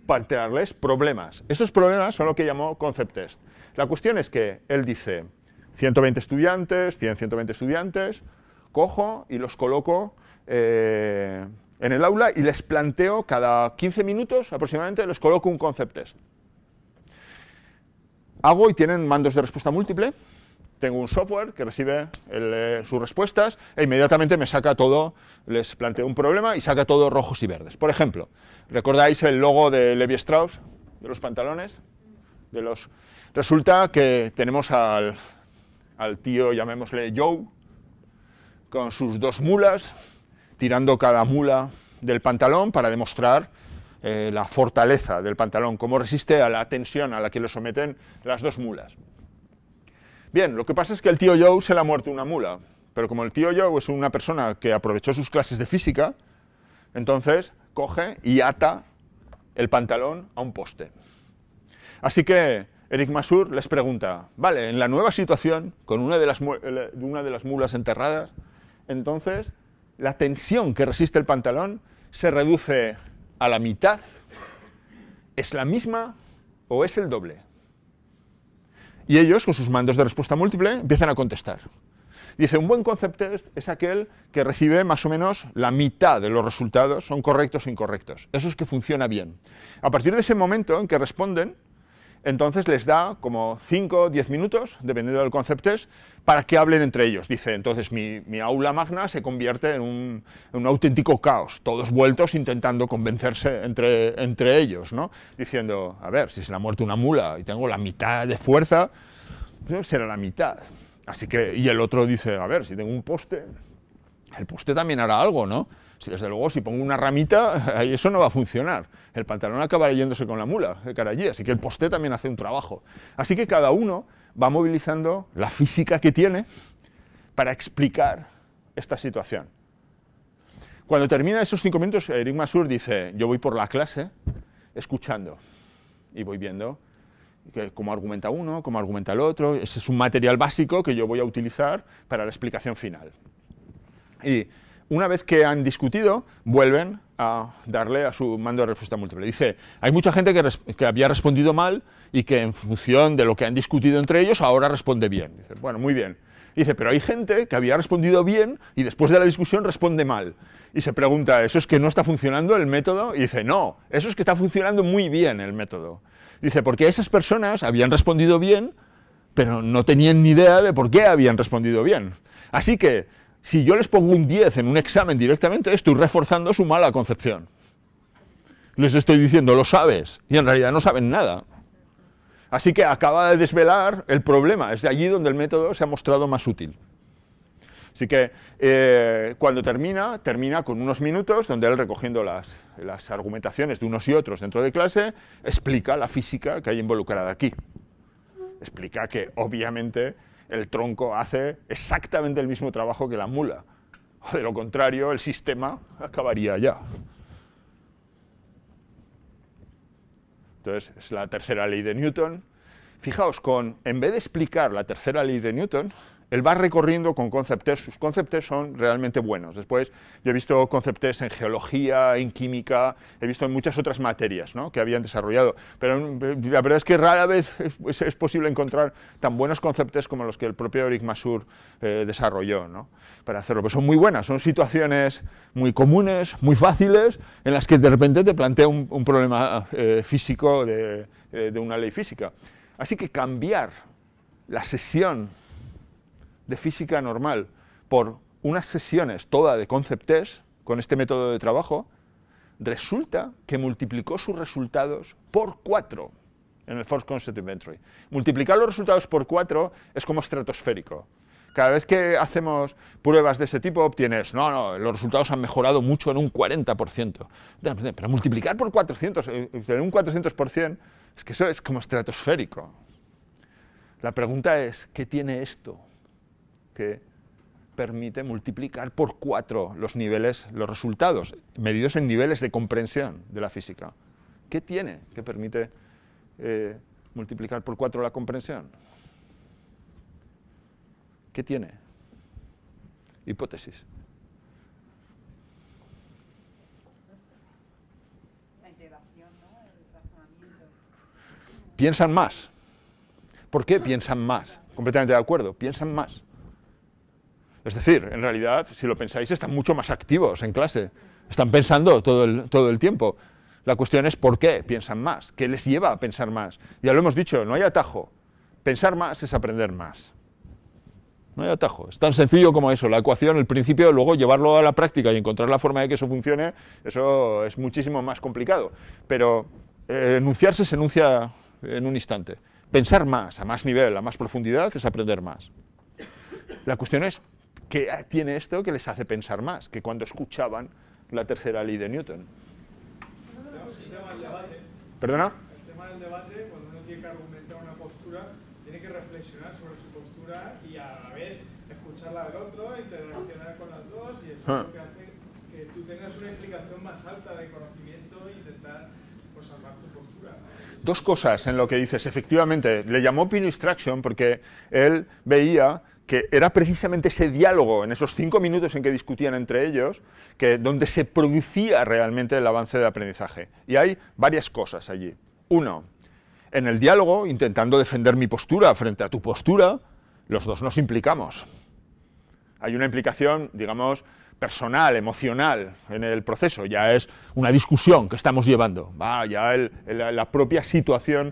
plantearles problemas. Estos problemas son lo que llamó concept test. La cuestión es que él dice 120 estudiantes, 100, 120 estudiantes, cojo y los coloco eh, en el aula y les planteo cada 15 minutos aproximadamente, les coloco un concept test. Hago y tienen mandos de respuesta múltiple, tengo un software que recibe eh, sus respuestas e inmediatamente me saca todo, les planteo un problema y saca todo rojos y verdes. Por ejemplo, ¿recordáis el logo de Levi Strauss, de los pantalones? De los... Resulta que tenemos al, tío, llamémosle Joe, con sus dos mulas, tirando cada mula del pantalón para demostrar eh, la fortaleza del pantalón, cómo resiste a la tensión a la que le someten las dos mulas. Bien, lo que pasa es que el tío Joe se le ha muerto una mula, pero como el tío Joe es una persona que aprovechó sus clases de física, entonces coge y ata el pantalón a un poste. Así que Eric Masur les pregunta, vale, en la nueva situación, con una de las, eh, una de las mulas enterradas, entonces la tensión que resiste el pantalón se reduce a la mitad, es la misma o es el doble. Y ellos, con sus mandos de respuesta múltiple, empiezan a contestar. Dice, un buen concept test es aquel que recibe más o menos la mitad de los resultados, son correctos o incorrectos. Eso es que funciona bien. A partir de ese momento en que responden, entonces les da como 5 o 10 minutos, dependiendo del concepto, para que hablen entre ellos. Dice, entonces mi, aula magna se convierte en un, auténtico caos, todos vueltos intentando convencerse entre, ellos, ¿no? Diciendo, a ver, si se la muerte muerto una mula y tengo la mitad de fuerza, pues será la mitad. Así que, y el otro dice, a ver, si tengo un poste, el poste también hará algo, ¿no? desde luego, si pongo una ramita, <laughs> eso no va a funcionar. El pantalón acaba yéndose con la mula, cara allí. Así que el posté también hace un trabajo. Así que cada uno va movilizando la física que tiene para explicar esta situación. Cuando termina esos cinco minutos, Eric Masur dice, yo voy por la clase escuchando y voy viendo cómo argumenta uno, cómo argumenta el otro. Ese es un material básico que yo voy a utilizar para la explicación final. Y una vez que han discutido, vuelven a darle a su mando de respuesta múltiple. Dice, hay mucha gente que, había respondido mal y que en función de lo que han discutido entre ellos ahora responde bien. Dice, bueno, muy bien. Dice, pero hay gente que había respondido bien y después de la discusión responde mal. Y se pregunta, ¿eso es que no está funcionando el método? Y dice, no, eso es que está funcionando muy bien el método. Dice, porque esas personas habían respondido bien, pero no tenían ni idea de por qué habían respondido bien. Así que si yo les pongo un 10 en un examen directamente, estoy reforzando su mala concepción. Les estoy diciendo, lo sabes, y en realidad no saben nada. Así que acaba de desvelar el problema, es de allí donde el método se ha mostrado más útil. Así que eh, cuando termina, termina con unos minutos donde él recogiendo las, las, argumentaciones de unos y otros dentro de clase, explica la física que hay involucrada aquí. Explica que obviamente el tronco hace exactamente el mismo trabajo que la mula. O de lo contrario, el sistema acabaría ya. Entonces, es la tercera ley de Newton. Fijaos, con, en vez de explicar la tercera ley de Newton, él va recorriendo con conceptes, sus conceptos son realmente buenos. Después yo he visto conceptes en geología, en química, he visto en muchas otras materias ¿no? que habían desarrollado, pero mm, la verdad es que rara vez es, posible encontrar tan buenos conceptos como los que el propio Eric Masur eh, desarrolló para hacerlo. Pero son muy buenas, son situaciones muy comunes, muy fáciles, en las que de repente te plantea un, problema eh, físico de, eh, de una ley física. Así que cambiar la sesión de física normal por unas sesiones todas de concept con este método de trabajo, resulta que multiplicó sus resultados por 4 en el Force Concept Inventory. Multiplicar los resultados por cuatro es como estratosférico. Cada vez que hacemos pruebas de ese tipo obtienes, no, no, los resultados han mejorado mucho en un 40%. Pero multiplicar por 400, eh, eh, en un 400%, es que eso es como estratosférico. La pregunta es, ¿qué tiene esto? que permite multiplicar por cuatro los niveles, los resultados, medidos en niveles de comprensión de la física. ¿Qué tiene que permite eh, multiplicar por cuatro la comprensión? ¿Qué tiene? Hipótesis. La integración, ¿no? El razonamiento. Piensan más. ¿Por qué piensan más? Completamente de acuerdo, piensan más. Es decir, en realidad, si lo pensáis, están mucho más activos en clase. Están pensando todo el, todo el tiempo. La cuestión es por qué piensan más, qué les lleva a pensar más. Ya lo hemos dicho, no hay atajo. Pensar más es aprender más. No hay atajo. Es tan sencillo como eso. La ecuación, el principio, luego llevarlo a la práctica y encontrar la forma de que eso funcione, eso es muchísimo más complicado. Pero eh, enunciarse se enuncia en un instante. Pensar más, a más nivel, a más profundidad, es aprender más. La cuestión es que ah, tiene esto que les hace pensar más que cuando escuchaban la tercera ley de Newton. El tema del debate, ¿Perdona? El tema del debate, cuando uno tiene que argumentar una postura, tiene que reflexionar sobre su postura y a la vez escucharla del otro, interaccionar con las dos y eso es lo que ah. hace que tú tengas una explicación más alta de conocimiento e intentar pues, salvar tu postura. Dos cosas en lo que dices. Efectivamente, le llamó Pino Instruction porque él veía que era precisamente ese diálogo en esos cinco minutos en que discutían entre ellos, que donde se producía realmente el avance de aprendizaje. Y hay varias cosas allí. Uno, en el diálogo, intentando defender mi postura frente a tu postura, los dos nos implicamos. Hay una implicación, digamos, personal, emocional en el proceso, ya es una discusión que estamos llevando, ya la propia situación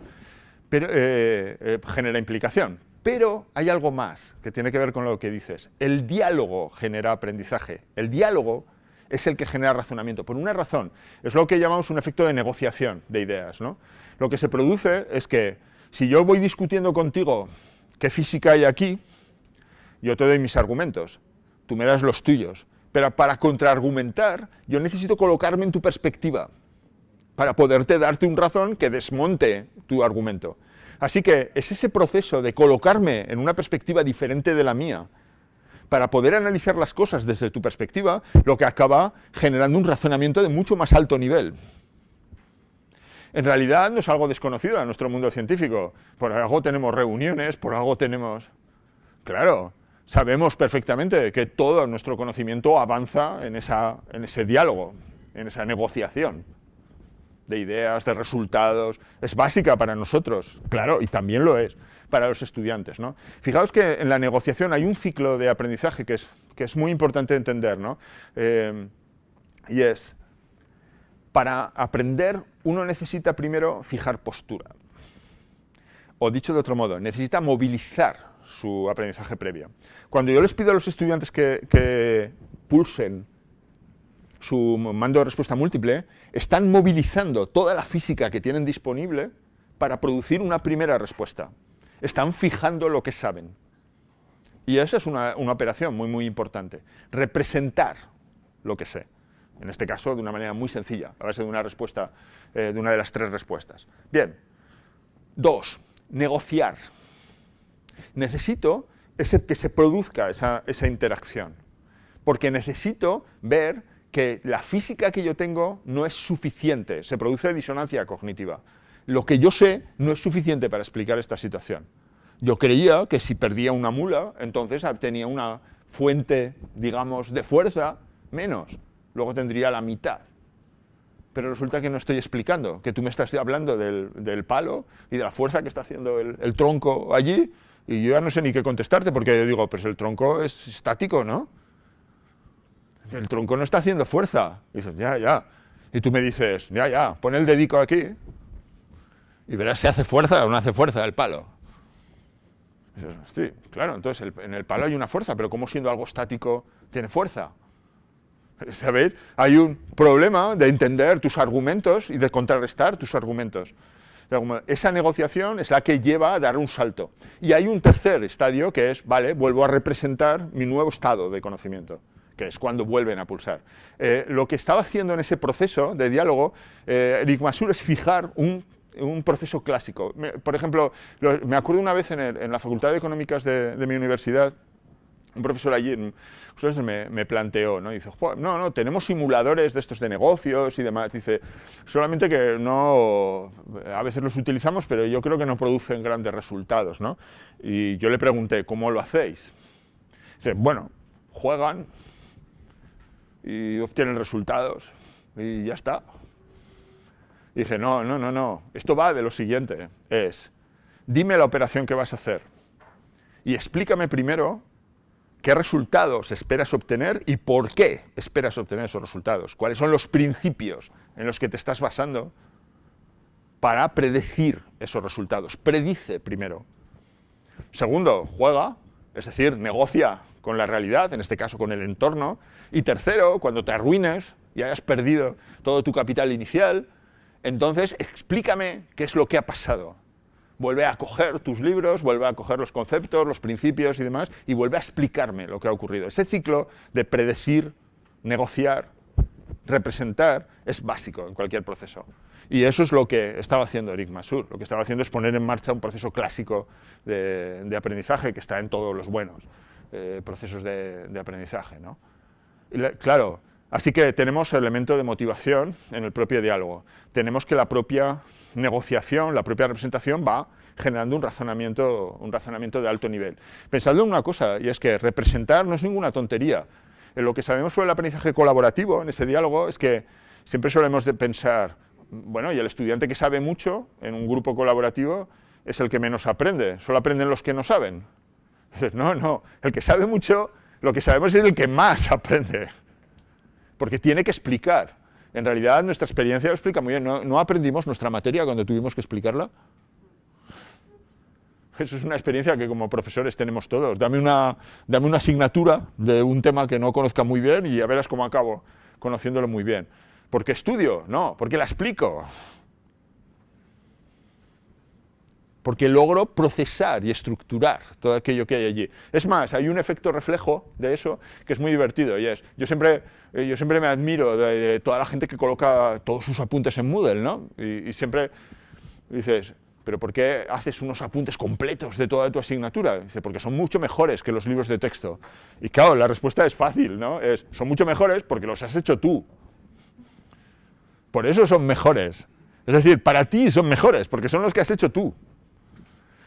eh, eh, genera implicación. Pero hay algo más que tiene que ver con lo que dices. El diálogo genera aprendizaje. El diálogo es el que genera razonamiento. Por una razón, es lo que llamamos un efecto de negociación de ideas. ¿no? Lo que se produce es que si yo voy discutiendo contigo qué física hay aquí, yo te doy mis argumentos, tú me das los tuyos. Pero para contraargumentar, yo necesito colocarme en tu perspectiva para poderte darte un razón que desmonte tu argumento. Así que es ese proceso de colocarme en una perspectiva diferente de la mía para poder analizar las cosas desde tu perspectiva lo que acaba generando un razonamiento de mucho más alto nivel. En realidad no es algo desconocido a nuestro mundo científico. Por algo tenemos reuniones, por algo tenemos... Claro, sabemos perfectamente que todo nuestro conocimiento avanza en, en ese diálogo, en esa negociación de ideas, de resultados, es básica para nosotros, claro, y también lo es para los estudiantes. ¿no? Fijaos que en la negociación hay un ciclo de aprendizaje que es, que es muy importante entender, eh, y es, para aprender uno necesita primero fijar postura, o dicho de otro modo, necesita movilizar su aprendizaje previo. Cuando yo les pido a los estudiantes que, que pulsen su mando de respuesta múltiple, están movilizando toda la física que tienen disponible para producir una primera respuesta. Están fijando lo que saben. Y esa es una, operación muy, muy importante. Representar lo que sé. En este caso, de una manera muy sencilla, a base de una respuesta, eh, de una de las tres respuestas. Bien. Dos, negociar. Necesito que se produzca esa, esa interacción. Porque necesito ver que la física que yo tengo no es suficiente, se produce disonancia cognitiva. Lo que yo sé no es suficiente para explicar esta situación. Yo creía que si perdía una mula, entonces tenía una fuente, digamos, de fuerza menos. Luego tendría la mitad. Pero resulta que no estoy explicando, que tú me estás hablando del, del palo y de la fuerza que está haciendo el, el, tronco allí, y yo ya no sé ni qué contestarte, porque yo digo, pues el tronco es estático, ¿no? el tronco no está haciendo fuerza. Y dices, ya, ya. Y tú me dices, ya, ya, pon el dedico aquí y verás si hace fuerza o no hace fuerza el palo. sí, claro, entonces en el palo hay una fuerza, pero como siendo algo estático tiene fuerza? ¿Sabéis? Hay un problema de entender tus argumentos y de contrarrestar tus argumentos. Esa negociación es la que lleva a dar un salto. Y hay un tercer estadio que es, vale, vuelvo a representar mi nuevo estado de conocimiento es cuando vuelven a pulsar. Eh, lo que estaba haciendo en ese proceso de diálogo eh, el es fijar un, un proceso clásico. por ejemplo, me acuerdo una vez en, en la Facultad de Económicas de, mi universidad, un profesor allí mm, me, me planteó, ¿no? dice, no, no, tenemos simuladores de estos de negocios y demás. Dice, solamente que no, eh, a veces los utilizamos, pero yo creo que no producen grandes resultados, ¿no? Y yo le pregunté, ¿cómo lo hacéis? Dice, bueno, juegan, y obtienen resultados y ya está. dije, no, no, no, no, esto va de lo siguiente, es, dime la operación que vas a hacer y explícame primero qué resultados esperas obtener y por qué esperas obtener esos resultados, cuáles son los principios en los que te estás basando para predecir esos resultados. Predice primero. Segundo, juega, es decir, negocia, con la realidad, en este caso con el entorno. Y tercero, cuando te arruines y hayas perdido todo tu capital inicial, entonces explícame qué es lo que ha pasado. Vuelve a coger tus libros, vuelve a coger los conceptos, los principios y demás, y vuelve a explicarme lo que ha ocurrido. Ese ciclo de predecir, negociar, representar es básico en cualquier proceso. Y eso es lo que estaba haciendo Eric Masur. Lo que estaba haciendo es poner en marcha un proceso clásico de aprendizaje que está en todos los buenos. Eh, procesos de, aprendizaje. claro, así que tenemos el elemento de motivación en el propio diálogo. Tenemos que la propia negociación, la propia representación va generando un razonamiento, un razonamiento de alto nivel. pensando en una cosa, y es que representar no es ninguna tontería. Eh, lo que sabemos por el aprendizaje colaborativo, en ese diálogo, es que siempre solemos de pensar, bueno, y el estudiante que sabe mucho en un grupo colaborativo es el que menos aprende, solo aprenden los que no saben no, no, el que sabe mucho, lo que sabemos es el que más aprende, porque tiene que explicar. En realidad nuestra experiencia lo explica muy bien, no, aprendimos nuestra materia cuando tuvimos que explicarla. Eso es una experiencia que como profesores tenemos todos. Dame una, una asignatura de un tema que no conozca muy bien y ya verás cómo acabo conociéndolo muy bien. ¿Porque estudio? No, porque la explico porque logro procesar y estructurar todo aquello que hay allí. Es más, hay un efecto reflejo de eso que es muy divertido y es, yo siempre, eh, yo siempre me admiro de, toda la gente que coloca todos sus apuntes en Moodle, ¿no? Y, siempre dices, ¿pero por qué haces unos apuntes completos de toda tu asignatura? Dice, porque son mucho mejores que los libros de texto. Y claro, la respuesta es fácil, ¿no? Es, son mucho mejores porque los has hecho tú. Por eso son mejores. Es decir, para ti son mejores, porque son los que has hecho tú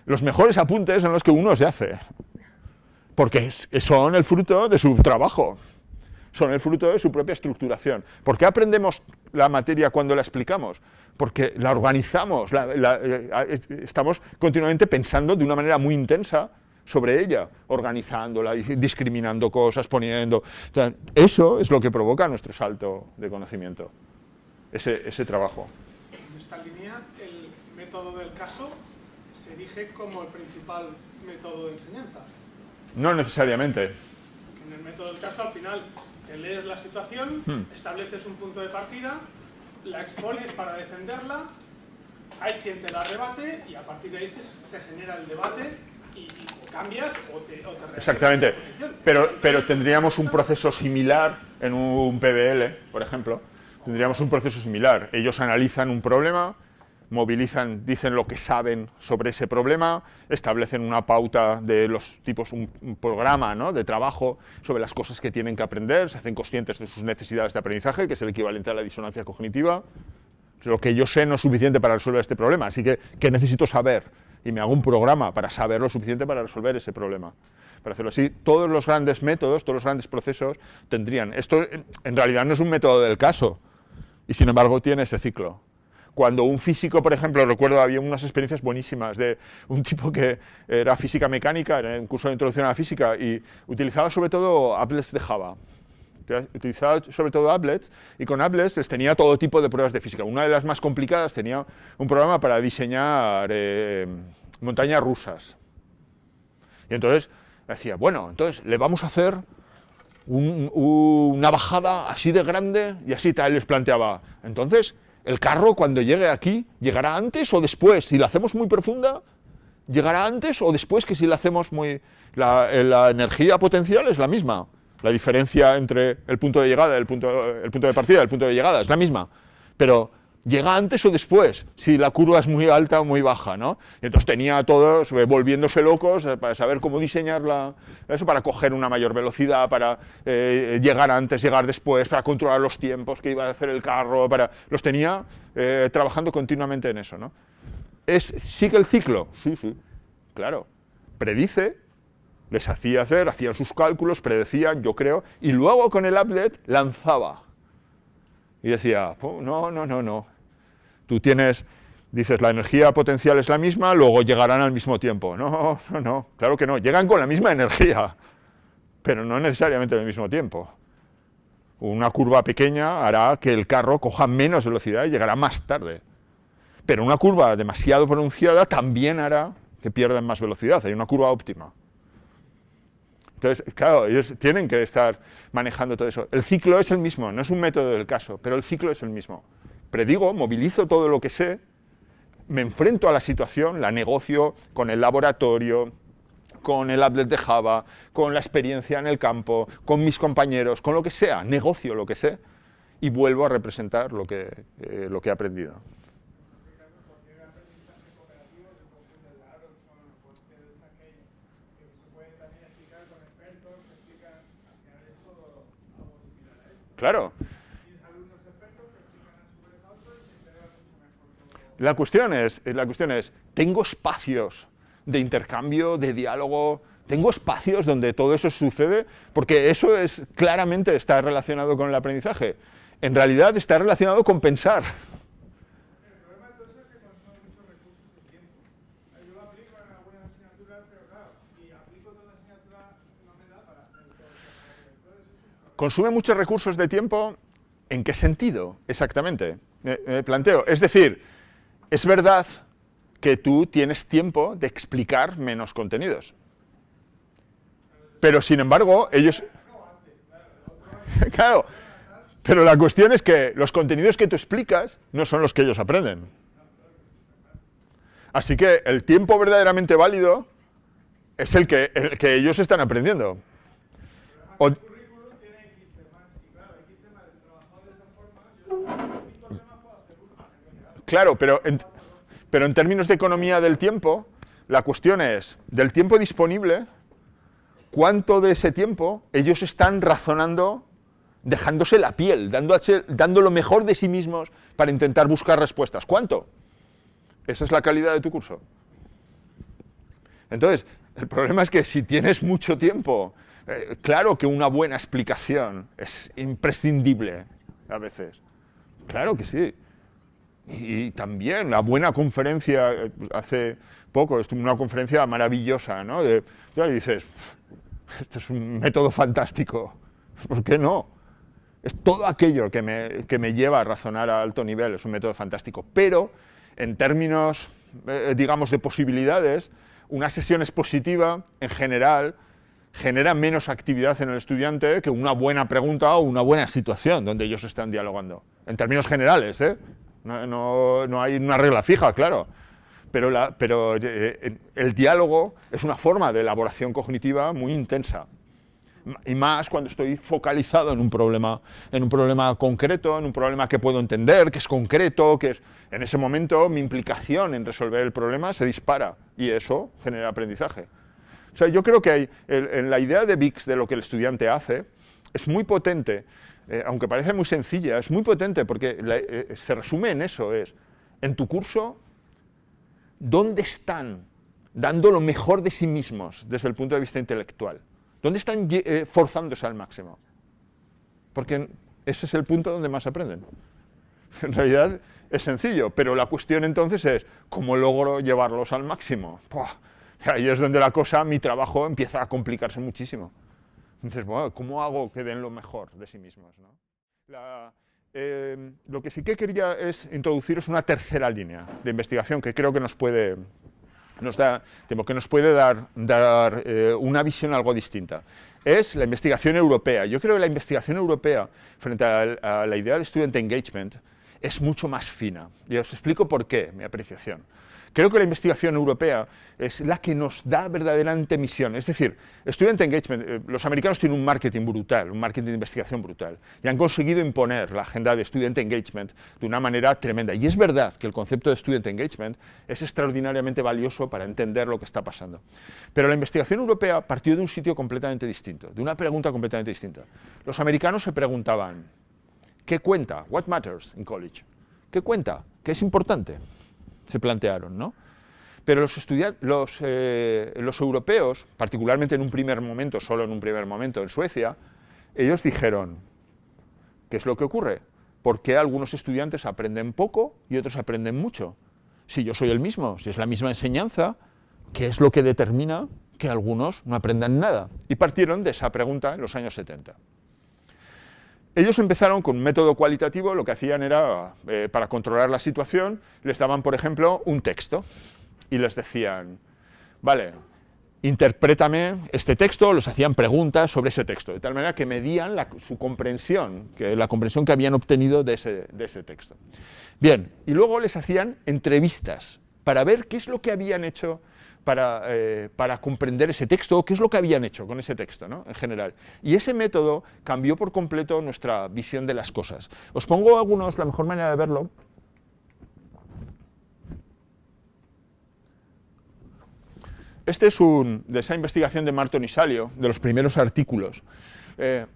los mejores apuntes son los que uno se hace, porque son el fruto de su trabajo, son el fruto de su propia estructuración. ¿Por qué aprendemos la materia cuando la explicamos? Porque la organizamos, eh, estamos continuamente pensando de una manera muy intensa sobre ella, organizándola, discriminando cosas, poniendo... eso es lo que provoca nuestro salto de conocimiento, ese, ese trabajo. En esta línea, el método del caso como el principal método de enseñanza. No necesariamente. en el método del caso, al final, lees la situación, hmm. estableces un punto de partida, la expones para defenderla, hay quien te da rebate y a partir de ahí se, genera el debate y, cambias o te, o Exactamente. Pero, pero tendríamos un proceso similar en un PBL, por ejemplo. Tendríamos un proceso similar. Ellos analizan un problema, movilizan, dicen lo que saben sobre ese problema, establecen una pauta de los tipos, un, programa ¿no? de trabajo sobre las cosas que tienen que aprender, se hacen conscientes de sus necesidades de aprendizaje, que es el equivalente a la disonancia cognitiva. Lo que yo sé no es suficiente para resolver este problema, así que, ¿qué necesito saber? Y me hago un programa para saber lo suficiente para resolver ese problema. Para hacerlo así, todos los grandes métodos, todos los grandes procesos tendrían. Esto en realidad no es un método del caso, y sin embargo tiene ese ciclo cuando un físico, por ejemplo, recuerdo, había unas experiencias buenísimas de un tipo que era física mecánica, era un curso de introducción a la física, y utilizaba sobre todo applets de Java utilizaba sobre todo applets, y con applets les tenía todo tipo de pruebas de física. Una de las más complicadas tenía un programa para diseñar eh, montañas rusas. Y entonces decía, bueno, entonces le vamos a hacer una bajada así de grande, y así tal, les planteaba. Entonces, el carro cuando llegue aquí, ¿llegará antes o después? Si la hacemos muy profunda, ¿llegará antes o después que si la hacemos muy... Eh, la, energía potencial es la misma. La diferencia entre el punto de llegada, el punto, el punto de partida, el punto de llegada es la misma. Pero llega antes o después, si la curva es muy alta o muy baja, ¿no? entonces tenía a todos eh, volviéndose locos eh, para saber cómo diseñarla, eso, para coger una mayor velocidad, para eh, llegar antes, llegar después, para controlar los tiempos que iba a hacer el carro, para, los tenía trabajando continuamente en eso, ¿no? ¿Es, ¿Sigue el ciclo? Sí, sí, claro. Predice, les hacía hacer, hacían sus cálculos, predecían, yo creo, y luego con el applet lanzaba. Y decía, no, no, no, no, Tú tienes, dices, la energía potencial es la misma, luego llegarán al mismo tiempo. No, no, no, claro que no. Llegan con la misma energía, pero no necesariamente al mismo tiempo. Una curva pequeña hará que el carro coja menos velocidad y llegará más tarde. Pero una curva demasiado pronunciada también hará que pierdan más velocidad. Hay una curva óptima. Entonces, claro, ellos tienen que estar manejando todo eso. El ciclo es el mismo, no es un método del caso, pero el ciclo es el mismo predigo, movilizo todo lo que sé, me enfrento a la situación, la negocio con el laboratorio, con el applet de Java, con la experiencia en el campo, con mis compañeros, con lo que sea, negocio lo que sé, y vuelvo a representar lo que, eh, lo que he aprendido. Claro, La cuestión es, la cuestión es ¿tengo espacios de intercambio, de diálogo? ¿Tengo espacios donde todo eso sucede? Porque eso es claramente está relacionado con el aprendizaje. En realidad está relacionado con pensar. consume muchos recursos de tiempo, ¿en qué sentido exactamente? Eh, eh, planteo. Es decir, es verdad que tú tienes tiempo de explicar menos contenidos. Pero sin embargo, ellos... <laughs> claro, pero la cuestión es que los contenidos que tú explicas no son los que ellos aprenden. Así que el tiempo verdaderamente válido es el que, ellos están aprendiendo. Claro, pero en, pero en términos de economía del tiempo, la cuestión es, del tiempo disponible, ¿cuánto de ese tiempo ellos están razonando, dejándose la piel, dando, dando lo mejor de sí mismos para intentar buscar respuestas? ¿Cuánto? Esa es la calidad de tu curso. Entonces, el problema es que si tienes mucho tiempo, eh, claro que una buena explicación es imprescindible a veces. Claro que sí. Y también la buena conferencia, eh, hace poco, en una conferencia maravillosa, ¿no? y dices, este es un método fantástico, <laughs> ¿por qué no? Es todo aquello que me, lleva a razonar a alto nivel, es un método fantástico, pero en términos, eh, digamos, de posibilidades, una sesión expositiva, en general, genera menos actividad en el estudiante que una buena pregunta o una buena situación donde ellos están dialogando. En términos generales, ¿eh? No, hay una regla fija, claro. Pero, pero eh, eh, el diálogo es una forma de elaboración cognitiva muy intensa. Y más cuando estoy focalizado en un problema, en un problema concreto, en un problema que puedo entender, que es concreto, que En ese momento mi implicación en resolver el problema se dispara y eso genera aprendizaje. O sea, yo creo que hay, en la idea de Bix de lo que el estudiante hace es muy potente eh, aunque parece muy sencilla, es muy potente porque eh, se resume en eso, es, en tu curso, ¿dónde están dando lo mejor de sí mismos desde el punto de vista intelectual? ¿Dónde están eh, forzándose al máximo? Porque ese es el punto donde más aprenden. <laughs> En realidad es sencillo, pero la cuestión entonces es, ¿cómo logro llevarlos al máximo? Ahí es donde la cosa, mi trabajo, empieza a complicarse muchísimo. Entonces, ¿cómo hago que den lo mejor de sí mismos? Em, lo que sí que quería es introduciros una tercera línea de investigación que creo que nos puede, nos da, que nos puede dar, dar eh, una visión algo distinta. Es la investigación europea. Yo creo que la investigación europea, frente a, a la idea de student engagement, es mucho más fina. Y os explico por qué, mi apreciación. Creo que la investigación europea es la que nos da verdaderamente misión. Es decir, Student Engagement, eh, los americanos tienen un marketing brutal, un marketing de investigación brutal, y han conseguido imponer la agenda de Student Engagement de una manera tremenda. Y es verdad que el concepto de Student Engagement es extraordinariamente valioso para entender lo que está pasando. Pero la investigación europea partió de un sitio completamente distinto, de una pregunta completamente distinta. Los americanos se preguntaban, ¿qué cuenta? What matters in college? ¿Qué cuenta? ¿Qué es importante? se plantearon. ¿no? Pero los, eh, los europeos, particularmente en un primer momento, solo en un primer momento en Suecia, ellos dijeron, ¿qué es lo que ocurre? ¿Por qué algunos estudiantes aprenden poco y otros aprenden mucho? Si yo soy el mismo, si es la misma enseñanza, ¿qué es lo que determina que algunos no aprendan nada? Y partieron de esa pregunta en los años 70. Ellos empezaron con un método cualitativo, lo que hacían era, eh, para controlar la situación, les daban, por ejemplo, un texto y les decían, vale, interprétame este texto, los hacían preguntas sobre ese texto, de tal manera que medían su comprensión, que, la comprensión que habían obtenido de ese, de ese texto. Bien, y luego les hacían entrevistas para ver qué es lo que habían hecho para, eh, para, comprender ese texto, qué es lo que habían hecho con ese texto ¿no? en general. Y ese método cambió por completo nuestra visión de las cosas. Os pongo algunos, la mejor manera de verlo. Este es un, de esa investigación de Marton y de los primeros artículos. Eh,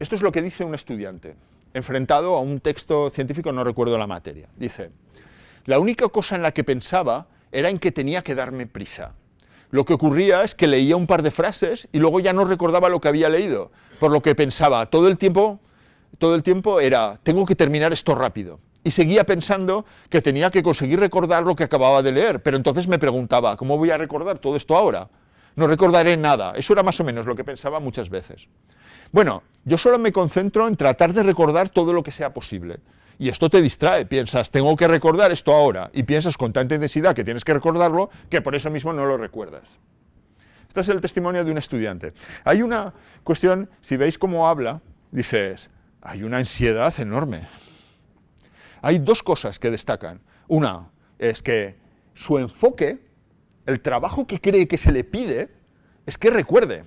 esto es lo que dice un estudiante, enfrentado a un texto científico, no recuerdo la materia. Dice, la única cosa en la que pensaba era en que tenía que darme prisa. Lo que ocurría es que leía un par de frases y luego ya no recordaba lo que había leído, por lo que pensaba todo el tiempo, todo el tiempo era, tengo que terminar esto rápido. Y seguía pensando que tenía que conseguir recordar lo que acababa de leer, pero entonces me preguntaba, ¿cómo voy a recordar todo esto ahora? No recordaré nada. Eso era más o menos lo que pensaba muchas veces. Bueno, yo solo me concentro en tratar de recordar todo lo que sea posible y esto te distrae, piensas, tengo que recordar esto ahora, y piensas con tanta intensidad que tienes que recordarlo, que por eso mismo no lo recuerdas. Este es el testimonio de un estudiante. Hay una cuestión, si veis cómo habla, dices, hay una ansiedad enorme. Hay dos cosas que destacan. Una es que su enfoque, el trabajo que cree que se le pide, es que recuerde.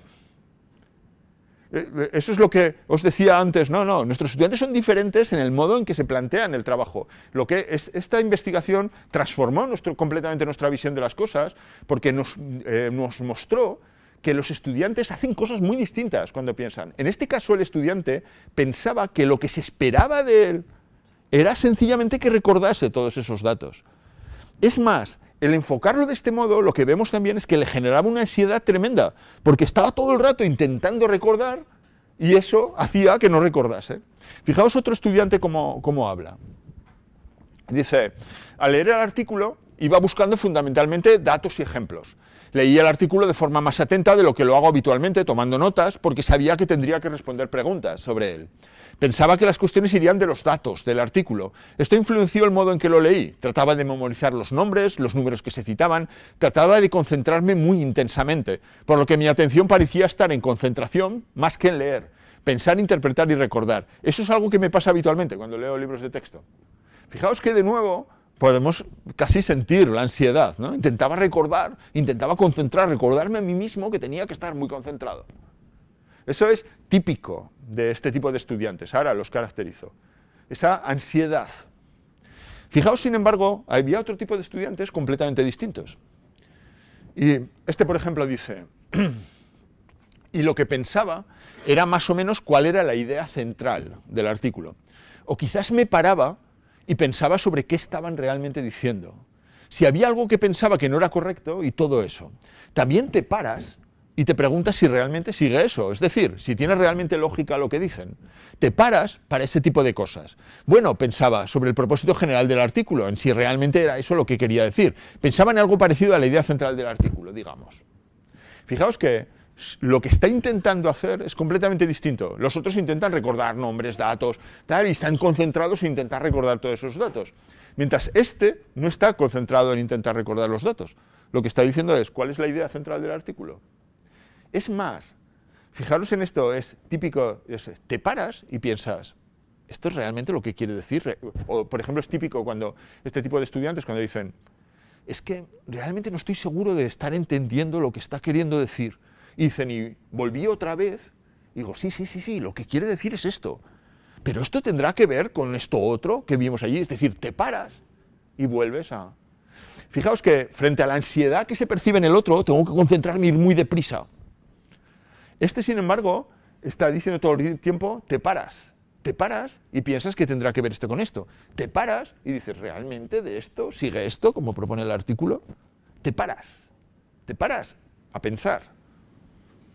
Eh, eh, eso es lo que os decía antes, no, no, nuestros estudiantes son diferentes en el modo en que se plantean el trabajo. Lo que esta investigación transformó completamente nuestra visión de las cosas porque nos, eh, nos mostró que los estudiantes hacen cosas muy distintas cuando piensan. En este caso el estudiante pensaba que lo que se esperaba de él era sencillamente que recordase todos esos datos. Es más, el enfocarlo de este modo, lo que vemos también es que le generaba una ansiedad tremenda, porque estaba todo el rato intentando recordar y eso hacía que no recordase. Fijaos otro estudiante cómo, habla. Dice, al leer el artículo iba buscando fundamentalmente datos y ejemplos leí el artículo de forma más atenta de lo que lo hago habitualmente, tomando notas, porque sabía que tendría que responder preguntas sobre él. Pensaba que las cuestiones irían de los datos, del artículo. Esto influenció el modo en que lo leí. Trataba de memorizar los nombres, los números que se citaban, trataba de concentrarme muy intensamente, por lo que mi atención parecía estar en concentración más que en leer. Pensar, interpretar y recordar. Eso es algo que me pasa habitualmente cuando leo libros de texto. Fijaos que de nuevo podemos casi sentir la ansiedad, ¿no? Intentaba recordar, intentaba concentrar, recordarme a mí mismo que tenía que estar muy concentrado. Eso es típico de este tipo de estudiantes, ahora los caracterizo, esa ansiedad. Fijaos, sin embargo, había otro tipo de estudiantes completamente distintos. Y este, por ejemplo, dice, <clears throat> y lo que pensaba era más o menos cuál era la idea central del artículo. O quizás me paraba y pensaba sobre qué estaban realmente diciendo. Si había algo que pensaba que no era correcto y todo eso. También te paras y te preguntas si realmente sigue eso, es decir, si tiene realmente lógica lo que dicen. Te paras para ese tipo de cosas. Bueno, pensaba sobre el propósito general del artículo, en si realmente era eso lo que quería decir. Pensaba en algo parecido a la idea central del artículo, digamos. Fijaos que lo que está intentando hacer es completamente distinto. Los otros intentan recordar nombres, datos, tal, y están concentrados en intentar recordar todos esos datos. Mientras este no está concentrado en intentar recordar los datos. Lo que está diciendo es, ¿cuál es la idea central del artículo? Es más, fijaros en esto, es típico, te paras y piensas, ¿esto es realmente lo que quiere decir? O, por ejemplo, es típico cuando este tipo de estudiantes cuando dicen, es que realmente no estoy seguro de estar entendiendo lo que está queriendo decir y volví otra vez y digo, sí, sí, sí, sí, lo que quiere decir es esto. Pero esto tendrá que ver con esto otro que vimos allí, es decir, te paras y vuelves a... Fijaos que frente a la ansiedad que se percibe en el otro, tengo que concentrarme y ir muy deprisa. Este, sin embargo, está diciendo todo el tiempo, te paras, te paras y piensas que tendrá que ver esto con esto. Te paras y dices, ¿realmente de esto sigue esto, como propone el artículo? Te paras, te paras a pensar.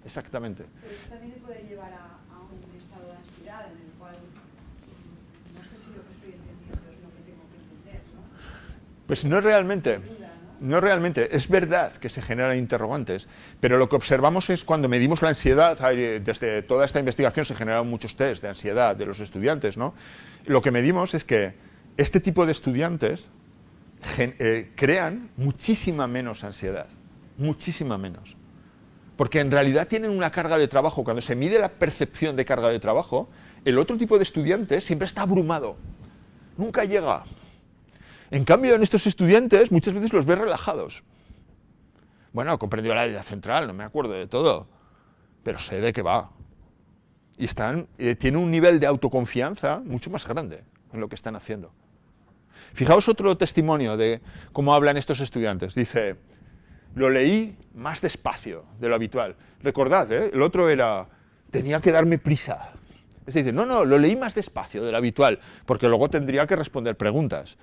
Exactamente. Pero eso también puede llevar a, un estado de ansiedad en el cual mm, no sé si lo que estoy entendiendo es lo que tengo que entender, ¿no? Pues no realmente. No realmente, es verdad que se generan interrogantes, pero lo que observamos es cuando medimos la ansiedad, eh, desde toda esta investigación se generaron muchos test de ansiedad de los estudiantes, ¿no? Lo que medimos es que este tipo de estudiantes eh, crean muchísima menos ansiedad, muchísima menos porque en realidad tienen una carga de trabajo. Cuando se mide la percepción de carga de trabajo, el otro tipo de estudiante siempre está abrumado, nunca llega. En cambio, en estos estudiantes muchas veces los ves relajados. Bueno, comprendió la idea central, no me acuerdo de todo, pero sé de qué va. Y están, eh, tienen un nivel de autoconfianza mucho más grande en lo que están haciendo. Fijaos otro testimonio de cómo hablan estos estudiantes. Dice, lo leí más despacio de lo habitual. Recordad, ¿eh? el otro era, tenía que darme prisa. Es este decir, no, no, lo leí más despacio de lo habitual, porque luego tendría que responder preguntas.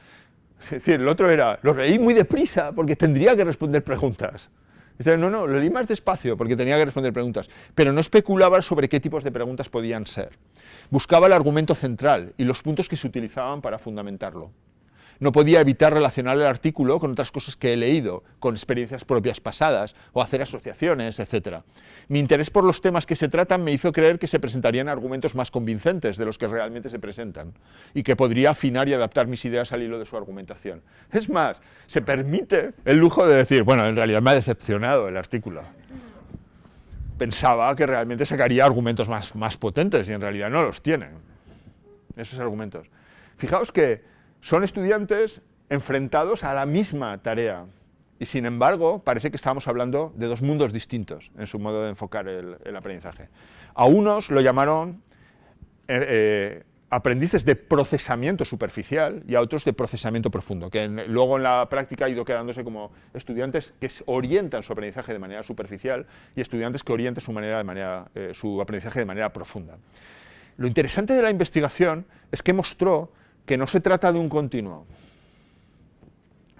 Es decir, el otro era, lo leí muy deprisa porque tendría que responder preguntas. Es decir, no, no, lo leí más despacio porque tenía que responder preguntas, pero no especulaba sobre qué tipos de preguntas podían ser. Buscaba el argumento central y los puntos que se utilizaban para fundamentarlo no podía evitar relacionar el artículo con otras cosas que he leído, con experiencias propias pasadas, o hacer asociaciones, etc. Mi interés por los temas que se tratan me hizo creer que se presentarían argumentos más convincentes de los que realmente se presentan, y que podría afinar y adaptar mis ideas al hilo de su argumentación. Es más, se permite el lujo de decir, bueno, en realidad me ha decepcionado el artículo pensaba que realmente sacaría argumentos más, más potentes y en realidad no los tienen, esos argumentos. Fijaos que son estudiantes enfrentados a la misma tarea y sin embargo parece que estábamos hablando de dos mundos distintos en su modo de enfocar el, aprendizaje. A unos lo llamaron eh, eh, aprendices de procesamiento superficial y a otros de procesamiento profundo, que luego en la práctica ha ido quedándose como estudiantes que orientan su aprendizaje de manera superficial y estudiantes que orientan su, manera de manera, eh, su aprendizaje de manera profunda. Lo interesante de la investigación es que mostró que no se trata de un continuo.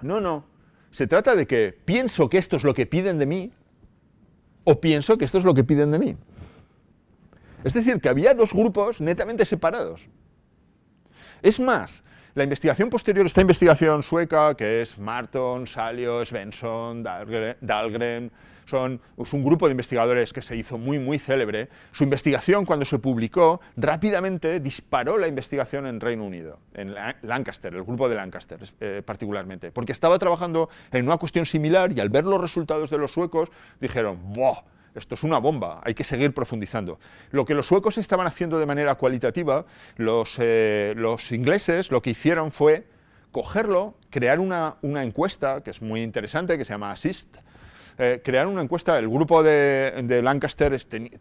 No, no. Se trata de que pienso que esto es lo que piden de mí o pienso que esto es lo que piden de mí. Es decir, que había dos grupos netamente separados. Es más, la investigación posterior, esta investigación sueca, que es Marton, Salio, Svensson, Dahlgren, es un grupo de investigadores que se hizo muy, muy célebre. Su investigación, cuando se publicó, rápidamente disparó la investigación en Reino Unido, en Lancaster, el grupo de Lancaster eh, particularmente, porque estaba trabajando en una cuestión similar y al ver los resultados de los suecos dijeron, ¡buah! Esto es una bomba, hay que seguir profundizando. Lo que los suecos estaban haciendo de manera cualitativa, los, eh, ingleses lo que hicieron fue cogerlo, crear una, una, encuesta que es muy interesante, que se llama Assist, eh, crearon una encuesta, el grupo de, Lancaster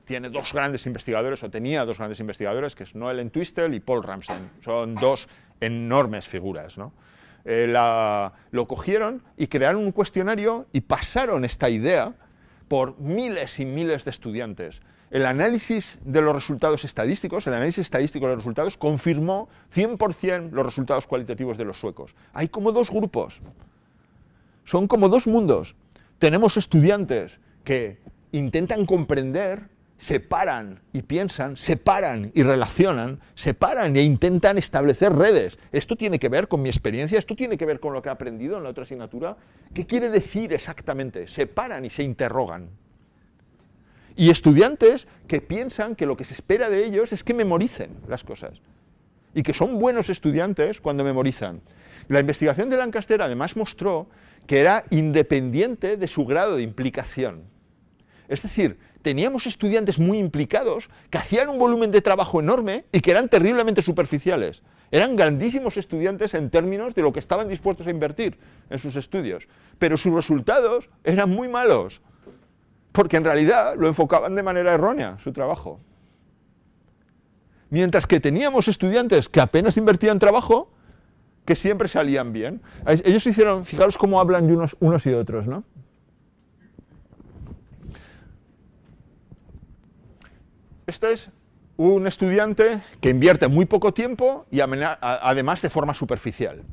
tiene dos grandes investigadores, o tenía dos grandes investigadores, que es Noel Entwistle y Paul Ramsden. Son dos enormes figuras, ¿no? Eh, la, lo cogieron y crearon un cuestionario y pasaron esta idea por miles y miles de estudiantes. El análisis de los resultados estadísticos, el análisis estadístico de los resultados, confirmó 100% los resultados cualitativos de los suecos. Hay como dos grupos, son como dos mundos tenemos estudiantes que intentan comprender, separan y piensan, separan y relacionan, separan e intentan establecer redes. Esto tiene que ver con mi experiencia, esto tiene que ver con lo que he aprendido en la otra asignatura. ¿Qué quiere decir exactamente? Separan y se interrogan. Y estudiantes que piensan que lo que se espera de ellos es que memoricen las cosas. Y que son buenos estudiantes cuando memorizan. La investigación de Lancaster además mostró que era independiente de su grado de implicación. Es decir, teníamos estudiantes muy implicados que hacían un volumen de trabajo enorme y que eran terriblemente superficiales. Eran grandísimos estudiantes en términos de lo que estaban dispuestos a invertir en sus estudios, pero sus resultados eran muy malos, porque en realidad lo enfocaban de manera errónea su trabajo. Mientras que teníamos estudiantes que apenas invertían trabajo, que siempre salían bien. Ellos hicieron, fijaros cómo hablan de unos, unos y otros, ¿no? Este es un estudiante que invierte muy poco tiempo y además de forma superficial.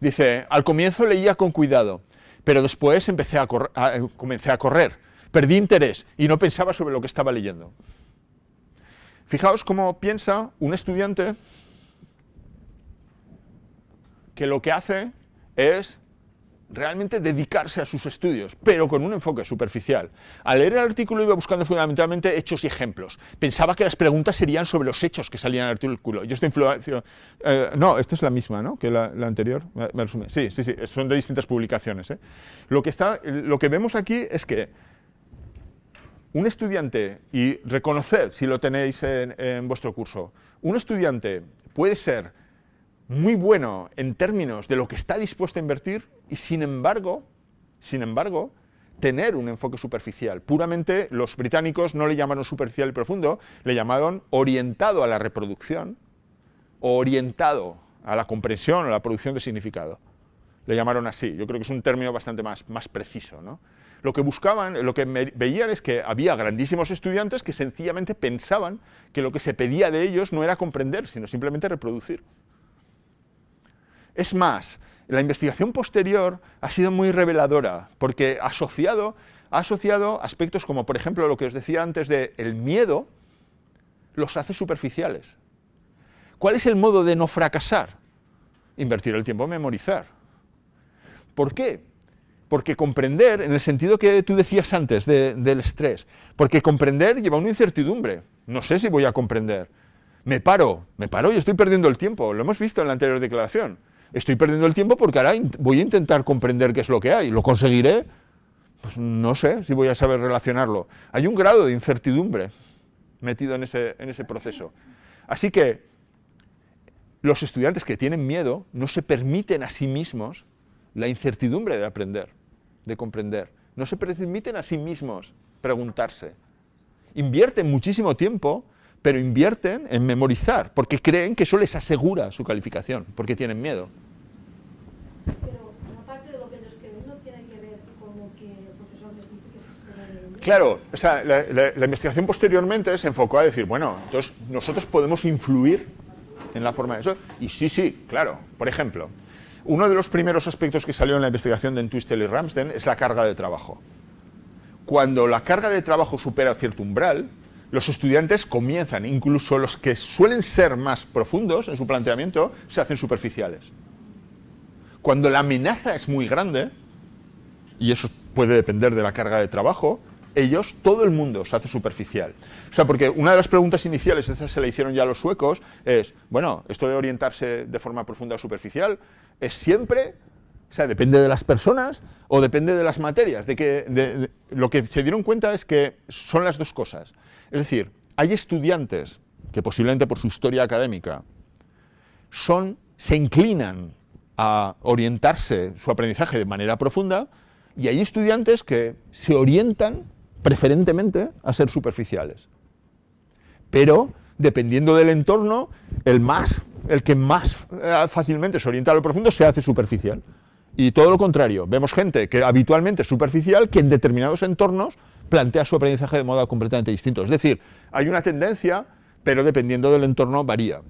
Dice, al comienzo leía con cuidado, pero después empecé a eh, comencé a correr, perdí interés y no pensaba sobre lo que estaba leyendo. Fijaos cómo piensa un estudiante que lo que hace es realmente dedicarse a sus estudios, pero con un enfoque superficial. Al leer el artículo iba buscando fundamentalmente hechos y ejemplos. Pensaba que las preguntas serían sobre los hechos que salían en el artículo. Yo estoy... Eh, no, esta es la misma, ¿no? Que la, anterior. Me, sí, sí, sí, son de distintas publicaciones. ¿eh? Lo, que está, lo que vemos aquí es que un estudiante, y reconoced si lo tenéis en, en vuestro curso, un estudiante puede ser muy bueno en términos de lo que está dispuesto a invertir y sin embargo, sin embargo, tener un enfoque superficial. Puramente los británicos no le llamaron superficial y profundo, le llamaron orientado a la reproducción o orientado a la comprensión o la producción de significado. Le llamaron así. Yo creo que es un término bastante más, preciso. Lo que buscaban, lo que veían es que había grandísimos estudiantes que sencillamente pensaban que lo que se pedía de ellos no era comprender, sino simplemente reproducir. Es más, la investigación posterior ha sido muy reveladora, porque asociado, ha asociado aspectos como, por ejemplo, lo que os decía antes de el miedo, los hace superficiales. ¿Cuál es el modo de no fracasar? Invertir el tiempo en memorizar. ¿Por qué? Porque comprender, en el sentido que tú decías antes del estrés, porque comprender lleva una incertidumbre. No sé si voy a comprender. Me paro, me paro y estoy perdiendo el tiempo. Lo hemos visto en la anterior declaración estoy perdiendo el tiempo porque ahora voy a intentar comprender qué es lo que hay. ¿Lo conseguiré? Pues no sé si voy a saber relacionarlo. Hay un grado de incertidumbre metido en ese, en ese proceso. Así que los estudiantes que tienen miedo no se permiten a sí mismos la incertidumbre de aprender, de comprender. No se permiten a sí mismos preguntarse. Invierten muchísimo tiempo pero invierten en memorizar, porque creen que eso les asegura su calificación, porque tienen miedo. Pero de lo que nos tiene que ver que profesor se Claro, o sea, la, investigación posteriormente se enfocó a decir, bueno, entonces nosotros podemos influir en la forma de eso, y sí, sí, claro, por ejemplo, uno de los primeros aspectos que salió en la investigación de Entwistle y Ramsden es la carga de trabajo. Cuando la carga de trabajo supera cierto umbral, los estudiantes comienzan, incluso los que suelen ser más profundos en su planteamiento, se hacen superficiales. Cuando la amenaza es muy grande, y eso puede depender de la carga de trabajo, ellos, todo el mundo se hace superficial. O sea, porque una de las preguntas iniciales, esas se le hicieron ya a los suecos, es, bueno, esto de orientarse de forma profunda o superficial, es siempre o sea, depende de las personas o depende de las materias. De que, lo que se dieron cuenta es que son las dos cosas. Es decir, hay estudiantes que posiblemente por su historia académica son, se inclinan a orientarse su aprendizaje de manera profunda y hay estudiantes que se orientan preferentemente a ser superficiales. Pero dependiendo del entorno, el más, el que más eh, fácilmente se orienta a lo profundo se hace superficial. Y todo lo contrario, vemos gente que habitualmente es superficial que en determinados entornos plantea su aprendizaje de modo completamente distinto. Es decir, hay una tendencia, pero dependiendo del entorno varía.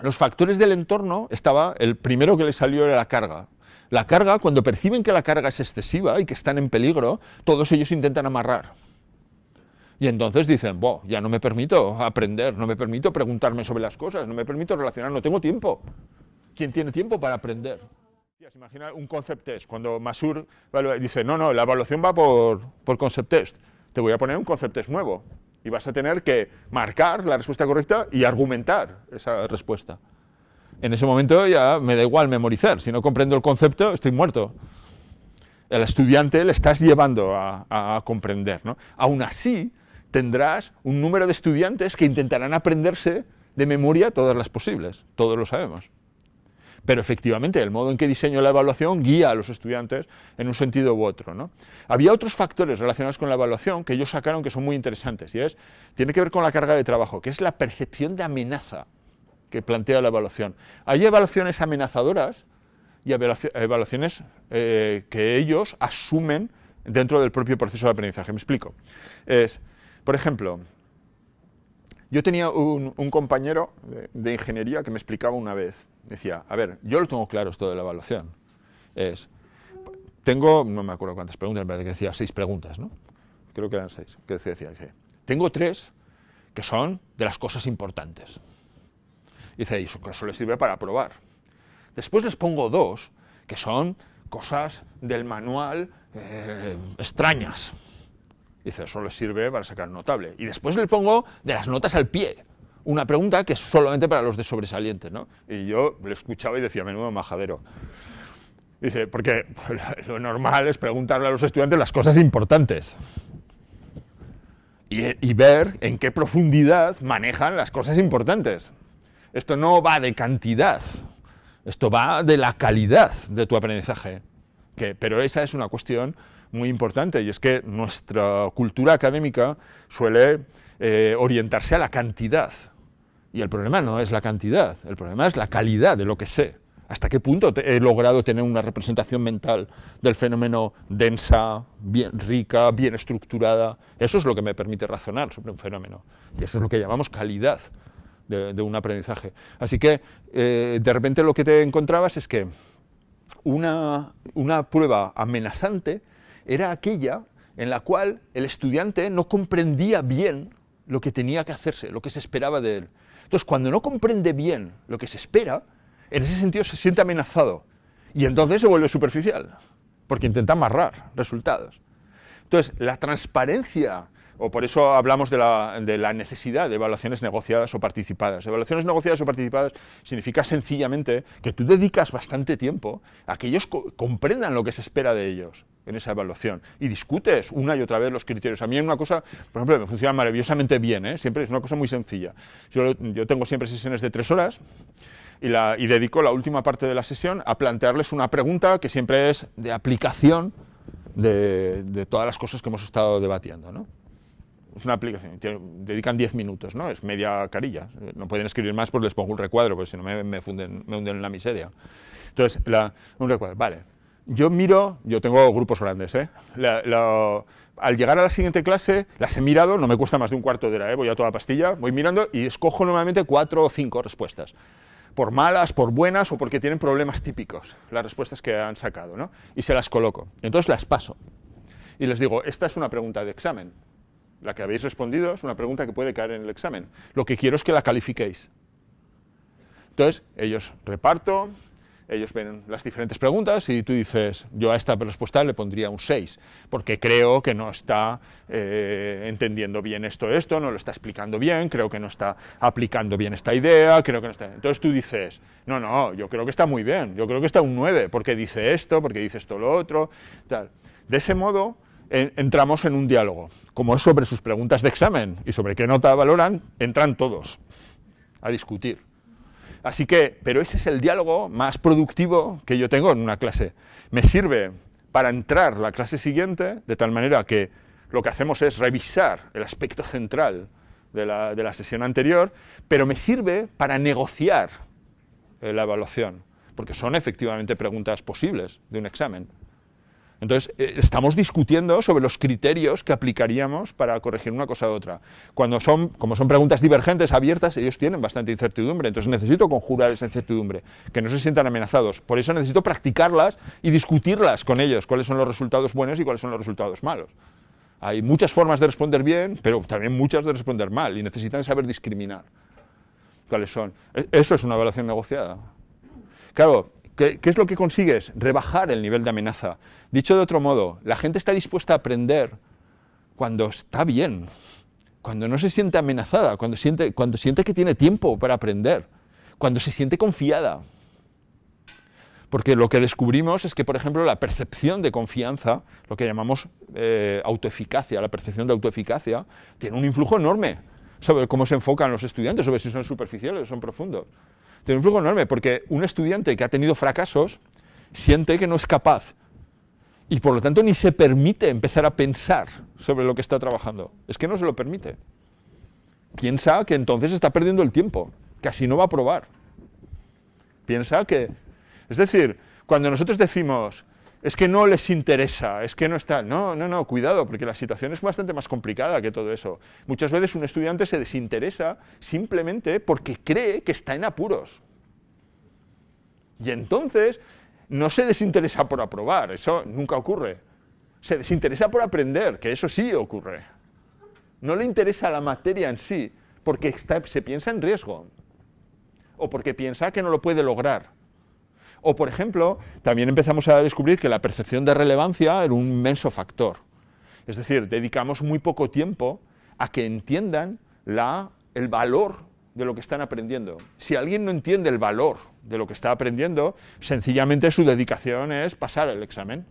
Los factores del entorno estaba, el primero que le salió era la carga. La carga, cuando perciben que la carga es excesiva y que están en peligro, todos ellos intentan amarrar. Y entonces dicen, Bo, ya no me permito aprender, no me permito preguntarme sobre las cosas, no me permito relacionar, no tengo tiempo. ¿Quién tiene tiempo para aprender? Imagina un concept test. Cuando Masur dice, no, no, la evaluación va por, concept test. Te voy a poner un concept test nuevo. Y vas a tener que marcar la respuesta correcta y argumentar esa respuesta. En ese momento ya me da igual memorizar. Si no comprendo el concepto, estoy muerto. El estudiante le estás llevando a, comprender. ¿no? Aún así, tendrás un número de estudiantes que intentarán aprenderse de memoria todas las posibles. Todos lo sabemos. Pero efectivamente, el modo en que diseño la evaluación guía a los estudiantes en un sentido u otro. Había otros factores relacionados con la evaluación que ellos sacaron que son muy interesantes, y es, tiene que ver con la carga de trabajo, que es la percepción de amenaza que plantea la evaluación. Hay evaluaciones amenazadoras y evaluaciones eh, que ellos asumen dentro del propio proceso de aprendizaje. Me explico. Es, por ejemplo, yo tenía un, compañero de, ingeniería que me explicaba una vez, decía, a ver, yo lo tengo claro esto de la evaluación, es, tengo, no me acuerdo cuántas preguntas, me parece que decía seis preguntas, ¿no? Creo que eran seis, que decía, tengo tres que son de las cosas importantes. Dice, y eso, eso les sirve para probar. Después les pongo dos que son cosas del manual eh, extrañas. Dice, solo sirve para sacar notable. Y después le pongo de las notas al pie. Una pregunta que es solamente para los de sobresaliente. ¿no? Y yo le escuchaba y decía, menudo majadero. Dice, porque <laughs> lo normal es preguntarle a los estudiantes las cosas importantes. Y, y, ver en qué profundidad manejan las cosas importantes. Esto no va de cantidad, esto va de la calidad de tu aprendizaje. Que, pero esa es una cuestión muy importante, y es que nuestra cultura académica suele eh, orientarse a la cantidad. Y el problema no es la cantidad, el problema es la calidad de lo que sé. ¿Hasta qué punto he logrado tener una representación mental del fenómeno densa, bien rica, bien estructurada? Eso es lo que me permite razonar sobre un fenómeno. Y eso es lo que llamamos calidad de, un aprendizaje. Así que eh, de repente lo que te encontrabas es que una, una prueba amenazante era aquella en la cual el estudiante no comprendía bien lo que tenía que hacerse, lo que se esperaba de él. Entonces, cuando no comprende bien lo que se espera, en ese sentido se siente amenazado y entonces se vuelve superficial, porque intenta amarrar resultados. Entonces, la transparencia o por eso hablamos de la, necesidad de evaluaciones negociadas o participadas. Evaluaciones negociadas o participadas significa sencillamente que tú dedicas bastante tiempo a que ellos comprendan lo que se espera de ellos en esa evaluación y discutes una y otra vez los criterios. A mí es una cosa, por ejemplo, me funciona maravillosamente bien, ¿eh? siempre es una cosa muy sencilla. Yo, tengo siempre sesiones de tres horas y, dedico la última parte de la sesión a plantearles una pregunta que siempre es de aplicación de, de todas las cosas que hemos estado debatiendo. ¿no? es una aplicación, dedican 10 minutos, ¿no? Es media carilla, no pueden escribir más porque les pongo un recuadro, porque si no me, funden, me hunden en la miseria. Entonces, un recuadro, vale. Yo miro, yo tengo grupos grandes, ¿eh? al llegar a la siguiente clase, las he mirado, no me cuesta más de un cuarto de hora, ¿eh? voy a toda pastilla, voy mirando y escojo normalmente cuatro o cinco respuestas por malas, por buenas o porque tienen problemas típicos, las respuestas que han sacado, ¿no? Y se las coloco. Entonces las paso. Y les digo, esta es una pregunta de examen. La que habéis respondido es una pregunta que puede caer en el examen. Lo que quiero es que la califiquéis. Entonces, ellos reparto, ellos ven las diferentes preguntas y tú dices, yo a esta respuesta le pondría un 6, porque creo que no está eh, entendiendo bien esto, esto, no lo está explicando bien, creo que no está aplicando bien esta idea, creo que no está... Entonces tú dices, no, no, yo creo que está muy bien, yo creo que está un 9, porque dice esto, porque dice esto lo otro, tal. De ese modo, entramos en un diálogo. Como es sobre sus preguntas de examen y sobre qué nota valoran, entran todos a discutir. Así que, pero ese es el diálogo más productivo que yo tengo en una clase. Me sirve para entrar la clase siguiente, de tal manera que lo que hacemos es revisar el aspecto central de la, sesión anterior, pero me sirve para negociar eh, la evaluación, porque son efectivamente preguntas posibles de un examen. Entonces, eh, estamos discutiendo sobre los criterios que aplicaríamos para corregir una cosa u otra. Cuando son, como son preguntas divergentes, abiertas, ellos tienen bastante incertidumbre, entonces necesito conjurar esa incertidumbre, que no se sientan amenazados. Por eso necesito practicarlas y discutirlas con ellos, cuáles son los resultados buenos y cuáles son los resultados malos. Hay muchas formas de responder bien, pero también muchas de responder mal, y necesitan saber discriminar cuáles son. E-, eso es una evaluación negociada. Claro, ¿Qué, es lo que consigues? Rebajar el nivel de amenaza. Dicho de otro modo, la gente está dispuesta a aprender cuando está bien, cuando no se siente amenazada, cuando siente, cuando siente que tiene tiempo para aprender, cuando se siente confiada. Porque lo que descubrimos es que, por ejemplo, la percepción de confianza, lo que llamamos eh, autoeficacia, la percepción de autoeficacia, tiene un influjo enorme sobre cómo se enfocan los estudiantes, sobre si son superficiales o son profundos tiene un flujo enorme, porque un estudiante que ha tenido fracasos siente que no es capaz y por lo tanto ni se permite empezar a pensar sobre lo que está trabajando. Es que no se lo permite. Piensa que entonces está perdiendo el tiempo, que así no va a probar. Piensa que... Es decir, cuando nosotros decimos, es que no les interesa, es que no está... No, no, no, cuidado, porque la situación es bastante más complicada que todo eso. Muchas veces un estudiante se desinteresa simplemente porque cree que está en apuros. Y entonces no se desinteresa por aprobar, eso nunca ocurre. Se desinteresa por aprender, que eso sí ocurre. No le interesa la materia en sí, porque se piensa en riesgo o porque piensa que no lo puede lograr o, por ejemplo, también empezamos a descubrir que la percepción de relevancia era un inmenso factor. Es decir, dedicamos muy poco tiempo a que entiendan el valor de lo que están aprendiendo. Si alguien no entiende el valor de lo que está aprendiendo, sencillamente su dedicación es pasar el examen.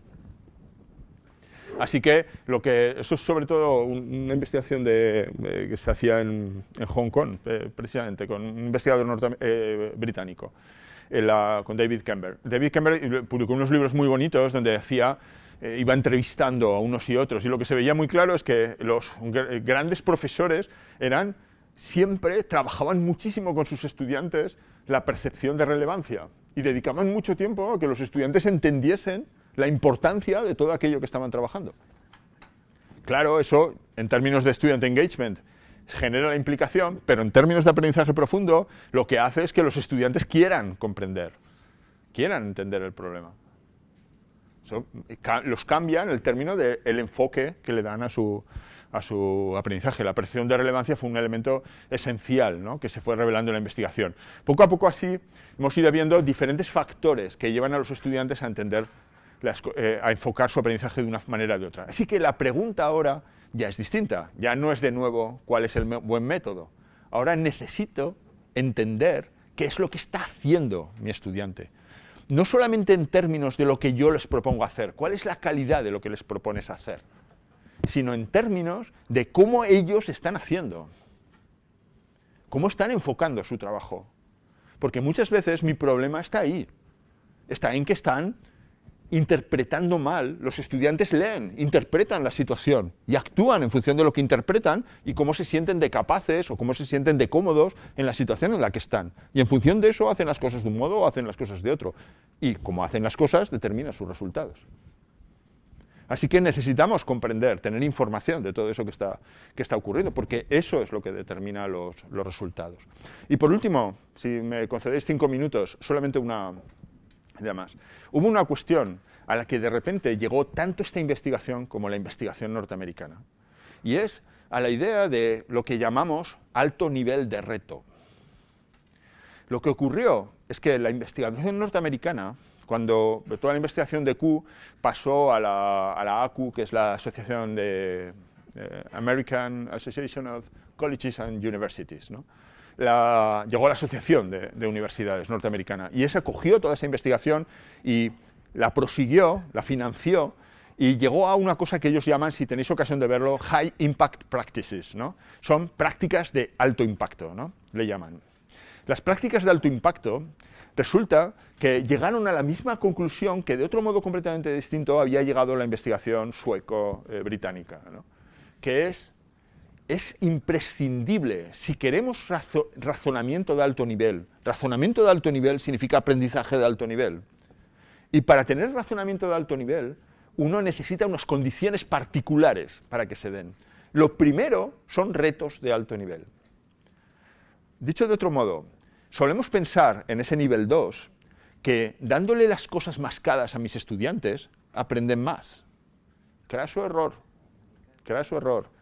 Así que, lo que eso es sobre todo una investigación eh, que se hacía en, Hong Kong, eh, precisamente, con un investigador eh, británico con David Kember. David Kember eh, publicó unos libros muy bonitos donde decía eh, iba entrevistando a unos y otros y lo que se veía muy claro es que los eh, grandes profesores eran siempre trabajaban muchísimo con sus estudiantes la percepción de relevancia y dedicaban mucho tiempo a que los estudiantes entendiesen la importancia de todo aquello que estaban trabajando. Claro, eso en términos de student engagement genera la implicación, pero en términos de aprendizaje profundo, lo que hace es que los estudiantes quieran comprender, quieran entender el problema. los cambia en el término del enfoque que le dan a su, aprendizaje. La percepción de relevancia fue un elemento esencial ¿no? que se fue revelando en la investigación. Poco a poco así hemos ido viendo diferentes factores que llevan a los estudiantes a entender, eh, a enfocar su aprendizaje de una manera o de otra. Así que la pregunta ahora ya es distinta, ya no es de nuevo cuál es el buen método. Ahora necesito entender qué es lo que está haciendo mi estudiante. No solamente en términos de lo que yo les propongo hacer, cuál es la calidad de lo que les propones hacer, sino en términos de cómo ellos están haciendo, cómo están enfocando su trabajo. Porque muchas veces mi problema está ahí, está en que están interpretando mal, los estudiantes leen, interpretan la situación y actúan en función de lo que interpretan y cómo se sienten de capaces o cómo se sienten de cómodos en la situación en la que están. Y en función de eso hacen las cosas de un modo o hacen las cosas de otro. Y como hacen las cosas, determina sus resultados. Así que necesitamos comprender, tener información de todo eso que está, que está ocurriendo, porque eso es lo que determina los, los resultados. Y por último, si me concedéis cinco minutos, solamente una, y demás. Hubo una cuestión a la que de repente llegó tanto esta investigación como la investigación norteamericana, y es a la idea de lo que llamamos alto nivel de reto. Lo que ocurrió es que la investigación norteamericana, cuando toda la investigación de Q pasó a la, a ACU, que es la Asociación de eh, American Association of Colleges and Universities, ¿no? la, llegó la Asociación de, Universidades Norteamericana y esa cogió toda esa investigación y la prosiguió, la financió y llegó a una cosa que ellos llaman, si tenéis ocasión de verlo, High Impact Practices. ¿no? Son prácticas de alto impacto, ¿no? le llaman. Las prácticas de alto impacto resulta que llegaron a la misma conclusión que de otro modo completamente distinto había llegado la investigación sueco-británica, eh, que es es imprescindible si queremos razonamiento de alto nivel. Razonamiento de alto nivel significa aprendizaje de alto nivel. Y para tener razonamiento de alto nivel, uno necesita unas condiciones particulares para que se den. Lo primero son retos de alto nivel. Dicho de otro modo, solemos pensar en ese nivel 2 que dándole las cosas mascadas a mis estudiantes, aprenden más. Crea su error, crea su error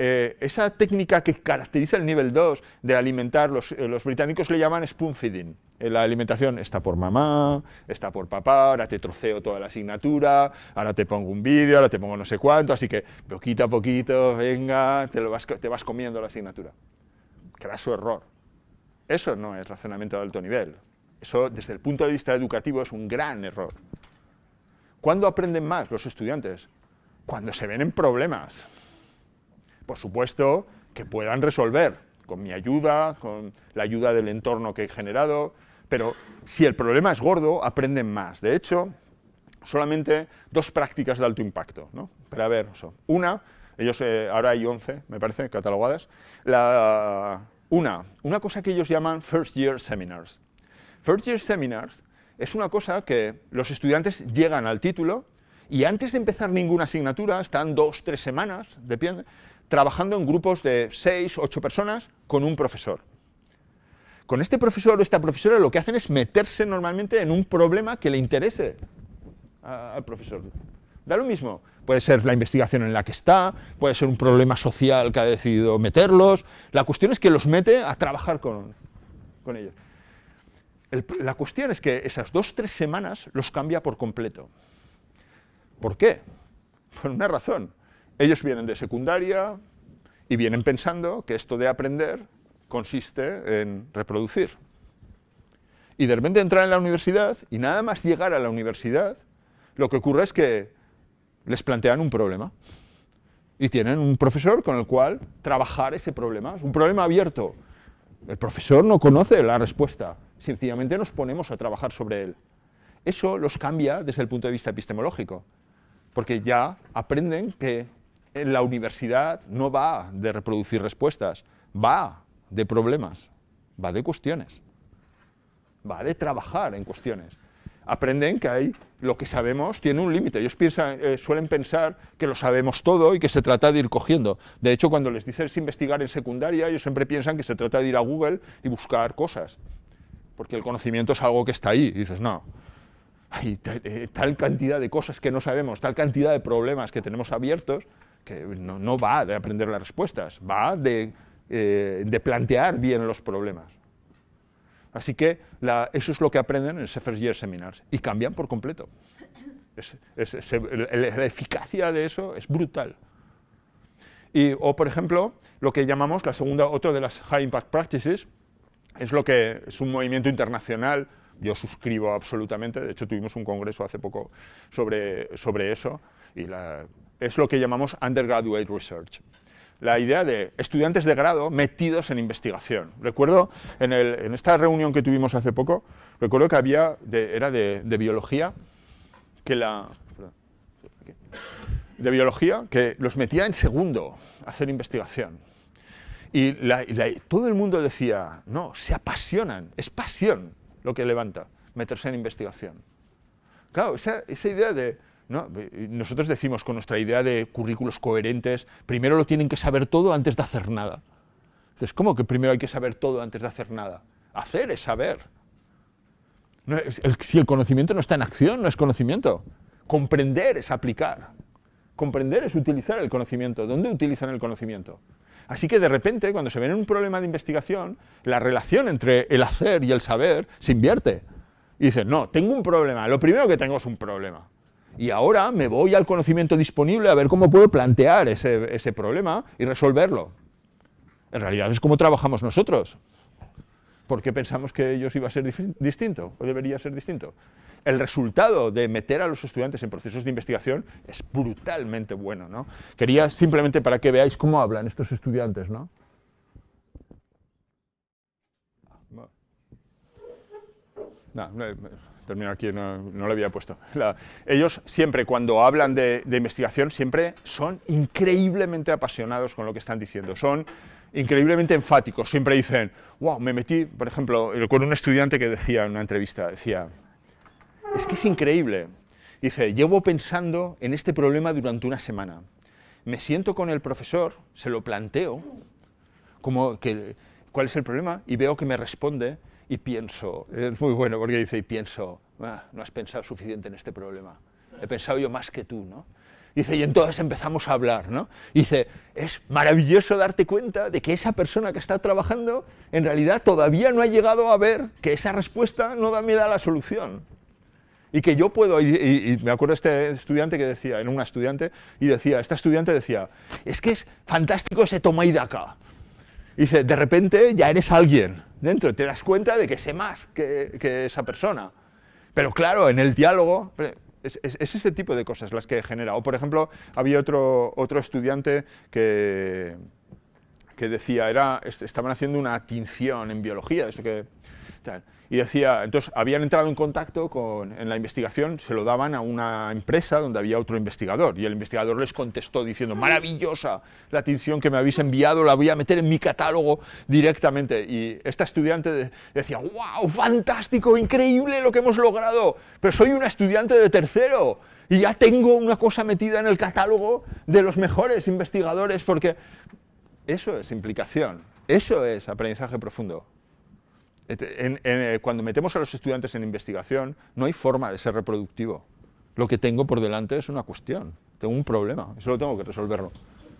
eh, esa técnica que caracteriza el nivel 2 de alimentar, eh, los, británicos le llaman spoon feeding. Eh, la alimentación está por mamá, está por papá, ahora te troceo toda la asignatura, ahora te pongo un vídeo, ahora te pongo no sé cuánto, así que poquito a poquito, venga, te, lo vas, te vas comiendo la asignatura. su error. Eso no es razonamiento de alto nivel. Eso, desde el punto de vista educativo, es un gran error. ¿Cuándo aprenden más los estudiantes? Cuando se ven en problemas por supuesto, que puedan resolver con mi ayuda, con la ayuda del entorno que he generado, pero si el problema es gordo, aprenden más. De hecho, solamente dos prácticas de alto impacto. ¿no? Pero a ver, una, ellos eh, ahora hay 11, me parece, catalogadas. La, una, una cosa que ellos llaman First Year Seminars. First Year Seminars es una cosa que los estudiantes llegan al título y antes de empezar ninguna asignatura, están dos, tres semanas, depende, trabajando en grupos de seis, ocho personas con un profesor. Con este profesor o esta profesora lo que hacen es meterse normalmente en un problema que le interese al profesor. Da lo mismo. Puede ser la investigación en la que está, puede ser un problema social que ha decidido meterlos. La cuestión es que los mete a trabajar con, ellos. la cuestión es que esas dos, tres semanas los cambia por completo. ¿Por qué? Por una razón ellos vienen de secundaria y vienen pensando que esto de aprender consiste en reproducir. Y de repente entran en la universidad y nada más llegar a la universidad, lo que ocurre es que les plantean un problema. Y tienen un profesor con el cual trabajar ese problema. Es un problema abierto. El profesor no conoce la respuesta. Sencillamente nos ponemos a trabajar sobre él. Eso los cambia desde el punto de vista epistemológico. Porque ya aprenden que en la universidad no va de reproducir respuestas, va de problemas, va de cuestiones, va de trabajar en cuestiones. Aprenden que hay, lo que sabemos tiene un límite. Ellos eh, suelen pensar que lo sabemos todo y que se trata de ir cogiendo. De hecho, cuando les dices investigar en secundaria, ellos siempre piensan que se trata de ir a Google y buscar cosas. Porque el conocimiento es algo que está ahí. dices, no, hay eh, tal cantidad de cosas que no sabemos, tal cantidad de problemas que tenemos abiertos, que no, va de aprender las respuestas, va de, eh, plantear bien los problemas. Así que eso es lo que aprenden en First Year Seminars y cambian por completo. la eficacia de eso es brutal. Y, o, por ejemplo, lo que llamamos la segunda, otra de las High Impact Practices, es lo que es un movimiento internacional, yo suscribo absolutamente, de hecho tuvimos un congreso hace poco sobre, sobre eso, y la, es lo que llamamos undergraduate research. La idea de estudiantes de grado metidos en investigación. Recuerdo en, esta reunión que tuvimos hace poco, recuerdo que había, era de, biología, que la... De biología, que los metía en segundo a hacer investigación. Y, todo el mundo decía, no, se apasionan, es pasión lo que levanta meterse en investigación. Claro, esa idea de, ¿no? Eh, eh, nosotros decimos con nuestra idea de currículos coherentes, primero lo tienen que saber todo antes de hacer nada. Entonces, ¿cómo que primero hay que saber todo antes de hacer nada? Hacer es saber. si el conocimiento no está en acción, no es conocimiento. Comprender es aplicar. Comprender es utilizar el conocimiento. ¿Dónde utilizan el conocimiento? Así que de repente, cuando se ven en un problema de investigación, la relación entre el hacer y el saber se invierte. Y dicen, no, tengo un problema, lo primero que tengo es un problema. Y ahora me voy al conocimiento disponible a ver cómo puedo plantear ese, problema y resolverlo. En realidad es como trabajamos nosotros. ¿Por qué pensamos que ellos iba a ser distinto o debería ser distinto? el resultado de meter a los estudiantes en procesos de investigación es brutalmente bueno, Quería simplemente para que veáis cómo hablan estos estudiantes, ¿no? no, no termino aquí, no, lo había puesto. ellos siempre cuando hablan de, de, investigación, siempre son increíblemente apasionados con lo que están diciendo, son increíblemente enfáticos, siempre dicen, wow, me metí, por ejemplo, recuerdo un estudiante que decía en una entrevista, decía, es que es increíble, dice, llevo pensando en este problema durante una semana, me siento con el profesor, se lo planteo, como que, ¿cuál es el problema? Y veo que me responde, y pienso, es muy bueno porque dice, y pienso, ah, no has pensado suficiente en este problema, he pensado yo más que tú, ¿no? Dice, y entonces empezamos a hablar, ¿no? Dice, es maravilloso darte cuenta de que esa persona que está trabajando en realidad todavía no ha llegado a ver que esa respuesta no da miedo a la solución. Y que yo puedo, y, me acuerdo este estudiante que decía, en una estudiante, y decía, esta estudiante decía, es que es fantástico ese toma y daca. Dice, de repente ya eres alguien, dentro, te das cuenta de que sé más que, esa persona. Pero claro, en el diálogo, es, ese tipo de cosas las que genera. O por ejemplo, había otro, otro estudiante que, que decía, era, estaban haciendo una tinción en biología, eso que y decía, entonces habían entrado en contacto con, en la investigación, se lo daban a una empresa donde había otro investigador y el investigador les contestó diciendo, maravillosa la atención que me habéis enviado, la voy a meter en mi catálogo directamente. Y esta estudiante decía, wow, fantástico, increíble lo que hemos logrado, pero soy una estudiante de tercero y ya tengo una cosa metida en el catálogo de los mejores investigadores porque eso es implicación, eso es aprendizaje profundo. En, en, eh, cuando metemos a los estudiantes en investigación, no hay forma de ser reproductivo. Lo que tengo por delante es una cuestión, tengo un problema, eso lo tengo que resolverlo.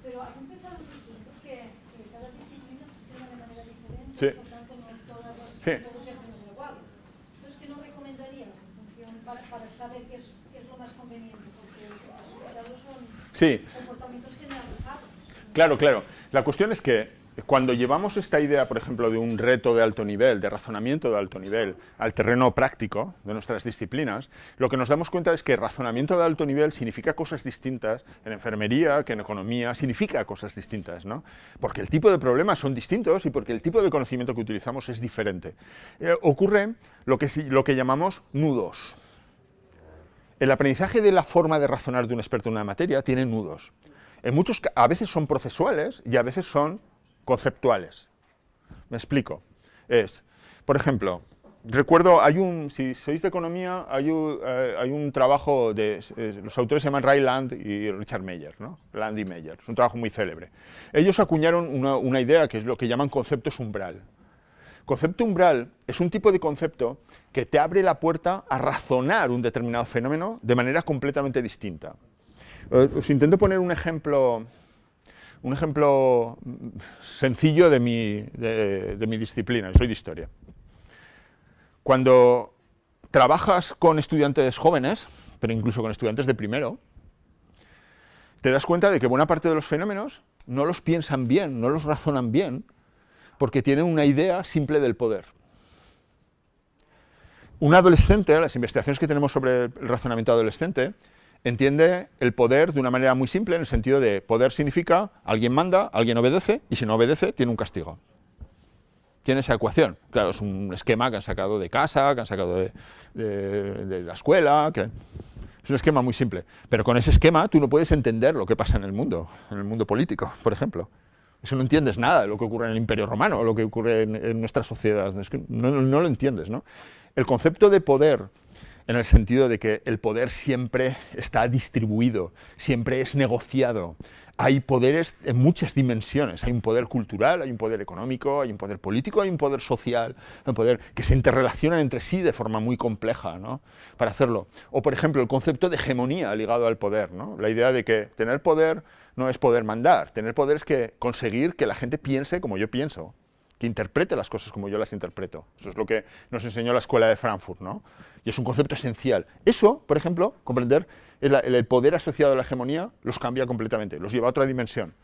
Pero has empezado diciendo que, que cada disciplina funciona de manera diferente, sí. por tanto no todas las, sí. todos son iguales. Entonces, ¿qué nos recomendarías en función para, para saber qué es, qué es, lo más conveniente? Porque los son sí. comportamientos generalizados. Claro, claro. La cuestión es que cuando llevamos esta idea, por ejemplo, de un reto de alto nivel, de razonamiento de alto nivel, al terreno práctico de nuestras disciplinas, lo que nos damos cuenta es que razonamiento de alto nivel significa cosas distintas en enfermería que en economía, significa cosas distintas, ¿no? Porque el tipo de problemas son distintos y porque el tipo de conocimiento que utilizamos es diferente. Eh, ocurre lo que, lo que llamamos nudos. El aprendizaje de la forma de razonar de un experto en una materia tiene nudos. En muchos, a veces son procesuales y a veces son conceptuales. Me explico. Es, por ejemplo, recuerdo, hay un, si sois de economía, hay un, eh, hay un trabajo de, los autores se llaman Ray Land y Richard Meyer, ¿no? Land y Meyer, es un trabajo muy célebre. Ellos acuñaron una, idea que es lo que llaman conceptos umbral. Concepto umbral es un tipo de concepto que te abre la puerta a razonar un determinado fenómeno de manera completamente distinta. Eh, os intento poner un ejemplo un ejemplo sencillo de mi, de, disciplina, soy de historia. Cuando trabajas con estudiantes jóvenes, pero incluso con estudiantes de primero, te das cuenta de que buena parte de los fenómenos no los piensan bien, no los razonan bien, porque tienen una idea simple del poder. Un adolescente, las investigaciones que tenemos sobre el razonamiento adolescente, entiende el poder de una manera muy simple, en el sentido de poder significa alguien manda, alguien obedece, y si no obedece, tiene un castigo. Tiene esa ecuación. Claro, es un esquema que han sacado de casa, que han sacado de, la escuela. Que es un esquema muy simple. Pero con ese esquema tú no puedes entender lo que pasa en el mundo, en el mundo político, por ejemplo. Eso no entiendes nada de lo que ocurre en el Imperio Romano, lo que ocurre en, nuestra sociedad. no, lo entiendes, El concepto de poder en el sentido de que el poder siempre está distribuido, siempre es negociado. Hay poderes en muchas dimensiones. Hay un poder cultural, hay un poder económico, hay un poder político, hay un poder social, hay un poder que se interrelacionan entre sí de forma muy compleja para hacerlo. O, por ejemplo, el concepto de hegemonía ligado al poder. La idea de que tener poder no es poder mandar, tener poder es que conseguir que la gente piense como yo pienso que interprete las cosas como yo las interpreto. Eso es lo que nos enseñó la escuela de Frankfurt, ¿no? Y es un concepto esencial. Eso, por ejemplo, comprender el, poder asociado a la hegemonía los cambia completamente, los lleva a otra dimensión.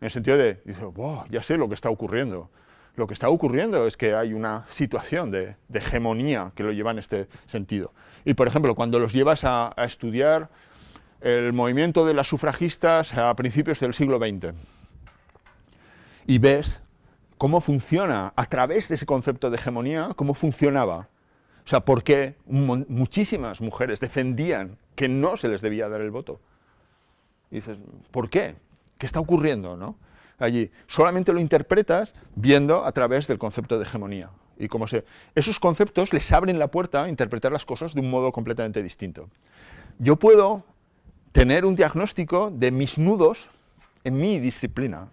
En el sentido de, dice, ya sé lo que está ocurriendo. Lo que está ocurriendo es que hay una situación de, hegemonía que lo lleva en este sentido. Y, por ejemplo, cuando los llevas a, a estudiar el movimiento de las sufragistas a principios del siglo XX, y ves cómo funciona, a través de ese concepto de hegemonía, cómo funcionaba. O sea, por qué muchísimas mujeres defendían que no se les debía dar el voto. Y dices, ¿por qué? ¿Qué está ocurriendo? ¿no? Allí solamente lo interpretas viendo a través del concepto de hegemonía. Y como se, esos conceptos les abren la puerta a interpretar las cosas de un modo completamente distinto. Yo puedo tener un diagnóstico de mis nudos en mi disciplina,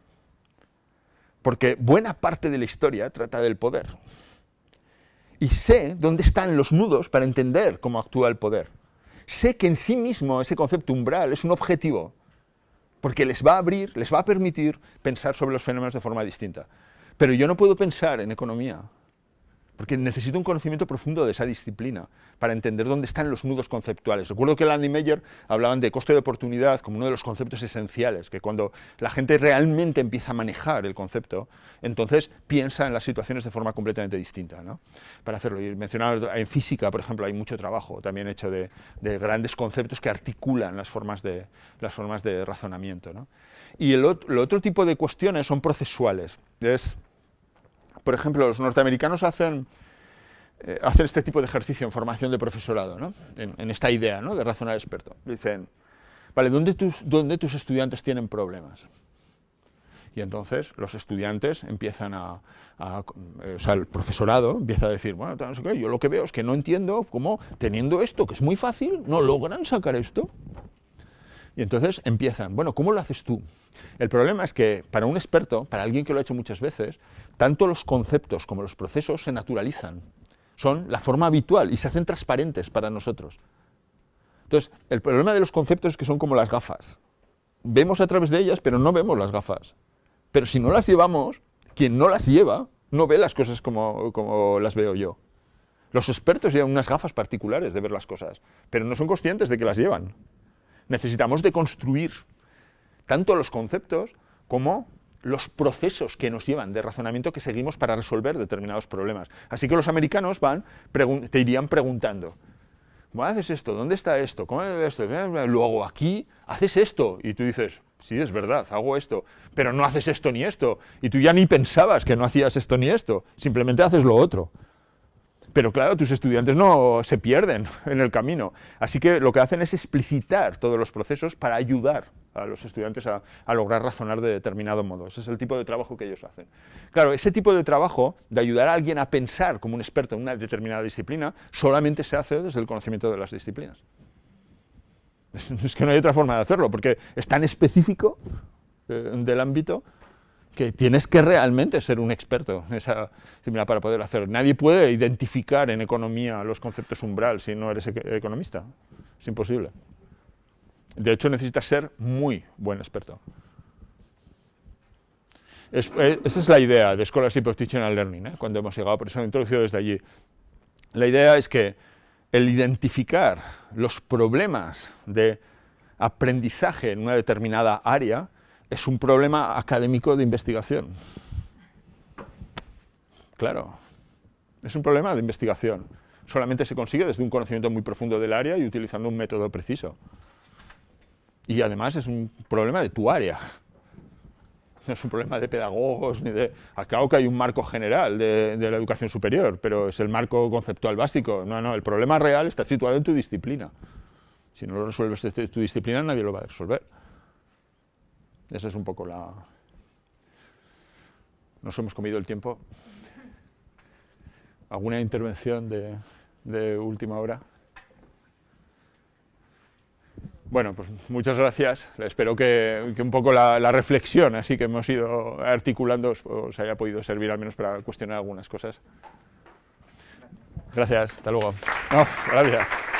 porque buena parte de la historia trata del poder. Y sé dónde están los nudos para entender cómo actúa el poder. Sé que en sí mismo ese concepto umbral es un objetivo, porque les va a abrir, les va a permitir pensar sobre los fenómenos de forma distinta. Pero yo no puedo pensar en economía porque necesito un conocimiento profundo de esa disciplina para entender dónde están los nudos conceptuales. Recuerdo que Landy Meyer hablaban de coste de oportunidad como uno de los conceptos esenciales, que cuando la gente realmente empieza a manejar el concepto, entonces piensa en las situaciones de forma completamente distinta, ¿no? Para hacerlo. Y mencionaba en física, por ejemplo, hay mucho trabajo también hecho de, grandes conceptos que articulan las formas de, las formas de razonamiento, ¿no? Y el, el otro tipo de cuestiones son procesuales. Es por ejemplo, los norteamericanos eh, hacen, este tipo de ejercicio en formación de profesorado, ¿no? en, esta idea ¿no? de razonar experto. Dicen, vale, ¿dónde tus, ¿dónde tus estudiantes tienen problemas? Y entonces los estudiantes empiezan a, a, eh, o sea, el profesorado empieza a decir, bueno, no qué, yo lo que veo es que no entiendo cómo teniendo esto, que es muy fácil, no logran sacar esto. Y entonces empiezan, bueno, ¿cómo lo haces tú? El problema es que para un experto, para alguien que lo ha hecho muchas veces, tanto los conceptos como los procesos se naturalizan, son la forma habitual y se hacen transparentes para nosotros. Entonces, el problema de los conceptos es que son como las gafas. Vemos a través de ellas, pero no vemos las gafas. Pero si no las llevamos, quien no las lleva no ve las cosas como, como las veo yo. Los expertos llevan unas gafas particulares de ver las cosas, pero no son conscientes de que las llevan. Necesitamos de construir tanto los conceptos como los procesos que nos llevan de razonamiento que seguimos para resolver determinados problemas. Así que los americanos van, te irían preguntando, ¿cómo haces esto? ¿Dónde está esto? ¿Cómo esto? Lo hago aquí, haces esto. Y tú dices, sí, es verdad, hago esto, pero no haces esto ni esto. Y tú ya ni pensabas que no hacías esto ni esto, simplemente haces lo otro. Pero claro, tus estudiantes no se pierden en el camino. Así que lo que hacen es explicitar todos los procesos para ayudar a los estudiantes a, lograr razonar de determinado modo. Ese es el tipo de trabajo que ellos hacen. Claro, ese tipo de trabajo de ayudar a alguien a pensar como un experto en una determinada disciplina solamente se hace desde el conocimiento de las disciplinas. Es, <laughs> que no hay otra forma de hacerlo, porque es tan específico eh, del ámbito que tienes que realmente ser un experto en esa disciplina para poder hacerlo. Nadie puede identificar en economía los conceptos umbral si no eres economista. Es imposible. De hecho, necesitas ser muy buen experto. Eh, esa es la idea de Scholarship of Teaching and Learning, ¿eh? cuando hemos llegado, por eso lo introducido desde allí. La idea es que el identificar los problemas de aprendizaje en una determinada área es un problema académico de investigación. Claro, es un problema de investigación. Solamente se consigue desde un conocimiento muy profundo del área y utilizando un método preciso. Y además es un problema de tu área. No es un problema de pedagogos, ni de... Ah, claro que hay un marco general de, la educación superior, pero es el marco conceptual básico. No, no, el problema real está situado en tu disciplina. Si no lo resuelves desde tu disciplina, nadie lo va a resolver. Esa es un poco la... Nos hemos comido el tiempo. ¿Alguna intervención de última hora? Bueno, pues muchas gracias. Espero que, un poco la, reflexión así que hemos ido articulando os, os haya podido servir al menos para cuestionar algunas cosas. Gracias, hasta luego. No, gracias.